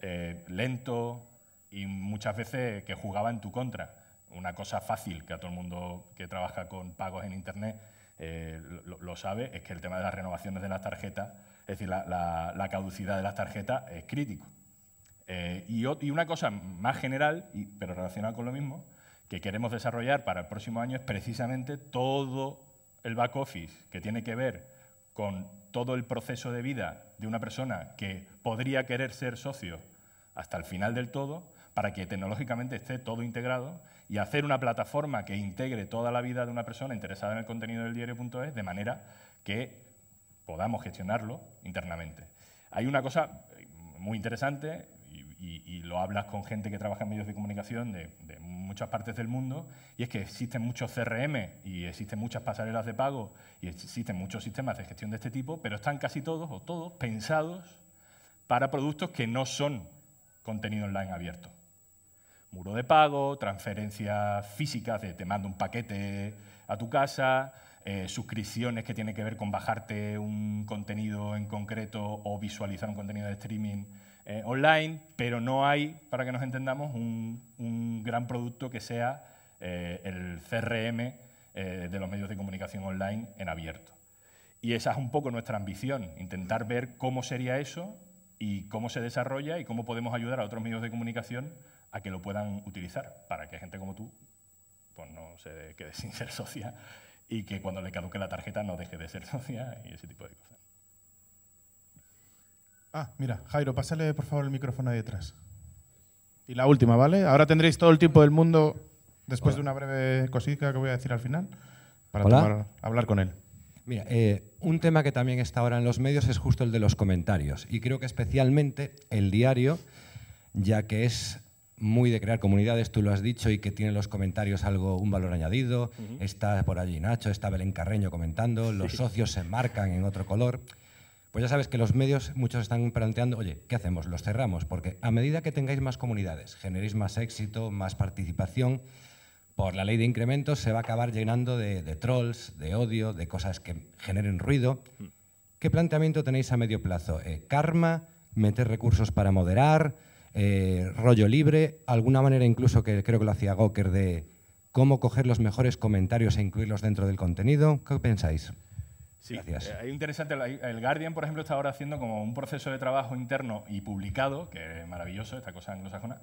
eh, lento y muchas veces que jugaba en tu contra. Una cosa fácil que a todo el mundo que trabaja con pagos en Internet eh, lo sabe es que el tema de las renovaciones de las tarjetas es decir, la, caducidad de las tarjetas es crítico. Eh, y, una cosa más general, pero relacionada con lo mismo, que queremos desarrollar para el próximo año es precisamente todo el back office que tiene que ver con todo el proceso de vida de una persona que podría querer ser socio hasta el final del todo, para que tecnológicamente esté todo integrado y hacer una plataforma que integre toda la vida de una persona interesada en el contenido del diario.es de manera que podamos gestionarlo internamente. Hay una cosa muy interesante, y, lo hablas con gente que trabaja en medios de comunicación de, de, muchas partes del mundo, y es que existen muchos CRM y existen muchas pasarelas de pago y existen muchos sistemas de gestión de este tipo, pero están casi todos o todos pensados para productos que no son contenido online abierto. Muro de pago, transferencias físicas de te mando un paquete a tu casa, eh, suscripciones que tienen que ver con bajarte un contenido en concreto o visualizar un contenido de streaming eh, online, pero no hay, para que nos entendamos, un, gran producto que sea eh, el CRM de los medios de comunicación online en abierto. Y esa es un poco nuestra ambición, intentar ver cómo sería eso y cómo se desarrolla y cómo podemos ayudar a otros medios de comunicación a que lo puedan utilizar, para que gente como tú pues no se quede sin ser socia y que cuando le caduque la tarjeta no deje de ser socia y ese tipo de cosas. Ah, mira, Jairo, pásale por favor el micrófono de detrás. Y la última, ¿vale? Ahora tendréis todo el tiempo del mundo, después de una breve cosita que voy a decir al final, para hablar con él. Mira, eh, un tema que también está ahora en los medios es justo el de los comentarios. Y creo que especialmente el diario, ya que es muy de crear comunidades, tú lo has dicho, y que tiene los comentarios algo, un valor añadido. Está por allí Nacho, está Belén Carreño comentando, los socios se marcan en otro color. Pues ya sabes que los medios, muchos están planteando, oye, ¿qué hacemos? ¿Los cerramos? Porque a medida que tengáis más comunidades, generéis más éxito, más participación, por la ley de incrementos se va a acabar llenando de, trolls, de odio, de cosas que generen ruido. Mm. ¿Qué planteamiento tenéis a medio plazo? Eh, ¿Karma? ¿Meter recursos para moderar? Eh, rollo libre, alguna manera incluso que creo que lo hacía Goker de cómo coger los mejores comentarios e incluirlos dentro del contenido. ¿Qué pensáis? Sí, Gracias. Eh, interesante, el Guardian, por ejemplo, está ahora haciendo como un proceso de trabajo interno y publicado, que es maravilloso, esta cosa anglosajona,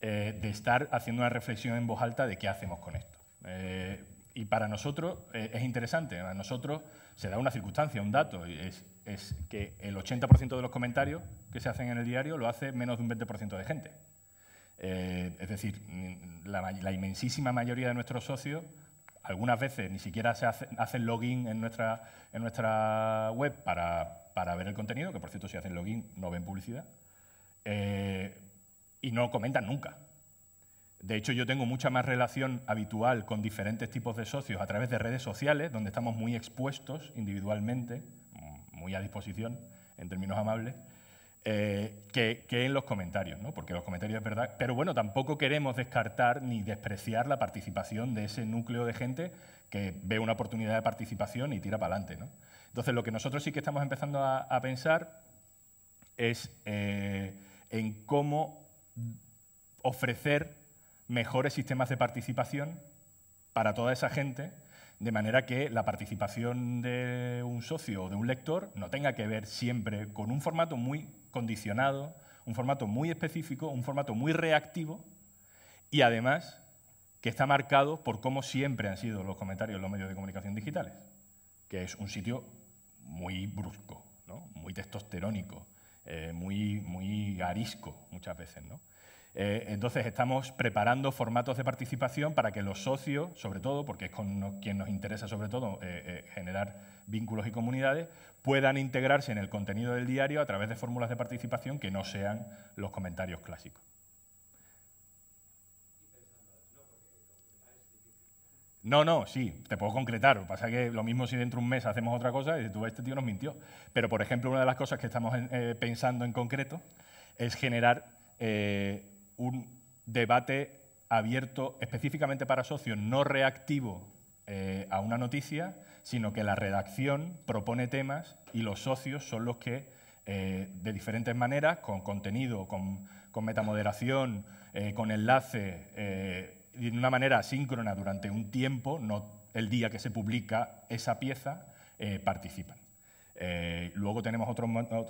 eh, de estar haciendo una reflexión en voz alta de qué hacemos con esto y para nosotros eh, es interesante, a nosotros se da una circunstancia, un dato, es, es que el 80% de los comentarios que se hacen en el diario lo hace menos de un 20% de gente. Eh, es decir, mm, la, inmensísima mayoría de nuestros socios algunas veces ni siquiera se hacen login en nuestra, en nuestra web para, ver el contenido, que por cierto si hacen login no ven publicidad, eh, y no comentan nunca. De hecho, yo tengo mucha más relación habitual con diferentes tipos de socios a través de redes sociales, donde estamos muy expuestos individualmente, muy a disposición, en términos amables, eh, que, en los comentarios, ¿no? porque los comentarios es verdad. Pero bueno, tampoco queremos descartar ni despreciar la participación de ese núcleo de gente que ve una oportunidad de participación y tira para adelante. Entonces, lo que nosotros sí que estamos empezando a, pensar es eh, en cómo ofrecer mejores sistemas de participación para toda esa gente, de manera que la participación de un socio o de un lector no tenga que ver siempre con un formato muy condicionado, un formato muy específico, un formato muy reactivo y además que está marcado por cómo siempre han sido los comentarios en los medios de comunicación digitales, que es un sitio muy brusco, ¿no? muy testosterónico, eh, muy, muy arisco muchas veces. ¿no? Eh, entonces estamos preparando formatos de participación para que los socios, sobre todo, porque es con quien nos interesa sobre todo eh, eh, generar vínculos y comunidades, puedan integrarse en el contenido del diario a través de fórmulas de participación que no sean los comentarios clásicos. No, no, sí, te puedo concretar. Lo pasa que lo mismo si dentro de un mes hacemos otra cosa y tú, este tío nos mintió. Pero, por ejemplo, una de las cosas que estamos pensando en concreto es generar un debate abierto específicamente para socios, no reactivo eh, a una noticia, sino que la redacción propone temas y los socios son los que, eh, de diferentes maneras, con contenido, con, metamoderación, eh, con enlace, de una manera asíncrona durante un tiempo, no el día que se publica esa pieza, participan. Eh, luego tenemos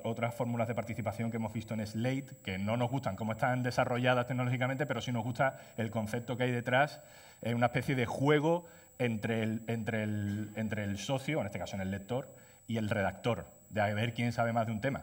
otras fórmulas de participación que hemos visto en Slate, que no nos gustan cómo están desarrolladas tecnológicamente, pero sí nos gusta el concepto que hay detrás, una especie de juego entre el, socio, en este caso en el lector, y el redactor, de ver quién sabe más de un tema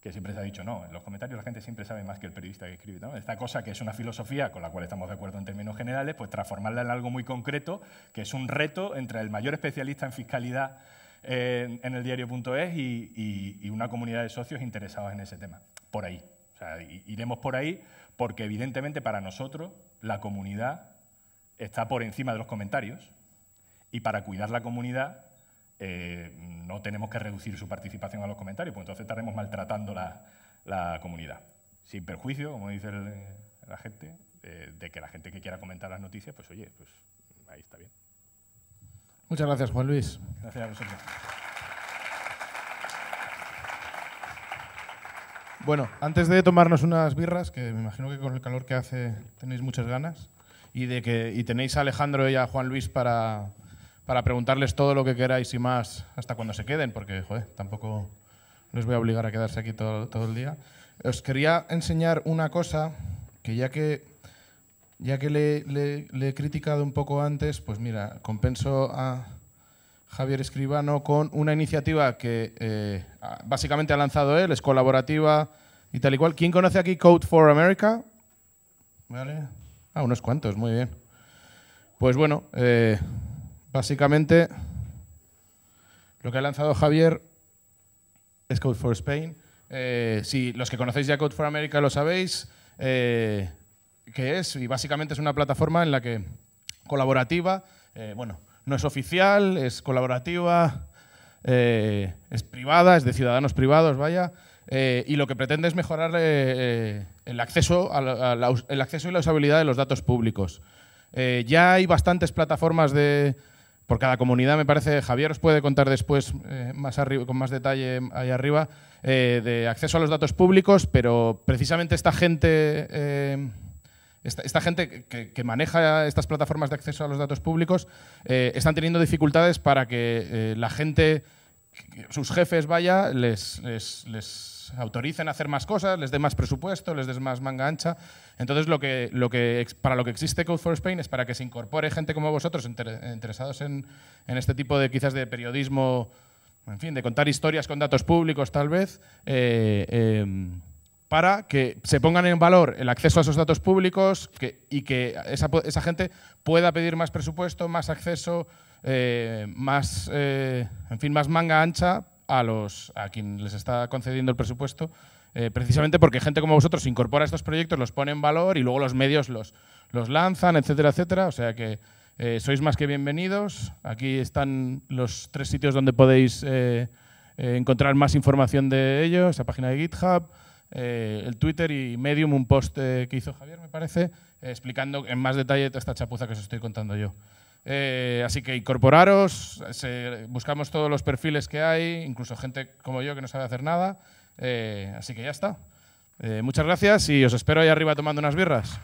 que siempre se ha dicho, no, en los comentarios la gente siempre sabe más que el periodista que escribe. Esta cosa que es una filosofía con la cual estamos de acuerdo en términos generales, pues transformarla en algo muy concreto, que es un reto entre el mayor especialista en fiscalidad en, el diario.es y, y, una comunidad de socios interesados en ese tema. Por ahí. O sea, iremos por ahí porque evidentemente para nosotros la comunidad está por encima de los comentarios y para cuidar la comunidad eh, no tenemos que reducir su participación a los comentarios, pues entonces estaremos maltratando la, comunidad. Sin perjuicio, como dice eh, la gente, eh, de que la gente que quiera comentar las noticias, pues oye, pues ahí está bien. Muchas gracias, Juan Luis. Bueno, antes de tomarnos unas birras, que me imagino que con el calor que hace tenéis muchas ganas, y de que y tenéis a Alejandro y a Juan Luis para, para preguntarles todo lo que queráis y más hasta cuando se queden, porque tampoco les voy a obligar a quedarse aquí todo, todo el día. Os quería enseñar una cosa que ya que, ya que le he criticado un poco antes, pues mira, compenso a, Javier Escribano con una iniciativa que eh, básicamente ha lanzado él, es colaborativa y tal y cual. ¿Quién conoce aquí Code for America? ¿Vale? Ah, unos cuantos, muy bien. Pues bueno, eh, básicamente lo que ha lanzado Javier es Code for Spain. Eh, si los que conocéis ya Code for America lo sabéis, ¿qué es, y básicamente es una plataforma en la que colaborativa, bueno, no es oficial, es colaborativa, eh, es privada, es de ciudadanos privados, vaya, eh, y lo que pretende es mejorar eh, el, acceso acceso y la usabilidad de los datos públicos. ya hay bastantes plataformas de, por cada comunidad, me parece, Javier os puede contar después más arriba, con más detalle mm, ahí arriba, de acceso a los datos públicos, pero precisamente esta gente esta, gente que, maneja estas plataformas de acceso a los datos públicos eh, están teniendo dificultades para que eh, la gente, sus jefes, vaya, les, autoricen a hacer más cosas, les dé más presupuesto, les des más manga ancha. Entonces, lo que, para lo que existe Code for Spain es para que se incorpore gente como vosotros interesados en, este tipo de quizás de periodismo en fin, de contar historias con datos públicos tal vez, eh, em, para que se pongan en valor el acceso a esos datos públicos y que esa, gente pueda pedir más presupuesto, más acceso, eh, más, eh, en fin, más manga ancha a, los, a quien les está concediendo el presupuesto, eh, precisamente porque gente como vosotros incorpora estos proyectos, los pone en valor y luego los medios los, los lanzan, etcétera, etcétera. O sea que sois más que bienvenidos. Aquí están los tres sitios donde podéis encontrar más información de ellos, esa página de GitHub. Eh, el Twitter y Medium un post eh, que hizo Javier, me parece, eh, explicando en más detalle toda esta chapuza que os estoy contando yo. así que incorporaros, buscamos todos los perfiles que hay, incluso gente como yo que no sabe hacer nada. así que ya está. muchas gracias y os espero ahí arriba tomando unas birras.